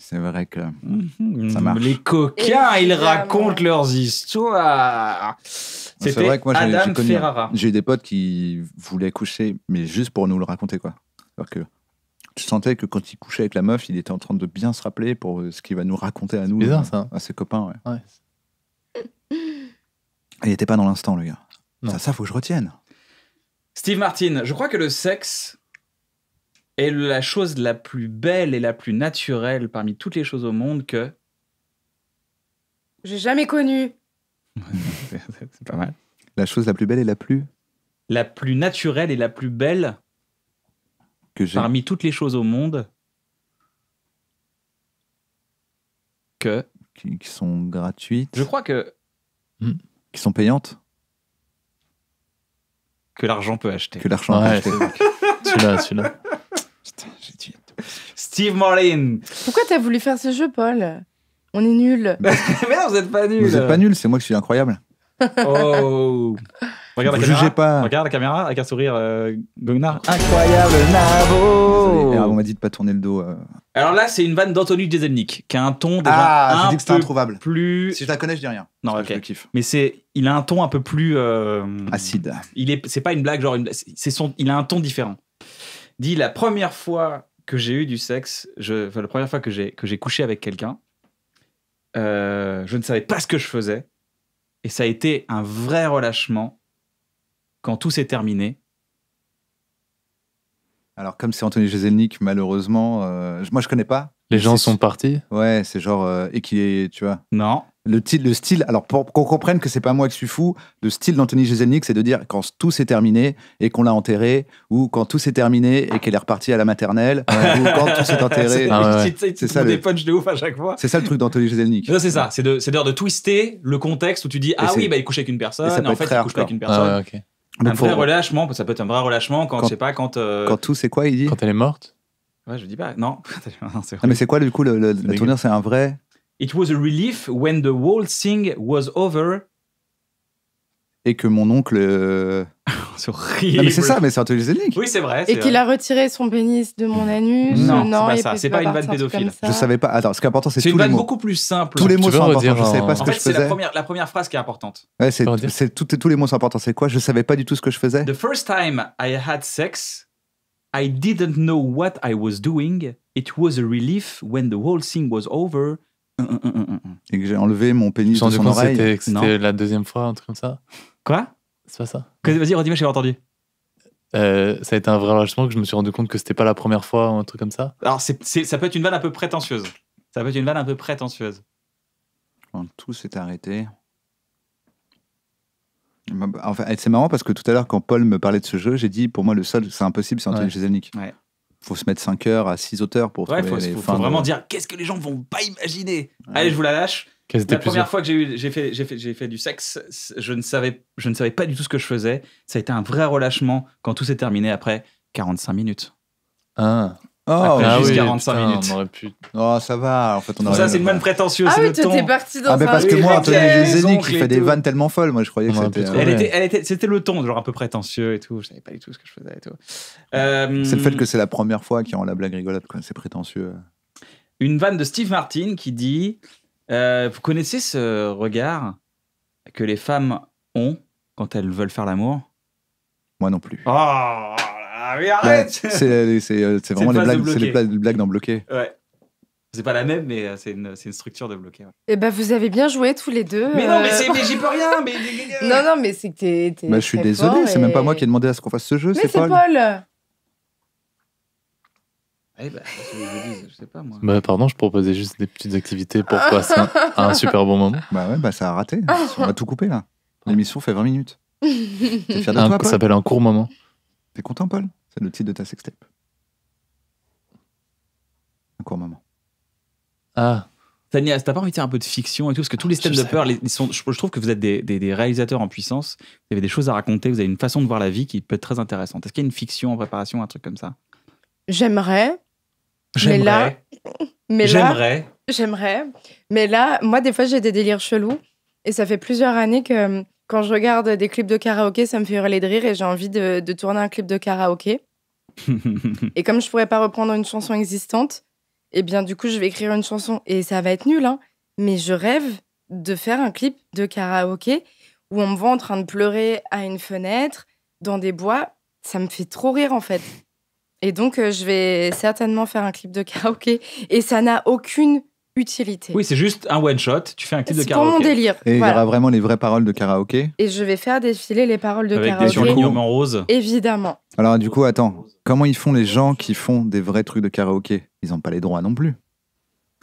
c'est vrai que mm-hmm. ça marche. Les coquins, ils racontent leurs histoires. C'est vrai que moi, j'ai des potes qui voulaient coucher, mais juste pour nous le raconter, quoi. Alors que tu sentais que quand il couchait avec la meuf, il était en train de bien se rappeler pour euh, ce qu'il va nous raconter à nous, hein. à ses copains. Ouais. Il n'était pas dans l'instant, le gars. Ça, ça, faut que je retienne. Steve Martin, je crois que le sexe et la chose la plus belle et la plus naturelle parmi toutes les choses au monde que. J'ai jamais connue. *laughs* c'est pas mal. La chose la plus belle et la plus. La plus naturelle et la plus belle que j'ai. Parmi toutes les choses au monde que. Qui, sont gratuites. Je crois que. Hmm. Qui sont payantes. Que l'argent peut acheter. Que l'argent peut acheter. celui-là, celui-là. Steve Marlin. Pourquoi t'as voulu faire ce jeu, Paul On est nuls. mais non, vous êtes pas nuls. Vous êtes pas nuls, c'est moi qui suis incroyable. Oh Regarde la caméra. Pas. Regarde la caméra avec un sourire euh, Incroyable Navo ah, On m'a dit de pas tourner le dos. Euh. Alors là, c'est une vanne d'Anthony Jeselnik qui a un ton ah, un plus. Si je la connais, je dis rien. Non, ok. Mais c'est, il a un ton un peu plus euh, acide. Il est, c'est pas une blague genre, c'est son, il a un ton différent dit la première fois que j'ai eu du sexe, je, la première fois que j'ai couché avec quelqu'un, euh, je ne savais pas ce que je faisais et ça a été un vrai relâchement quand tout s'est terminé. Alors comme c'est Anthony Jeselnik, malheureusement, euh, moi je connais pas. Les gens sont partis. Ouais, c'est genre euh, qui tu vois. Non le, style, alors pour qu'on comprenne que c'est pas moi qui suis fou, le style d'Anthony Jeselnik, c'est de dire quand tout s'est terminé et qu'on l'a enterré, ou quand tout s'est terminé et qu'elle est repartie à la maternelle, ou quand tout s'est *laughs* enterré. C'est ah ça des punchs de ouf à chaque fois. C'est ça le truc d'Anthony Jeselnik. C'est ça, c'est de, de twister le contexte où tu dis ah oui, bah, il couche avec une personne, et en fait il couche pas avec une personne. Ah un vrai relâchement, ça peut être un vrai relâchement quand, je sais pas, quand. Euh, quand tout, c'est quoi, il dit Quand elle est morte Ouais, je dis pas, non. *laughs* Ah, mais c'est quoi du coup, la tournure, c'est un vrai. It was a relief when the whole thing was over. Et que mon oncle. Euh, *laughs* mais c'est ça, mais c'est un Link. Oui, c'est vrai. Et qu'il a retiré son pénis de mon anus. Non, non c'est pas ça. C'est pas, une vanne pédophile. Je savais pas. Attends, ce qui est important, c'est tous les mots. C'est une vanne beaucoup plus simple. Tous les mots sont importants. Je savais pas euh, ce que je faisais. En fait, c'est la première phrase qui est importante. Ouais, c'est tous les mots sont importants. C'est quoi Je savais pas du tout ce que je faisais. The first time I had sex, I didn't know what I was doing. It was a relief when the whole thing was over. Hum, hum, hum, Et que j'ai enlevé mon pénis de son oreille. C'était la deuxième fois, un truc comme ça. Quoi C'est pas ça. Vas-y, redis-moi, j'ai entendu. Euh, ça a été un vrai lâchement que je me suis rendu compte que c'était pas la première fois un truc comme ça. Alors, ça peut être une vanne un peu prétentieuse. Ça peut être une vanne un peu prétentieuse. tout s'est arrêté. Enfin, c'est marrant parce que tout à l'heure, quand Paul me parlait de ce jeu, j'ai dit pour moi, le seul, c'est impossible, c'est Anthony ouais. Jeselnik. Ouais faut se mettre 5 heures à 6 auteurs pour trouver faut, vraiment dire qu'est-ce que les gens vont pas imaginer. Allez, je vous la lâche. La première fois que j'ai fait, du sexe, je ne, savais, je ne savais pas du tout ce que je faisais. Ça a été un vrai relâchement quand tout s'est terminé après 45 minutes. Ah. Oh, ah oui, 45 minutes. On aurait pu... Oh, ça va. En fait, on aurait ça, c'est une manne prétentieuse. Ah oui, t'étais parti dans ah, mais parce que moi, Anthony Gézénic, qui fait des vannes tellement folles. Moi, je croyais que c'était. Euh, elle était, elle était, c'était le ton, genre un peu prétentieux et tout. Je savais pas du tout ce que je faisais et tout. Euh, c'est le fait que c'est la première fois qu'il en la blague rigolote. C'est prétentieux. Une vanne de Steve Martin qui dit euh, Vous connaissez ce regard que les femmes ont quand elles veulent faire l'amour Moi non plus. Oh euh, euh, c'est, vraiment les blagues, c'est les dans Bloqué. Ouais. C'est pas la même, mais euh, c'est une, une structure de bloqué. Ouais. Et eh ben, vous avez bien joué tous les deux. Mais non, mais, mais j'y peux rien. Mais... *laughs* non, non, mais c'est que t'es. Bah, je suis désolé, c'est même pas moi qui ai demandé à ce qu'on fasse ce jeu. c'est, Paul. Eh ben, pas moi. Bah, pardon, je proposais juste des petites activités pour passer un, *laughs* un, super bon moment. Bah ouais, bah ça a raté. Hein. On a tout coupé là. *laughs* L'émission fait 20 minutes. de toi, Ça s'appelle un court moment. T'es content, Paul c'est le titre de ta sextape. Un court moment. Ah. Tania, t'as pas envie de faire un peu de fiction et tout Parce que tous les de peur, je, trouve que vous êtes des, réalisateurs en puissance, vous avez des choses à raconter, vous avez une façon de voir la vie qui peut être très intéressante. Est-ce qu'il y a une fiction en préparation, un truc comme ça J'aimerais. J'aimerais. *laughs* Mais là. J'aimerais. J'aimerais. Mais là, moi, des fois, j'ai des délires chelous. Et ça fait plusieurs années que quand je regarde des clips de karaoké, ça me fait hurler de rire et j'ai envie de, tourner un clip de karaoké. *laughs* et comme je pourrais pas reprendre une chanson existante, eh bien du coup je vais écrire une chanson et ça va être nul, hein. Mais je rêve de faire un clip de karaoké où on me voit en train de pleurer à une fenêtre, dans des bois. Ça me fait trop rire en fait. Et donc, euh, je vais certainement faire un clip de karaoké. Et ça n'a aucune oui, c'est juste un one shot. Tu fais un clip de karaoké. C'est mon délire. Et il y aura vraiment les vraies paroles de karaoké. Et je vais faire défiler les paroles de karaoké. Avec des en rose. Évidemment. Alors du coup, attends. Comment ils font les gens qui font des vrais trucs de karaoké Ils n'ont pas les droits non plus.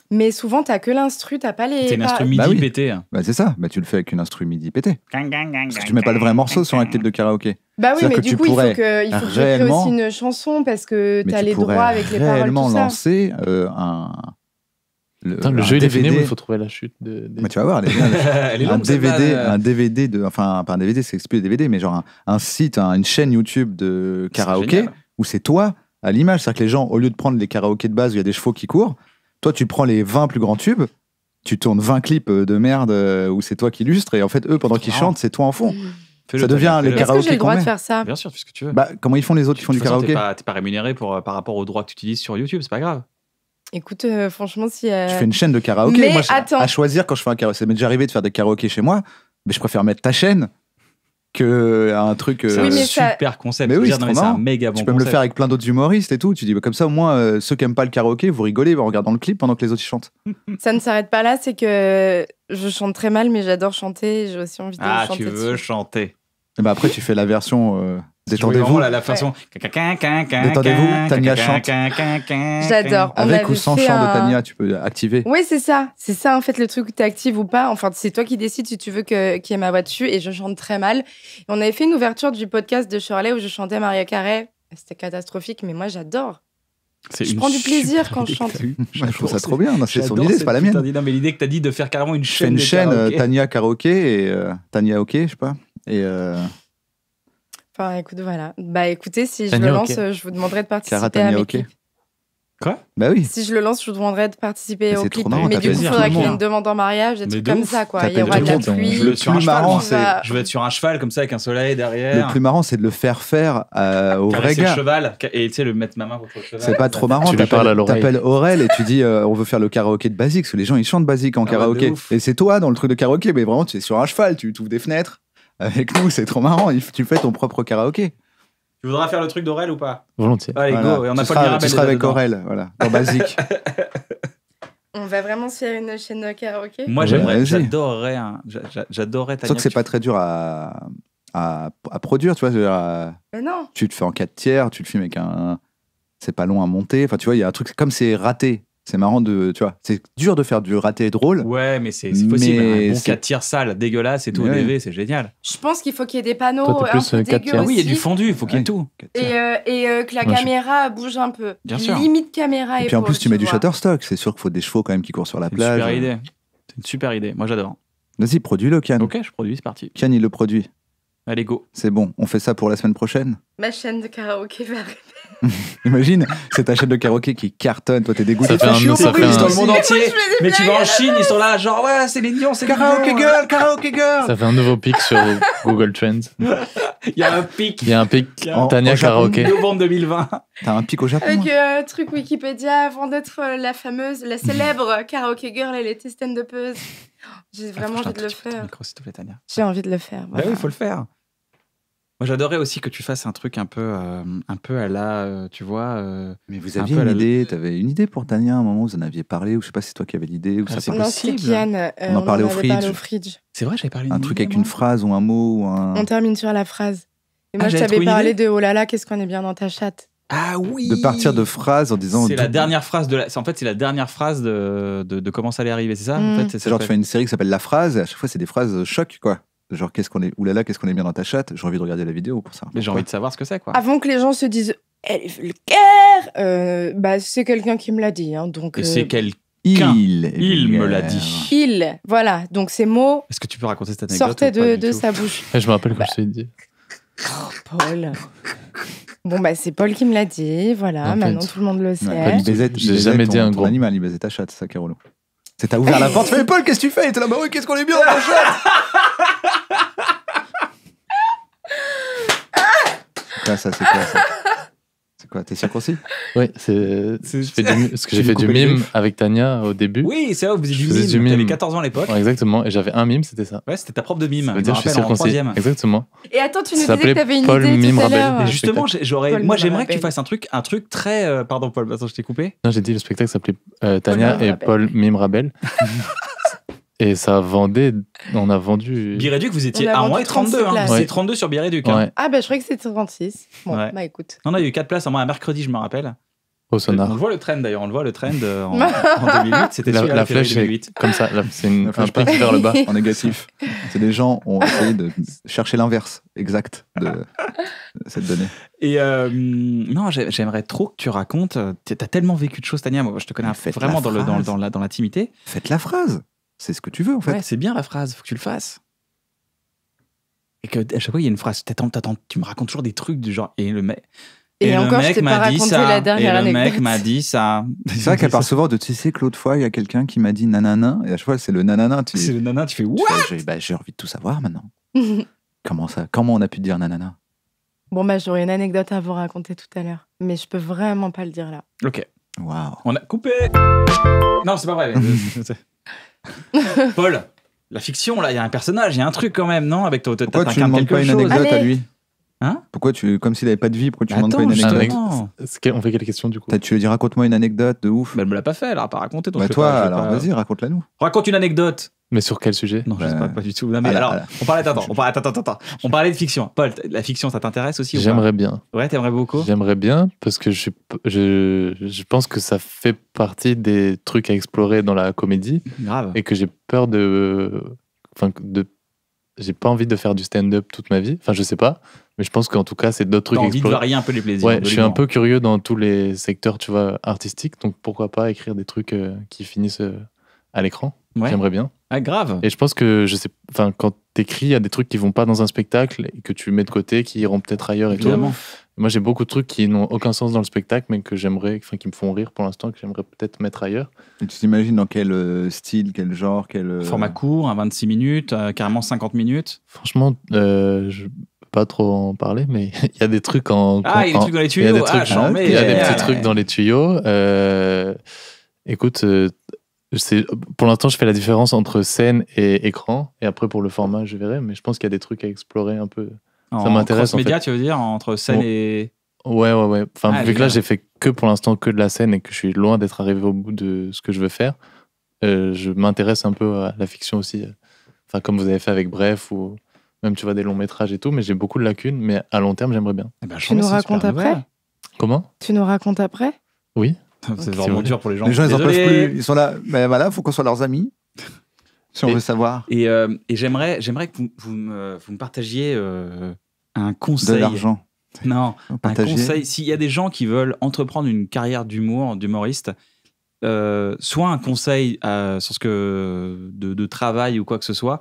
Mais souvent, tu t'as que l'instru, t'as pas les. C'est une midi bah pété. Hein. Bah, c'est ça, bah, tu le fais avec une instru midi pété. Parce que tu mets pas le vrai morceau sur un clip de karaoké. Bah oui, mais du coup, il faut que, il faut tu aussi une chanson parce que tu as les droits avec les paroles. réellement tout lancer euh, un, le, jeu il est fini, il faut trouver la chute. De, mais tu vas voir, elle est *laughs* un, DVD, euh. un DVD de, enfin pas un DVD, c'est plus DVD, mais genre un, site, une chaîne YouTube de karaoké où c'est toi à l'image, c'est-à-dire que les gens, au lieu de prendre les karaokés de base où il y a des chevaux qui courent, toi tu prends les 20 plus grands tubes, tu tournes 20 clips euh, de merde euh, où c'est toi qui illustre et en fait eux pendant qu'ils chantent c'est toi en fond. ça devient les karaokés. Est-ce que j'ai le droit de faire ça Bien sûr, puisque tu veux. Bah, comment ils font les autres qui font du karaoké T'es pas, pas, rémunéré par rapport aux droits que tu utilises sur YouTube, c'est pas grave. Écoute, euh, franchement, si. Tu euh, fais une chaîne de karaoké. moi, attends. à choisir quand je fais un karaoké. Ça m'est déjà arrivé de faire des karaokés chez moi, mais je préfère mettre ta chaîne que un truc. Euh, super concept. Mais oui, c'est un méga bon Tu peux me le faire avec plein d'autres humoristes et tout. Tu dis, bah, comme ça, au moins, ceux qui n'aiment pas le karaoké, vous rigolez en regardant le clip pendant que les autres chantent. *laughs* ça ne s'arrête pas là, c'est que je chante très mal, mais j'adore chanter. J'ai aussi envie de ah, chanter. Ah, tu veux chanter. Et bah après, tu fais la version Détendez-vous. La, la façon. Détendez-vous, Tania chante. J'adore. Avec ou sans chant de Tania, tu peux activer. Oui, c'est ça. C'est ça, en fait, le truc où tu actives ou pas. Enfin, c'est toi qui décides si tu veux qu'il y ait ma voix dessus. Et je chante très mal. On avait fait une ouverture du podcast de Shirley où je chantais Maria Carré. C'était catastrophique, mais moi, j'adore. Je prends du plaisir quand je chante. Je, trouve ça trop bien. C'est son idée, c'est pas la mienne. Non, mais l'idée que t'as dit de faire carrément une chaîne. Une chaîne, euh, Tania karaoké et euh, Tania ok je sais pas. Et euh, Enfin, écoute, voilà. Bah, écoutez, si je le lance, euh, je vous demanderai de participer à mes Quoi Bah oui. Si je le lance, je vous demanderai de participer au clip. mais du coup, il faudra qu'il y ait une demande en mariage, des trucs comme ça, quoi. Il y aura de la pluie. Je marrant, c'est, je veux être sur un cheval comme ça, avec un soleil derrière. Le plus marrant, c'est de le faire faire au vrai gars. cheval et tu sais, le mettre ma main contre le cheval. C'est pas trop marrant. Tu t'appelles Aurel et tu dis euh, on veut faire le karaoké de Basique, parce que les gens ils chantent Basique en ah karaoké. Et c'est toi dans le truc de karaoké, mais vraiment, tu es sur un cheval, tu ouvres des fenêtres avec nous, c'est trop marrant. Tu fais ton propre karaoké. Tu voudras faire le truc d'Aurel ou pas Volontiers. Allez, go. on tu a seras, avec Aurel, voilà, en basique. *laughs* On va vraiment se faire une chaîne de karaoké Moi, j'aimerais, j'adorerais, hein, j'adorerais Sauf que c'est pas très dur à, à, produire, tu vois. Mais non. Tu te fais en 4 tiers, tu le filmes avec un. C'est pas long à monter. Enfin, tu vois, il y a un truc. Comme c'est raté, c'est marrant de, tu vois, c'est dur de faire du raté drôle. Ouais, mais c'est possible. Mais un bon 4 tirs sale, dégueulasse et tout, au DV, c'est génial. Je pense qu'il faut qu'il y ait des panneaux Toi, un peu euh, Oui, il y a du fondu, il faut qu'il y ait tout. Et, euh, euh, que la caméra bouge un peu. Bien sûr. Limite caméra et, et puis en plus, tu, mets du Shutterstock. C'est sûr qu'il faut des chevaux quand même qui courent sur la plage. Super idée. C'est une super idée. Moi, j'adore. Vas-y, produis-le, Kian. Ok, je produis, c'est parti. Kian, il le produit. Allez, go. C'est bon, on fait ça pour la semaine prochaine. Ma chaîne de karaoké va *laughs* Imagine, c'est ta chaîne de karaoké qui cartonne, toi t'es dégoûté. Ça fait ça fait un... dans le monde entier. Mais tu vas en Chine, ils sont là, genre ouais, c'est mignon, c'est karaoké girl, karaoké girl. Ça fait un nouveau pic sur *laughs* Google Trends. Il y a un pic. Il y a un pic. Tania karaoké. Novembre 2020. T'as un pic au Japon. Avec hein. euh, truc Wikipédia avant d'être euh, la fameuse, la célèbre *laughs* karaoké girl, elle était stand-upeuse. Oh, j'ai vraiment envie de le faire. J'ai envie de le faire. Bah il faut le faire. Moi, j'adorais aussi que tu fasses un truc un peu, euh, un peu à la, euh, tu vois. Euh, mais vous aviez une idée, tu avais une idée pour Tania à un moment, vous en aviez parlé, ou je sais pas si c'est toi qui avais l'idée, ou ah, ça c'est possible. on, en parlait au, fridge. fridge. C'est vrai, j'avais parlé Un truc avec une phrase ou un mot ou un. On termine sur la phrase. Et moi, ah, je t'avais parlé de oh là là, qu'est-ce qu'on est bien dans ta chatte. Ah oui. De partir de phrases en disant. C'est la dernière phrase de En fait, c'est la dernière phrase de, de, comment ça allait arriver, c'est ça. Mm. c'est genre tu fais une série qui s'appelle La phrase. Et à chaque fois, c'est des phrases choc, quoi. Genre, qu'est-ce qu'on est. Oulala, qu'est-ce qu'on est bien dans ta chatte J'ai envie de regarder la vidéo pour ça. Mais j'ai envie de savoir ce que c'est, quoi. Avant que les gens se disent elle eh, est vulgaire, euh, bah, c'est quelqu'un qui me l'a dit. Hein, donc, Et euh, c'est quelqu'un. Il, il me l'a dit. Il, voilà. Donc ces mots. Est-ce que tu peux raconter cette anecdote Sortaient de, de sa bouche. *laughs* Ah, je me rappelle bah. quand je dit. Oh, Paul. Bon, bah, c'est Paul qui me l'a dit, voilà, maintenant tout le monde le sait. Ouais, J'ai jamais dit un gros. animal, il baisait ta chatte, ça qui c'est t'as ouvert la porte, *laughs* fait Paul, qu'est-ce que tu fais Et t'es là, bah oui, qu'est-ce qu'on est bien dans le chat *laughs* Ça, c'est quoi ça T'es circoncis Oui, c'est ce que j'ai fait du mime avec Tania au début. Oui, c'est vrai, vous faisiez du mime. Tu 14 ans à l'époque. exactement, et j'avais un mime, c'était ça. Ouais, c'était ta propre de mime. Ça veut dire je suis circoncis. Exactement. Et attends, tu nous disais que t'avais une Paul idée mime tout euh, à Justement, j'aurais moi j'aimerais que tu fasses un truc un truc très euh, pardon Paul, attends, je t'ai coupé. Non, j'ai dit le spectacle s'appelait euh, Tania et Paul mime Rabel. *laughs* Et ça vendait, on a vendu. Biréduc, vous étiez à moins 32. Hein. C'est 32 sur Biréduc. Hein. Ah, ben, je croyais que c'était 36. Bon, ouais. bah écoute. Non, non, il y a eu 4 places en moins un mercredi, je me rappelle. Au sonar. On voit le trend d'ailleurs, on le voit le trend euh, en, 2008. *laughs* C'était la, la flèche 2008. comme ça, c'est une flèche vers le bas. *laughs* En négatif. C'est des gens ont essayé de chercher l'inverse exact de cette donnée. Et euh, non, j'aimerais trop que tu racontes. T'as tellement vécu de choses, Tania. Moi, je te connais vraiment dans, le, dans, dans, dans l'intimité. Faites la phrase c'est ce que tu veux en fait. c'est bien la phrase, faut que tu le fasses. Et que à chaque fois il y a une phrase, t'attends, t'attends, tu me racontes toujours des trucs du genre et le mec. Et, encore, le mec m'a dit ça. La et le mec m'a dit ça. C'est vrai *laughs* qu'elle parle souvent de tu sais que l'autre fois il y a quelqu'un qui m'a dit nanana et à chaque fois c'est le nanana. Tu... C'est le nanana, tu fais what bah, J'ai envie de tout savoir maintenant. *laughs* comment ça Comment on a pu dire nanana Bon bah j'aurais une anecdote à vous raconter tout à l'heure, mais je peux vraiment pas le dire là. Ok. Wow. On a coupé. Non c'est pas vrai. *laughs* Paul, la fiction, là, il y a un personnage, il y a un truc quand même, non Avec toi, tu quelque chose. pas une anecdote à lui Hein pourquoi tu. Comme s'il n'avait pas de vie, pourquoi tu pas une anecdote On fait quelle question du coup Tu lui dire raconte-moi une anecdote de ouf. Bah, elle me l'a pas fait, elle a pas raconté. Donc bah, toi, alors vas-y, raconte-la nous. Raconte une anecdote mais sur quel sujet Non, je sais bah, pas, pas du tout. Ah ah on parlait, attends, on parlait, attends, on parlait de fiction. Paul, la fiction, ça t'intéresse aussi J'aimerais bien. Ouais, t'aimerais beaucoup J'aimerais bien parce que je, je, je, pense que ça fait partie des trucs à explorer dans la comédie. Grave. Et que j'ai peur de. Enfin, de. J'ai pas envie de faire du stand-up toute ma vie. Enfin, je sais pas. Mais je pense qu'en tout cas, c'est d'autres trucs. envie de varier un peu les plaisirs. Ouais, je suis un peu curieux dans tous les secteurs, tu vois, artistiques. Donc pourquoi pas écrire des trucs euh, qui finissent euh, à l'écran J'aimerais bien. Ah grave. Et je pense que je sais, enfin, quand t'écris, il y a des trucs qui vont pas dans un spectacle et que tu mets de côté, qui iront peut-être ailleurs tout. Moi, j'ai beaucoup de trucs qui n'ont aucun sens dans le spectacle, mais que j'aimerais, enfin, qui me font rire pour l'instant, que j'aimerais peut-être mettre ailleurs. Et tu t'imagines dans quel euh, style, quel genre, quel. Format court, un 26 minutes, carrément 50 minutes Franchement, je, pas trop en parler, mais *laughs* il y a des trucs en. Ah, il y a des trucs dans les tuyaux. Il y a des, trucs, ah, ah, petits trucs dans les tuyaux. Euh, écoute, euh, pour l'instant, je fais la différence entre scène et écran. Et après, pour le format, je verrai. Mais je pense qu'il y a des trucs à explorer un peu. ça m'intéresse. En média, tu veux dire, entre scène et. Ouais, ouais, ouais. Enfin, ah, vu que là, j'ai fait que pour l'instant que de la scène et que je suis loin d'être arrivé au bout de ce que je veux faire, euh, je m'intéresse un peu à la fiction aussi. Enfin, comme vous avez fait avec Bref ou même tu vois des longs métrages et tout, mais j'ai beaucoup de lacunes, mais à long terme, j'aimerais bien. Eh ben, tu nous racontes après Comment Tu nous racontes après Oui. C'est vraiment dur pour les gens. Les gens, ils n'en peuvent plus. Ils sont là, mais voilà, il faut qu'on soit leurs amis. *laughs* si on veut savoir. Euh, et, j'aimerais, j'aimerais que vous, me, partagiez euh, un conseil. De l'argent. Non, un conseil. S'il y a des gens qui veulent entreprendre une carrière d'humour, d'humoriste, euh, soit un conseil sur ce que de, de, travail ou quoi que ce soit,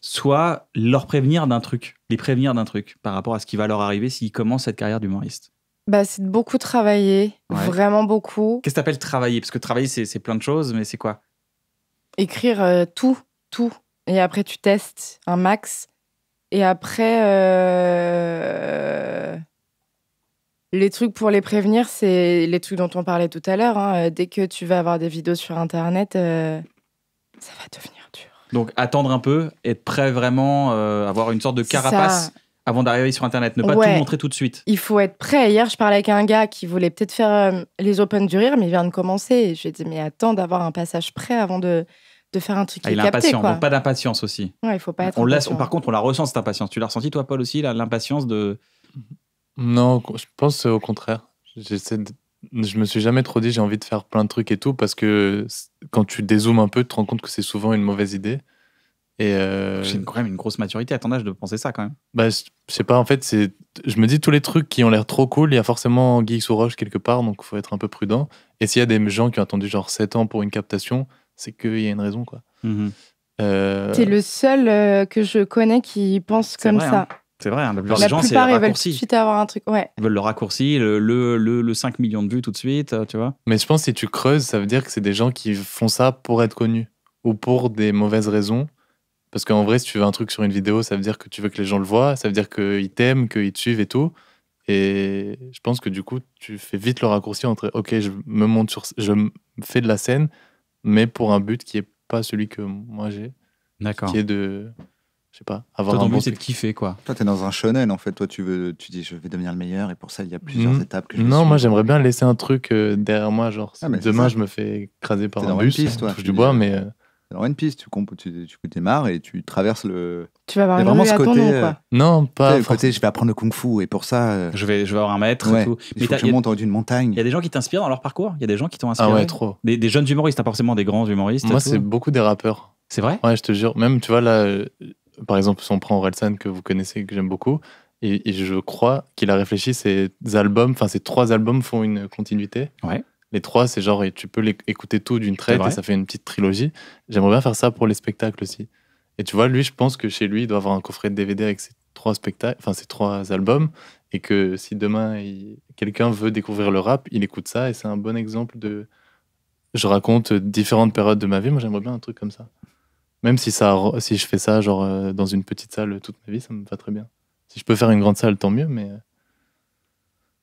soit leur prévenir d'un truc, les prévenir d'un truc par rapport à ce qui va leur arriver s'ils commencent cette carrière d'humoriste bah, C'est de beaucoup travailler, vraiment beaucoup. Qu'est-ce que tu appelles travailler Parce que travailler, c'est plein de choses, mais c'est quoi Écrire euh, tout, tout. Et après, tu testes un max. Et après, euh, les trucs pour les prévenir, c'est les trucs dont on parlait tout à l'heure. Hein. Dès que tu vas avoir des vidéos sur Internet, euh, ça va devenir donc attendre un peu, être prêt vraiment, euh, avoir une sorte de carapace. avant d'arriver sur Internet, ne pas tout montrer tout de suite. Il faut être prêt. Hier, je parlais avec un gars qui voulait peut-être faire euh, les Open du Rire, mais il vient de commencer. Et je lui ai dit, mais attends d'avoir un passage prêt avant de, de faire un truc ah, il a Donc pas d'impatience aussi. Ouais, il faut pas être on laisse Par contre, on la ressent, cette impatience. Tu l'as ressenti, toi, Paul, aussi, l'impatience de... Non, je pense au contraire. J'essaie de je me suis jamais trop dit j'ai envie de faire plein de trucs et tout parce que quand tu dézoomes un peu, tu te rends compte que c'est souvent une mauvaise idée. Et J'ai euh, quand même une grosse maturité à ton âge de penser ça quand même. Bah, je sais pas, en fait, c'est... je me dis tous les trucs qui ont l'air trop cool, il y a forcément Geeks ou Roche quelque part, donc il faut être un peu prudent. Et s'il y a des gens qui ont attendu genre 7 ans pour une captation, c'est qu'il y a une raison quoi. Mmh euh, T'es le seul euh, que je connais qui pense comme hein. ça. C'est vrai, hein, la plupart la des gens, c'est veulent avoir un truc, ouais. Ils veulent le raccourci, le, le, le, 5 millions de vues tout de suite, euh, tu vois. Mais je pense que si tu creuses, ça veut dire que c'est des gens qui font ça pour être connus ou pour des mauvaises raisons. Parce qu'en vrai, si tu veux un truc sur une vidéo, ça veut dire que tu veux que les gens le voient, ça veut dire qu'ils t'aiment, qu'ils te suivent et tout. Et je pense que du coup, tu fais vite le raccourci entre OK, je me monte sur, je fais de la scène, mais pour un but qui n'est pas celui que moi j'ai. D'accord. Qui est de je sais pas, avoir Toi, ton but, kiffer, quoi. Toi, t'es dans un shonen, en fait. Toi, tu veux, tu dis, je vais devenir le meilleur, et pour ça, il y a plusieurs mhm. étapes que je Non, moi, j'aimerais bien laisser un truc euh, derrière moi, genre, ah, demain, je me fais écraser par un dans bus, Piece, hein, toi, du bois, mais... Euh, dans Alors One Piece, tu, tu, démarres et tu traverses le. Tu vas avoir vraiment ce côté. Euh, non, pas. Le côté, je vais apprendre le kung fu et pour ça. Je, vais, je vais avoir un maître. Et tout. faut Mais que je en haut d'une montagne. Il y a des gens qui t'inspirent dans leur parcours. Il y a des gens qui t'ont inspiré. Ah ouais, trop. Des, jeunes humoristes, pas forcément des grands humoristes. Moi, c'est beaucoup des rappeurs. C'est vrai Ouais, je te jure. Même, tu vois, là, par exemple, si on prend Orelsan, que vous connaissez, que j'aime beaucoup, et, je crois qu'il a réfléchi ses albums, enfin, ces trois albums font une continuité. Les trois, c'est genre, tu peux les écouter tout d'une traite ça fait une petite trilogie. J'aimerais bien faire ça pour les spectacles aussi. Et tu vois, lui, je pense que chez lui, il doit avoir un coffret de DVD avec ses trois spectacles, enfin, ces trois albums, et que si demain quelqu'un veut découvrir le rap, il écoute ça, et c'est un bon exemple de. Je raconte différentes périodes de ma vie. Moi, j'aimerais bien un truc comme ça. Même si, ça, si je fais ça genre euh, dans une petite salle toute ma vie, ça me va très bien. Si je peux faire une grande salle, tant mieux, mais. Euh.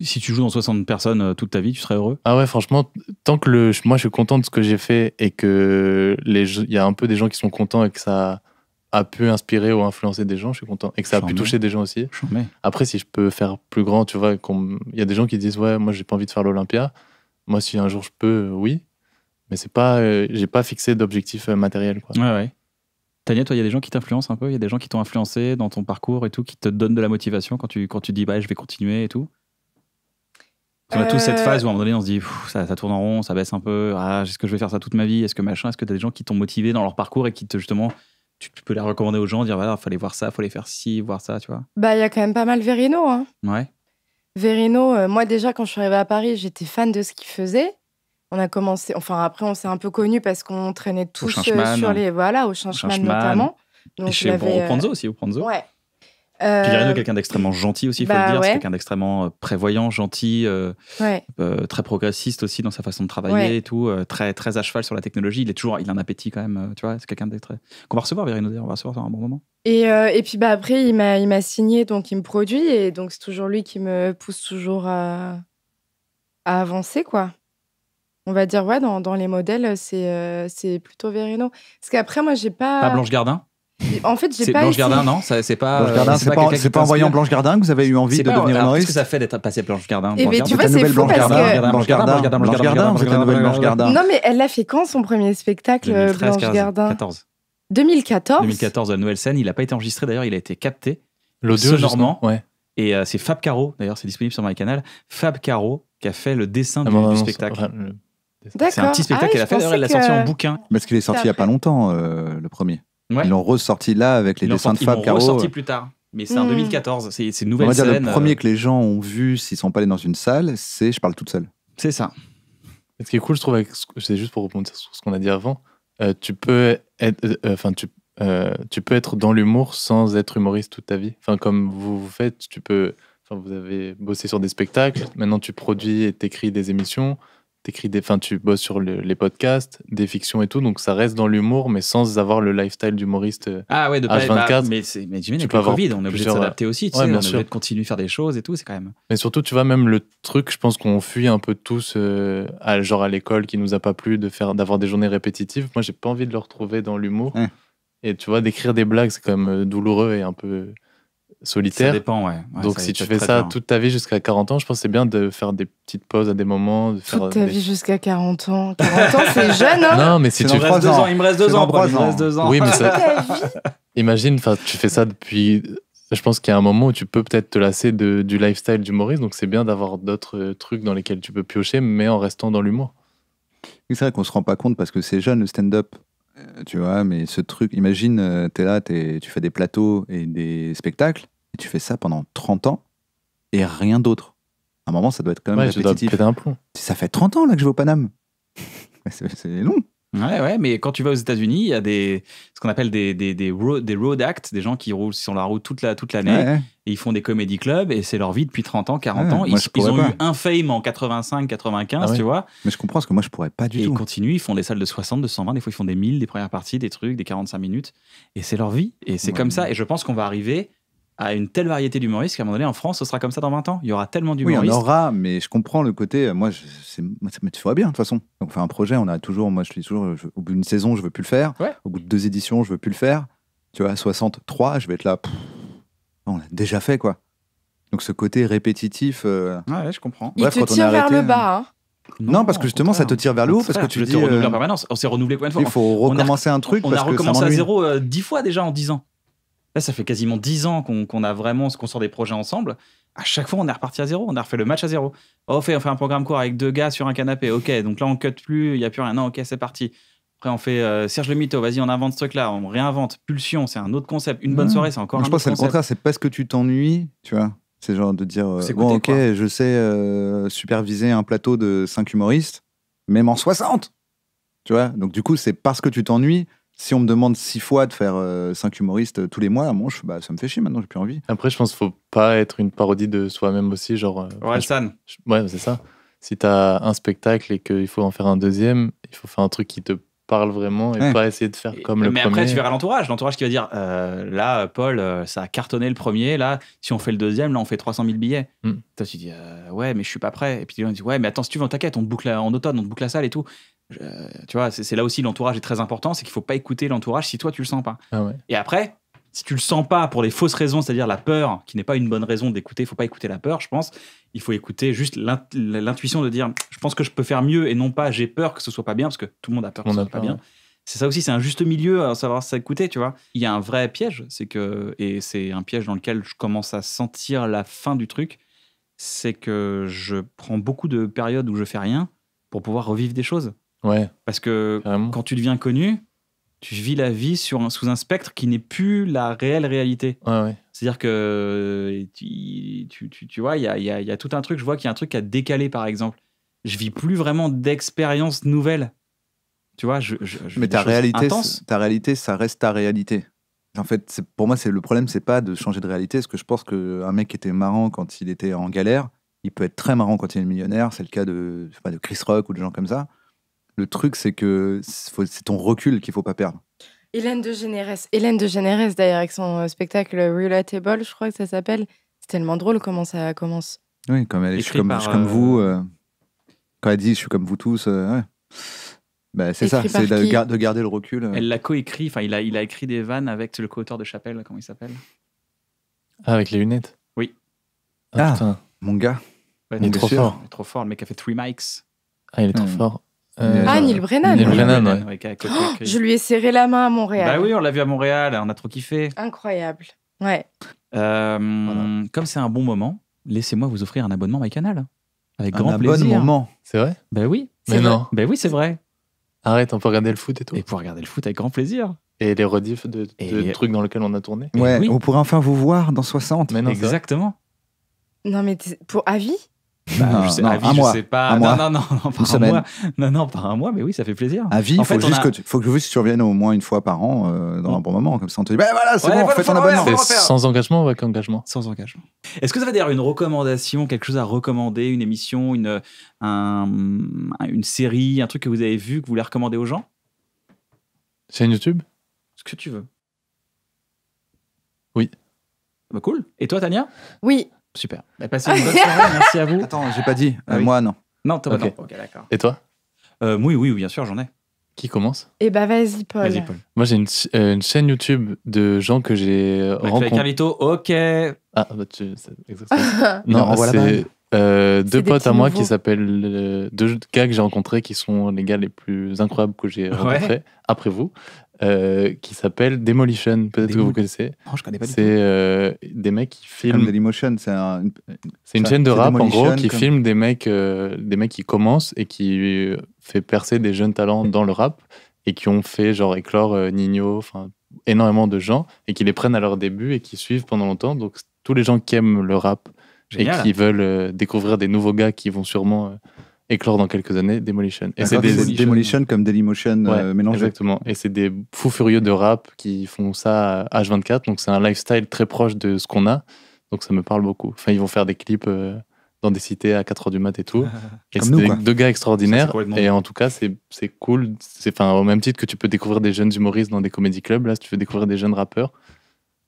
Si tu joues dans 60 personnes euh, toute ta vie, tu serais heureux Ah ouais, franchement, tant que le, moi je suis content de ce que j'ai fait et que il y a un peu des gens qui sont contents et que ça a pu inspirer ou influencer des gens, je suis content. Et que ça a pu toucher des gens aussi. Après, si je peux faire plus grand, tu vois, il y a des gens qui disent Ouais, moi j'ai pas envie de faire l'Olympia. Moi, si un jour je peux, oui. Mais c'est pas, j'ai pas fixé d'objectif matériel. Quoi. Ouais, ouais. Tania, toi, il y a des gens qui t'influencent un peu, il y a des gens qui t'ont influencé dans ton parcours et tout, qui te donnent de la motivation quand tu, quand tu dis bah, je vais continuer et tout on a tous cette euh. phase où à un moment donné on se dit ça, tourne en rond, ça baisse un peu, ah, est-ce que je vais faire ça toute ma vie, est-ce que machin, est-ce que tu as des gens qui t'ont motivé dans leur parcours et qui te, justement tu, peux les recommander aux gens, dire voilà, fallait voir ça, il fallait faire ci, voir ça, tu vois Bah il y a quand même pas mal Verino. Hein. Ouais. Verino, euh, moi déjà quand je suis arrivée à Paris, j'étais fan de ce qu'il faisait on a commencé, enfin après on s'est un peu connus parce qu'on traînait tous euh, sur les, voilà, au changement, notamment. et chez avait, euh, aussi, au Pranzo. Ouais. Euh, quelqu'un d'extrêmement gentil aussi, il faut bah le dire. C'est quelqu'un d'extrêmement prévoyant, gentil, très progressiste aussi dans sa façon de travailler et tout, très, très à cheval sur la technologie. Il est toujours, il a un appétit quand même, tu vois. C'est quelqu'un de très. Qu'on va recevoir, Virino, on va recevoir dans un bon moment. Et, et puis bah, après, il m'a, il m'a signé, donc il me produit, et donc c'est toujours lui qui me pousse toujours à, à avancer, quoi on va dire, ouais, dans, dans les modèles, c'est euh, c'est plutôt Verino. Parce qu'après, moi, j'ai pas. Pas Blanche Gardin en fait, j'ai pas. Blanche Gardin, non C'est pas. c'est pas, en voyant Blanche Gardin que vous avez eu envie de devenir humoriste. Qu'est-ce que ça fait d'être passé Blanche Gardin Et eh mais ben, tu vois, c'est Blanche Gardin. Blanche Gardin, Blanche Gardin, Blanche Gardin, Blanche Gardin. Non, mais elle l'a fait quand son premier spectacle, euh, Blanche Gardin 2014. 2014, 2014, la nouvelle scène. Il a pas été enregistré d'ailleurs, il a été capté. L'audio normand. Ouais. Et euh, c'est Fab Caro, d'ailleurs, c'est disponible sur MyCanal. Fab Caro qui a fait le dessin ah du bah, spectacle. C'est un petit spectacle ah qu'elle a fait. elle l'a sorti en bouquin. Parce qu'il est sorti il n'y a pas longtemps, euh, le premier. Ils l'ont ressorti là avec les dessins de Fab Caro. Ils l'ont ressorti euh. plus tard. Mais c'est en 2014. Hmm. C'est une nouvelle On va dire le premier euh. que les gens ont vu s'ils sont pas allés dans une salle, c'est Je parle toute seule. C'est ça. Ce qui est cool, je trouve, c'est juste pour répondre sur ce qu'on a dit avant, tu peux être, enfin, tu, tu peux être dans l'humour sans être humoriste toute ta vie. Enfin, comme vous, vous faites, tu peux, vous avez bossé sur des spectacles. Maintenant, tu produis et t'écris des émissions des, tu bosses sur les podcasts, des fictions et tout, donc ça reste dans l'humour, mais sans avoir le lifestyle d'humoriste. Euh, ah ouais, de bah, h mais c'est, mais tu avec on est obligé de s'adapter aussi, tu sais, on est obligé de continuer à faire des choses et tout, c'est quand même. Mais surtout, tu vois, même le truc, je pense qu'on fuit un peu tous, euh, à, genre à l'école, qui nous a pas plu de d'avoir des journées répétitives. Moi, j'ai pas envie de le retrouver dans l'humour. Et tu vois, d'écrire des blagues, c'est quand même euh, douloureux et un peu solitaire. Ça dépend, ouais. Donc si tu fais ça toute ta vie jusqu'à 40 ans, je pense que c'est bien de faire des petites pauses à des moments. toute ta vie jusqu'à 40 ans. 40 ans, c'est *laughs* jeune, hein Non, mais si tu... fais Il me reste deux ans, Il me reste deux ans. Imagine, tu fais ça depuis... Je pense qu'il y a un moment où tu peux peut-être te lasser de, du lifestyle du d'humoriste, donc c'est bien d'avoir d'autres euh, trucs dans lesquels tu peux piocher, mais en restant dans l'humour. C'est vrai qu'on se rend pas compte parce que c'est jeune le stand-up. Euh, tu vois, mais ce truc, imagine, euh, tu es là, tu fais des plateaux et des spectacles, et tu fais ça pendant 30 ans, et rien d'autre. À un moment, ça doit être quand même répétitif. Ça fait 30 ans là que je vais au Paname. *laughs* c'est long. Ouais, ouais, mais quand tu vas aux États-Unis, il y a des, ce qu'on appelle des, des, des, road, des road acts, des gens qui roulent sur la route toute l'année. La, toute l'année Et ils font des comédie clubs et c'est leur vie depuis 30 ans, 40 ans. Ils, ont eu un fame en 85, 95, ah tu vois. Mais je comprends parce que moi, je pourrais pas du tout. ils continuent, ils font des salles de 60, de 120, des fois ils font des 1000, des premières parties, des trucs, des 45 minutes. Et c'est leur vie. Et c'est comme ça. Et je pense qu'on va arriver à une telle variété d'humoristes qu'à un moment donné, en France, ce sera comme ça dans 20 ans. Il y aura tellement d'humoristes. Oui, il y aura, mais je comprends le côté. Euh, moi, je, moi ça me bien, de toute façon. Donc, faire un projet, on a toujours. Moi, je suis toujours. au bout d'une saison, je veux plus le faire. Au bout de deux éditions, je veux plus le faire. Tu vois, 63, je vais être là. on l'a déjà fait, quoi. Donc, ce côté répétitif. Euh, ouais, je comprends. Bref, te tire vers le bas. Hein. Non, parce que justement, ça te tire vers le haut parce que tu euh, en permanence. On s'est renouvelé combien de fois Il faut recommencer un truc. On a recommencé à zéro dix fois déjà en dix ans. Là, ça fait quasiment 10 ans qu'on a vraiment, qu'on sort des projets ensemble. À chaque fois, on est reparti à zéro. On a refait le match à zéro. Oh, on fait, on fait un programme court avec deux gars sur un canapé. OK, donc là, on cut plus, il n'y a plus rien. Non, OK, c'est parti. Après, on fait euh, Serge le Mito, vas-y, on invente ce truc-là, on réinvente. Pulsion, c'est un autre concept. Une bonne mmh. soirée, c'est encore un Je pense que c'est le contraire, c'est parce que tu t'ennuies, tu vois. C'est genre de dire, euh, bon, ok, je sais euh, superviser un plateau de 5 humoristes, même en 60. Tu vois, donc du coup, c'est parce que tu t'ennuies si on me demande six fois de faire euh, cinq humoristes euh, tous les mois, moi, je, bah, ça me fait chier maintenant, j'ai plus envie. Après, je pense qu'il faut pas être une parodie de soi-même aussi. Genre, euh, ouais, ouais, c'est ça. Si tu as un spectacle et qu'il faut en faire un deuxième, il faut faire un truc qui te parle vraiment et pas essayer de faire comme le mais premier. Mais après, tu verras l'entourage. L'entourage qui va dire là, Paul, ça a cartonné le premier. Là, si on fait le deuxième, là, on fait 300 000 billets. Mm. Toi, tu dis ouais, mais je suis pas prêt. Et puis, on dit ouais, mais attends, si tu veux, t'inquiète, on te boucle en automne, on te boucle la salle et tout tu vois, c'est là aussi l'entourage est très important, c'est qu'il faut pas écouter l'entourage si toi tu le sens pas. Ah et après, si tu le sens pas pour les fausses raisons, c'est-à-dire la peur, qui n'est pas une bonne raison d'écouter, il faut pas écouter la peur, je pense. Il faut écouter juste l'intuition de dire, je pense que je peux faire mieux et non pas j'ai peur que ce soit pas bien parce que tout le monde a peur que ce soit pas bien. C'est ça aussi, c'est un juste milieu à savoir s'écouter, tu vois. Il y a un vrai piège, c'est que et c'est un piège dans lequel je commence à sentir la fin du truc, c'est que je prends beaucoup de périodes où je fais rien pour pouvoir revivre des choses. Ouais. Parce que quand tu deviens connu, tu vis la vie sur un, sous un spectre qui n'est plus la réelle réalité. Ouais, ouais. C'est-à-dire que euh, tu, tu, tu, tu vois, il y a, y, a, y a, tout un truc. Je vois qu'il y a un truc qui a décalé, par exemple. Je vis plus vraiment d'expériences nouvelles. Tu vois, je, je, mais ta réalité, ta réalité, ça reste ta réalité. En fait, pour moi, c'est le problème, c'est pas de changer de réalité, parce que je pense qu'un mec qui était marrant quand il était en galère, il peut être très marrant quand il est millionnaire. C'est le cas de, de Chris Rock ou de gens comme ça. Le truc, c'est que c'est ton recul qu'il faut pas perdre. Hélène de Généresse, Hélène de Généresse d'ailleurs, avec son euh, spectacle euh, Relatable, je crois que ça s'appelle. C'est tellement drôle comment ça commence. Oui, comme elle est, je suis comme, euh, vous. quand elle dit je suis comme vous tous, bah, c'est ça, c'est de, garder le recul. Elle l'a coécrit, enfin, il a, il a écrit des vannes avec le co-auteur de Chapelle, comment il s'appelle ah, avec les lunettes Oui. Ah, ah mon gars. il est trop fort. Il est trop fort, le mec a fait Three Mics. Ah, il est trop fort. Euh, ah, Neil Brennan. Oh, je lui ai serré la main à Montréal. Bah oui, on l'a vu à Montréal, on a trop kiffé. Incroyable. Ouais. Euh, comme c'est un bon moment, laissez-moi vous offrir un abonnement MyCanal. Avec un grand plaisir. Un moment, c'est vrai Bah oui. Mais non. Bah oui, c'est vrai. Arrête, on peut regarder le foot et tout. Et pour regarder le foot avec grand plaisir. Et les rediffs de, trucs dans lesquels on a tourné. Ouais, on pourrait enfin vous voir dans 60. Mais Exactement. Non, mais pour avis non, pas. non, non, non, pas Non, non, un mais oui, ça fait plaisir. À vie, il faut, juste que tu- faut que au moins une fois par an euh, dans mm. un bon moment. Comme ça, on te dit bah, voilà, c'est bon, voilà, abonnement. sans engagement ou avec engagement Sans engagement. Est-ce que ça veut dire une recommandation, quelque chose à recommander, une émission, une, une série, un truc que vous avez vu, que vous voulez recommander aux gens C'est YouTube Ce que tu veux. Oui. Bah cool. Et toi, Tania Oui, Super. Bah, une bonne soirée, merci à vous. Attends, j'ai pas dit. Euh, ah moi, non. Non, toi, non. Ok, d'accord. Et toi euh, Oui, oui, bien sûr, j'en ai. Qui commence Eh bah vas-y Paul. Vas-y Paul. Moi j'ai une, euh, une, chaîne YouTube de gens que j'ai euh, bah, rencontrés. Carlito, ok. Ah bah tu... *laughs* non, c'est deux potes à moi qui s'appellent deux gars que j'ai rencontrés qui sont les gars les plus incroyables que j'ai rencontrés après vous. Euh, qui s'appelle Demolition. Peut-être que vous connaissez. je connais pas. C'est euh, des mecs qui filment. Demolition c'est C'est une chaîne de rap en gros qui filme des mecs, euh, des mecs qui commencent et qui fait percer des jeunes talents dans le rap et qui ont fait genre éclore Nino, enfin énormément de gens et qui les prennent à leur début et qui suivent pendant longtemps. Donc tous les gens qui aiment le rap et qui veulent découvrir des nouveaux gars qui vont sûrement éclore dans quelques années, Demolition. Et c'est des Demolition. comme Dailymotion euh, Exactement. Et c'est des fous furieux de rap qui font ça à H24. Donc c'est un lifestyle très proche de ce qu'on a. Donc ça me parle beaucoup. Enfin, ils vont faire des clips euh, dans des cités à 4h du mat et tout. *laughs* c'est deux, deux gars extraordinaires. et en tout cas, c'est cool. Enfin, au même titre que tu peux découvrir des jeunes humoristes dans des comédies clubs, là, si tu veux découvrir des jeunes rappeurs,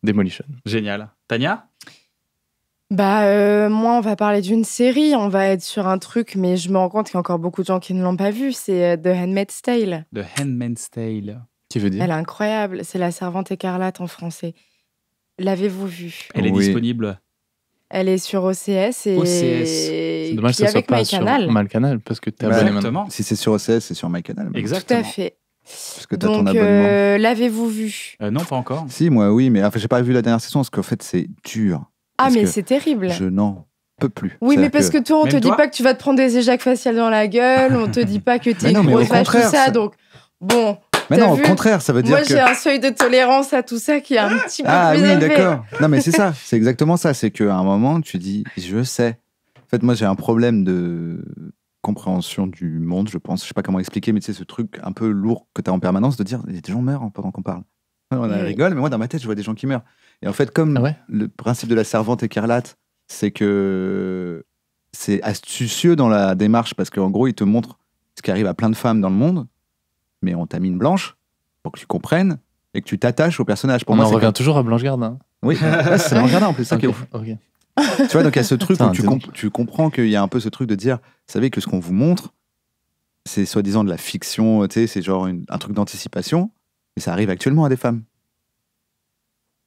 Demolition. Génial. Tania bah, euh, moi, on va parler d'une série, on va être sur un truc, mais je me rends compte qu'il y a encore beaucoup de gens qui ne l'ont pas vu. C'est euh, The Handmaid's Tale. The Handmaid's Tale. Qui veut dire Elle est incroyable. C'est La Servante écarlate en français. L'avez-vous vue Elle est disponible. Elle est sur OCS et. OCS. C'est dommage que ça soit pas MyCanal. sur MyCanal parce que tu as bah, Exactement. Si c'est sur OCS, c'est sur MyCanal. Exactement. Tout à fait. Parce que t'as ton euh, abonnement. Euh, l'avez-vous vue Non, pas encore. Si, moi, oui, mais enfin, j'ai pas vu la dernière saison parce qu'en fait, c'est dur. Ah, mais c'est terrible. Je n'en peux plus. Oui, mais parce que, toi, on te dit pas que tu vas te prendre des éjacs faciales dans la gueule, on te dit pas que tu *laughs* une grosse vache, tout ça. Donc, bon. Mais non, au contraire, ça veut dire Moi, j'ai un seuil de tolérance à tout ça qui est un petit peu ah plus Ah oui, d'accord. Non, mais c'est ça. *laughs* C'est exactement ça. C'est qu'à un moment, tu dis, je sais. En fait, moi, j'ai un problème de compréhension du monde, je pense. Je sais pas comment expliquer, mais tu sais, ce truc un peu lourd que tu as en permanence de dire, des gens meurent pendant qu'on parle. On rigole, mais moi, dans ma tête, je vois des gens qui meurent. Et en fait, comme ah le principe de la servante écarlate, c'est que c'est astucieux dans la démarche parce qu'en gros, il te montre ce qui arrive à plein de femmes dans le monde, mais on t'a mis une blanche pour que tu comprennes et que tu t'attaches au personnage. Pour on en revient toujours à Blanche Gardin. Oui, *laughs* c'est Blanche Gardin en plus, ça Tu vois, donc il y a ce truc où tu, comprends qu'il y a un peu ce truc de dire, vous savez que ce qu'on vous montre, c'est soi-disant de la fiction, c'est genre un truc d'anticipation, mais ça arrive actuellement à des femmes.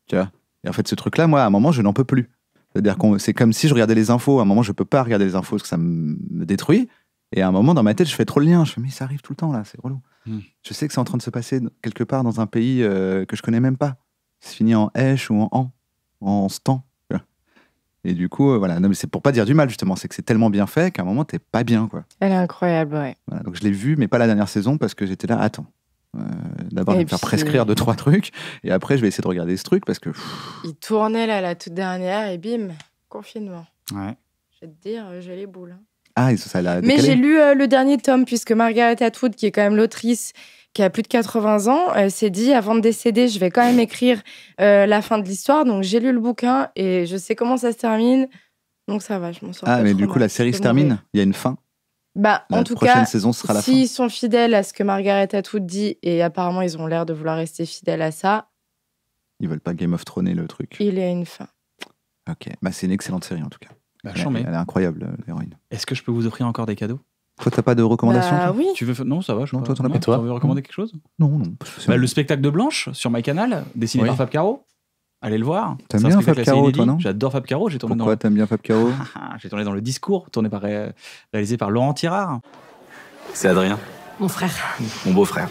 Tu vois et en fait, ce truc-là, moi, à un moment, je n'en peux plus. C'est-à-dire que c'est comme si je regardais les infos. À un moment, je ne peux pas regarder les infos parce que ça me détruit. Et à un moment, dans ma tête, je fais trop le lien. Je fais, mais ça arrive tout le temps, là, c'est relou. Hmm. Je sais que c'est en train de se passer quelque part dans un pays euh, que je connais même pas. C'est fini en H ou en an, en stan. Et du coup, euh, voilà. Non, mais c'est pour pas dire du mal, justement. C'est que c'est tellement bien fait qu'à un moment, t'es pas bien, quoi. Elle est incroyable, ouais. donc je l'ai vu, mais pas la dernière saison parce que j'étais là, attends. Euh, d'abord, de faire prescrire deux, trois trucs, et après, je vais essayer de regarder ce truc parce que. Il tournait là, la toute dernière, et bim, confinement. Ouais. Je vais te dire, j'ai les boules. Hein. Ah, Mais j'ai lu euh, le dernier tome, puisque Margaret Atwood, qui est quand même l'autrice qui a plus de 80 ans, s'est dit avant de décéder, je vais quand même écrire euh, la fin de l'histoire. Donc j'ai lu le bouquin et je sais comment ça se termine. Donc ça va, je m'en sors. Ah, mais du coup, la série se termine Il y a une fin bah, en tout cas, saison sera S'ils sont fidèles à ce que Margaret Atwood dit, et apparemment ils ont l'air de vouloir rester fidèles à ça. Ils veulent pas Game of Thrones le truc. Il y a une fin. Ok, bah, c'est une excellente série en tout cas. Bah, elle, est incroyable, l'héroïne. Est-ce que je peux vous offrir encore des cadeaux Toi, t'as pas de recommandations Ah oui. tu veux Non, ça va. Je non, toi, pas. Tu veux recommander quelque chose Non, non. Bah, le spectacle de Blanche sur My Canal, dessiné par Fab Caro. Allez le voir. T'aimes bien Fab Caro, non J'adore Fab Caro. J'ai tourné Pourquoi dans... t'aimes bien Fab Caro *laughs* J'ai tourné dans Le Discours, tourné par, euh, réalisé par Laurent Tirard. C'est Adrien. Mon frère. Mon beau-frère.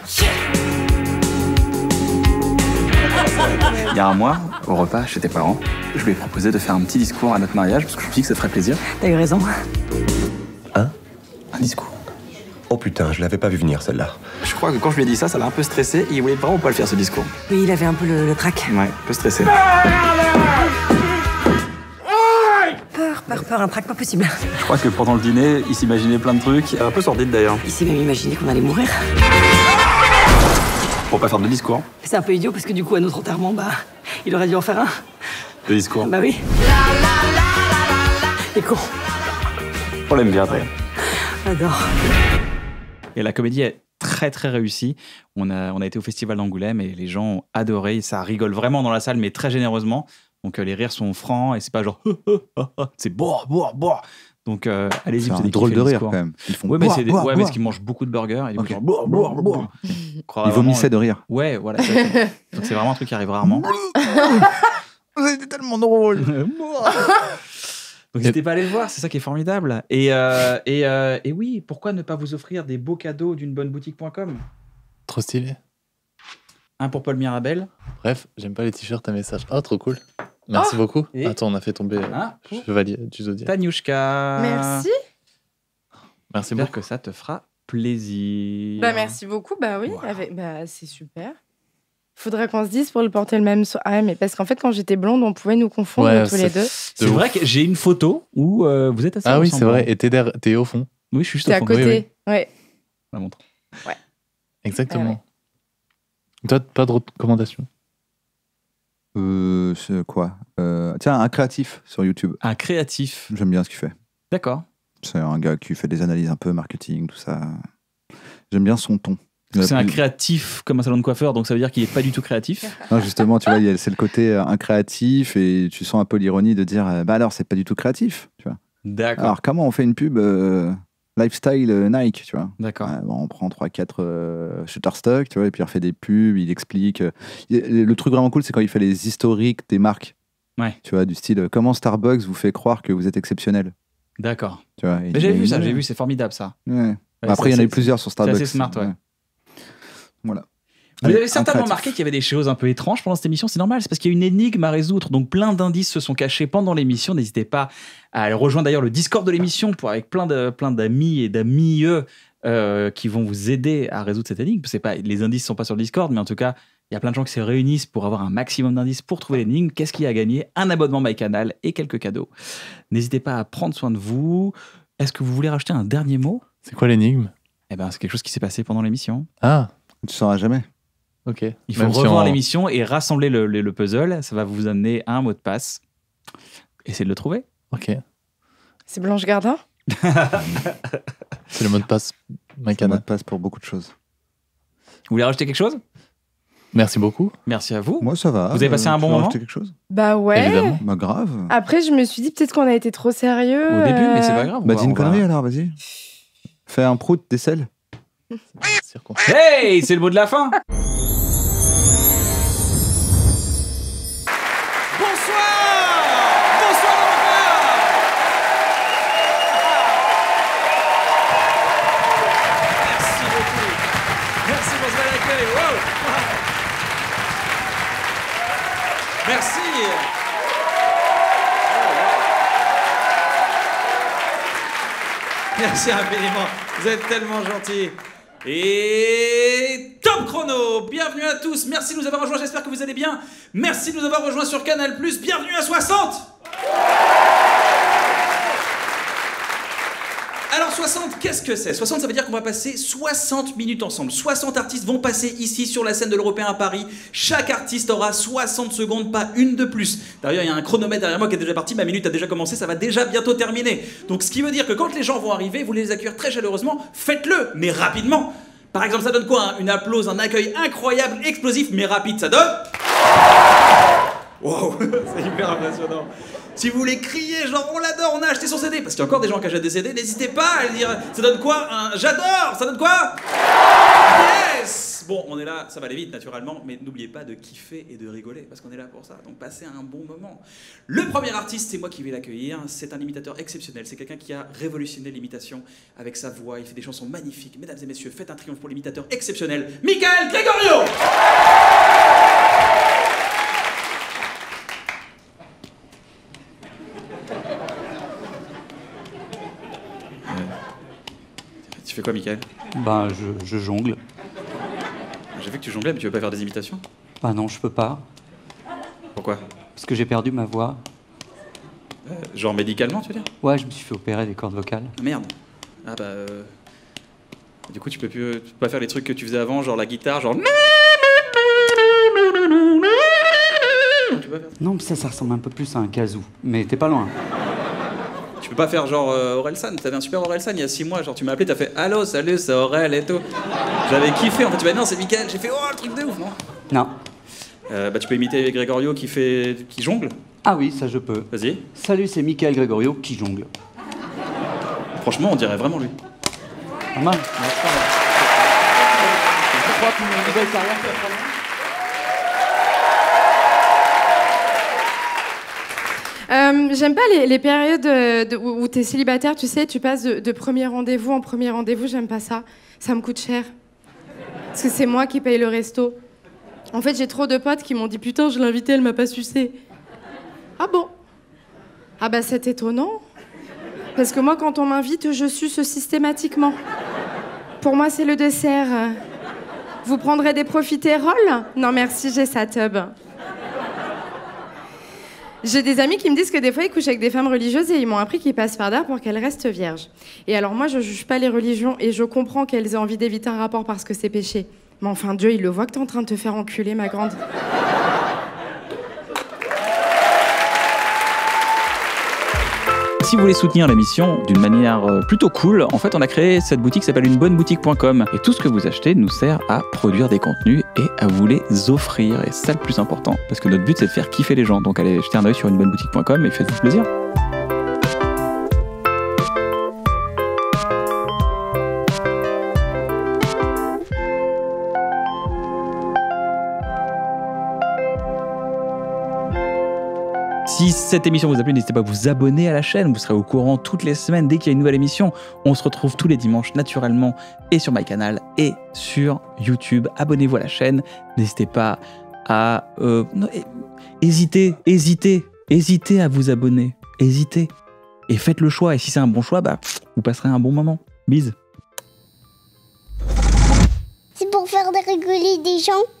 Il y a un mois, au repas chez tes parents, je lui ai proposé de faire un petit discours à notre mariage parce que je me suis dit que ça ferait plaisir. T'as eu raison. Hein Un discours Oh putain, je l'avais pas vu venir celle-là. Je crois que quand je lui ai dit ça, ça l'a un peu stressé et il voulait vraiment pas le faire ce discours. Oui, il avait un peu le, trac. Ouais, un peu stressé. Peur, peur, peur, un trac pas possible. Je crois que pendant le dîner, il s'imaginait plein de trucs, un peu sordide d'ailleurs. Il s'est même imaginé qu'on allait mourir. Pour pas faire de discours. C'est un peu idiot parce que du coup, à notre enterrement, bah, il aurait dû en faire un. De discours Bah oui. Et con. On l'aime bien, Adrien. Adore. Et la comédie est très très réussie. On a, on a été au Festival d'Angoulême et les gens ont adoré. Ça rigole vraiment dans la salle, mais très généreusement. Donc euh, les rires sont francs et c'est pas genre *laughs* ah, ah, ah, c'est boire boire boire. Donc euh, allez-y, c'est des de rire quand même. Ils font ouais, mais c'est des... ouais, parce qu'ils mangent beaucoup de burgers et boire, boire, boire. Ils vomissaient de rire. Ouais, voilà. Donc c'est vraiment un truc qui arrive rarement. C'était *laughs* tellement drôle. *laughs* Donc n'hésitez pas à aller le voir, c'est ça qui est formidable. Et, euh, euh, et, oui, pourquoi ne pas vous offrir des beaux cadeaux d'une bonne boutique.com Trop stylé. Un pour Paul Mirabel. Bref, j'aime pas les t-shirts à message. oh, trop cool. Merci oh beaucoup. Attends, on a fait tomber euh, ah, Chevalier du Zodiac. Tanyushka. Merci. Merci beaucoup. que ça te fera plaisir. Bah, merci beaucoup. Bah oui, bah, c'est super. Faudrait qu'on se dise pour le porter le même. ah, mais parce qu'en fait, quand j'étais blonde, on pouvait nous confondre tous les deux. C'est vrai que j'ai une photo où euh, vous êtes assez. Ah oui, c'est vrai. Hein. Et t'es au fond. Oui, je suis juste au fond. à côté. Ouais. La montre. Ouais. Exactement. Ah, Toi, pas de recommandation euh, quoi euh, Tiens, un créatif sur YouTube. Un créatif J'aime bien ce qu'il fait. D'accord. C'est un gars qui fait des analyses un peu marketing, tout ça. J'aime bien son ton. Euh, c'est un créatif comme un salon de coiffeur, donc ça veut dire qu'il n'est pas du tout créatif. Non, justement, tu vois, c'est le côté euh, incréatif et tu sens un peu l'ironie de dire euh, bah alors, c'est pas du tout créatif, tu vois. D'accord. Alors, comment on fait une pub lifestyle Nike, tu vois D'accord. bon, on prend 3-4 Shutterstock, tu vois, et puis il refait des pubs, il explique. Le truc vraiment cool, c'est quand il fait les historiques des marques. Ouais. Tu vois, du style comment Starbucks vous fait croire que vous êtes exceptionnel. D'accord. Tu vois, j'ai vu ça, j'ai vu, c'est formidable ça. Ouais. après, il y en a eu plusieurs sur Starbucks. C'est smart, ouais. Vous avez certainement remarqué qu'il y avait des choses un peu étranges pendant cette émission, c'est normal, c'est parce qu'il y a une énigme à résoudre, donc plein d'indices se sont cachés pendant l'émission, n'hésitez pas à rejoindre d'ailleurs le Discord de l'émission pour avec plein de plein d'amis et d'amis euh, euh, qui vont vous aider à résoudre cette énigme. C'est pas les indices sont pas sur le Discord, mais en tout cas, il y a plein de gens qui se réunissent pour avoir un maximum d'indices pour trouver l'énigme. Qu'est-ce qu'il y a à gagner Un abonnement à chaîne et quelques cadeaux. N'hésitez pas à prendre soin de vous. Est-ce que vous voulez rajouter un dernier mot C'est quoi l'énigme Eh ben, c'est quelque chose qui s'est passé pendant l'émission. Ah tu sauras jamais. Ok. Il faut revoir l'émission et rassembler le, puzzle. Ça va vous amener un mot de passe. Essayez de le trouver. Ok. C'est Blanche Gardin *laughs* C'est le mot de passe, mot de passe pour beaucoup de choses. Vous voulez rajouter quelque chose Merci beaucoup. Merci à vous. Moi, ça va. Vous avez passé un bon moment quelque chose Bah ouais. Évidemment. Bah, grave. Après, je me suis dit peut-être qu'on a été trop sérieux. Au début, mais c'est euh. pas grave. Bah dis une connerie alors, vas-y. Fais un prout, des selles. Hey, c'est le mot de la fin! Bonsoir! Bonsoir encore! Merci beaucoup! Merci pour ce bel accueil! Merci! Merci, Raphaël. Vous êtes tellement gentils! Et top chrono Bienvenue à tous, merci de nous avoir rejoints, j'espère que vous allez bien. Merci de nous avoir rejoints sur Canal ⁇ bienvenue à 60 Alors 60, qu'est-ce que c'est 60, ça veut dire qu'on va passer 60 minutes ensemble. 60 artistes vont passer ici sur la scène de l'Européen à Paris. Chaque artiste aura 60 secondes, pas une de plus. D'ailleurs, il y a un chronomètre derrière moi qui est déjà parti, ma minute a déjà commencé, ça va déjà bientôt terminer. Donc ce qui veut dire que quand les gens vont arriver, vous les accueillir très chaleureusement, faites-le, mais rapidement. Par exemple, ça donne quoi hein Une applause, un accueil incroyable, explosif, mais rapide, ça donne... Wow, *laughs* c'est hyper impressionnant. Si vous voulez crier, genre on l'adore, on a acheté son CD, parce qu'il y a encore des gens qui achètent des CD, n'hésitez pas à dire ça donne quoi j'adore Ça donne quoi Yes Bon, on est là, ça va aller vite naturellement, mais n'oubliez pas de kiffer et de rigoler, parce qu'on est là pour ça. Donc passez un bon moment. Le premier artiste, c'est moi qui vais l'accueillir. C'est un imitateur exceptionnel. C'est quelqu'un qui a révolutionné l'imitation avec sa voix. Il fait des chansons magnifiques. Mesdames et messieurs, faites un triomphe pour l'imitateur exceptionnel, Michael Gregorio C'est quoi, Michael Ben, je, jongle. J'ai vu que tu jonglais, mais tu veux pas faire des imitations Bah non, je peux pas. Pourquoi Parce que j'ai perdu ma voix. Euh, genre médicalement, tu veux dire Ouais, je me suis fait opérer des cordes vocales. Ah, merde. Ah bah. Euh, du coup, tu peux plus, pas faire les trucs que tu faisais avant, genre la guitare, genre. Non, mais ça, ça ressemble un peu plus à un kazoo. Mais t'es pas loin. Tu peux pas faire genre euh, San, t'avais un super Aurel San il y a 6 mois, genre tu m'as appelé, t'as fait Allô, salut, c'est Aurel et tout. J'avais kiffé, en fait tu m'as dit non, c'est Michael, j'ai fait Oh, le truc de ouf, non Non. Euh, bah tu peux imiter Gregorio qui fait. qui jongle Ah oui, ça je peux. Vas-y. Salut, c'est michael Grégorio qui jongle. Franchement, on dirait vraiment lui. Pas mal. Euh, j'aime pas les, périodes euh, où, tu es célibataire, tu sais, tu passes de, premier rendez-vous en premier rendez-vous. J'aime pas ça. Ça me coûte cher. Parce que c'est moi qui paye le resto. En fait, j'ai trop de potes qui m'ont dit Putain, je l'invitais, invitée, elle m'a pas sucé. Ah bon Ah bah, c'est étonnant. Parce que moi, quand on m'invite, je suce systématiquement. Pour moi, c'est le dessert. Vous prendrez des profiteroles Non, merci, j'ai sa tub. J'ai des amis qui me disent que des fois ils couchent avec des femmes religieuses et ils m'ont appris qu'ils passent par là pour qu'elles restent vierges. Et alors moi je juge pas les religions et je comprends qu'elles aient envie d'éviter un rapport parce que c'est péché. Mais enfin Dieu il le voit que t'es en train de te faire enculer ma grande. si vous voulez soutenir la mission d'une manière euh, plutôt cool, en fait, on a créé cette boutique qui s'appelle unebonneboutique.com. Et tout ce que vous achetez nous sert à produire des contenus et à vous les offrir. Et c'est ça le plus important. Parce que notre but, c'est de faire kiffer les gens. Donc allez jeter un oeil sur unebonneboutique.com et faites-vous plaisir. Si cette émission vous a plu, n'hésitez pas à vous abonner à la chaîne. Vous serez au courant toutes les semaines dès qu'il y a une nouvelle émission. On se retrouve tous les dimanches naturellement et sur MyCanal et sur YouTube. Abonnez-vous à la chaîne. N'hésitez pas à Hésitez, euh, hésitez. Hésitez hésitez à vous abonner. Hésitez et faites le choix. Et si c'est un bon choix, bah, vous passerez un bon moment. Bise. C'est pour faire des rigoler des gens.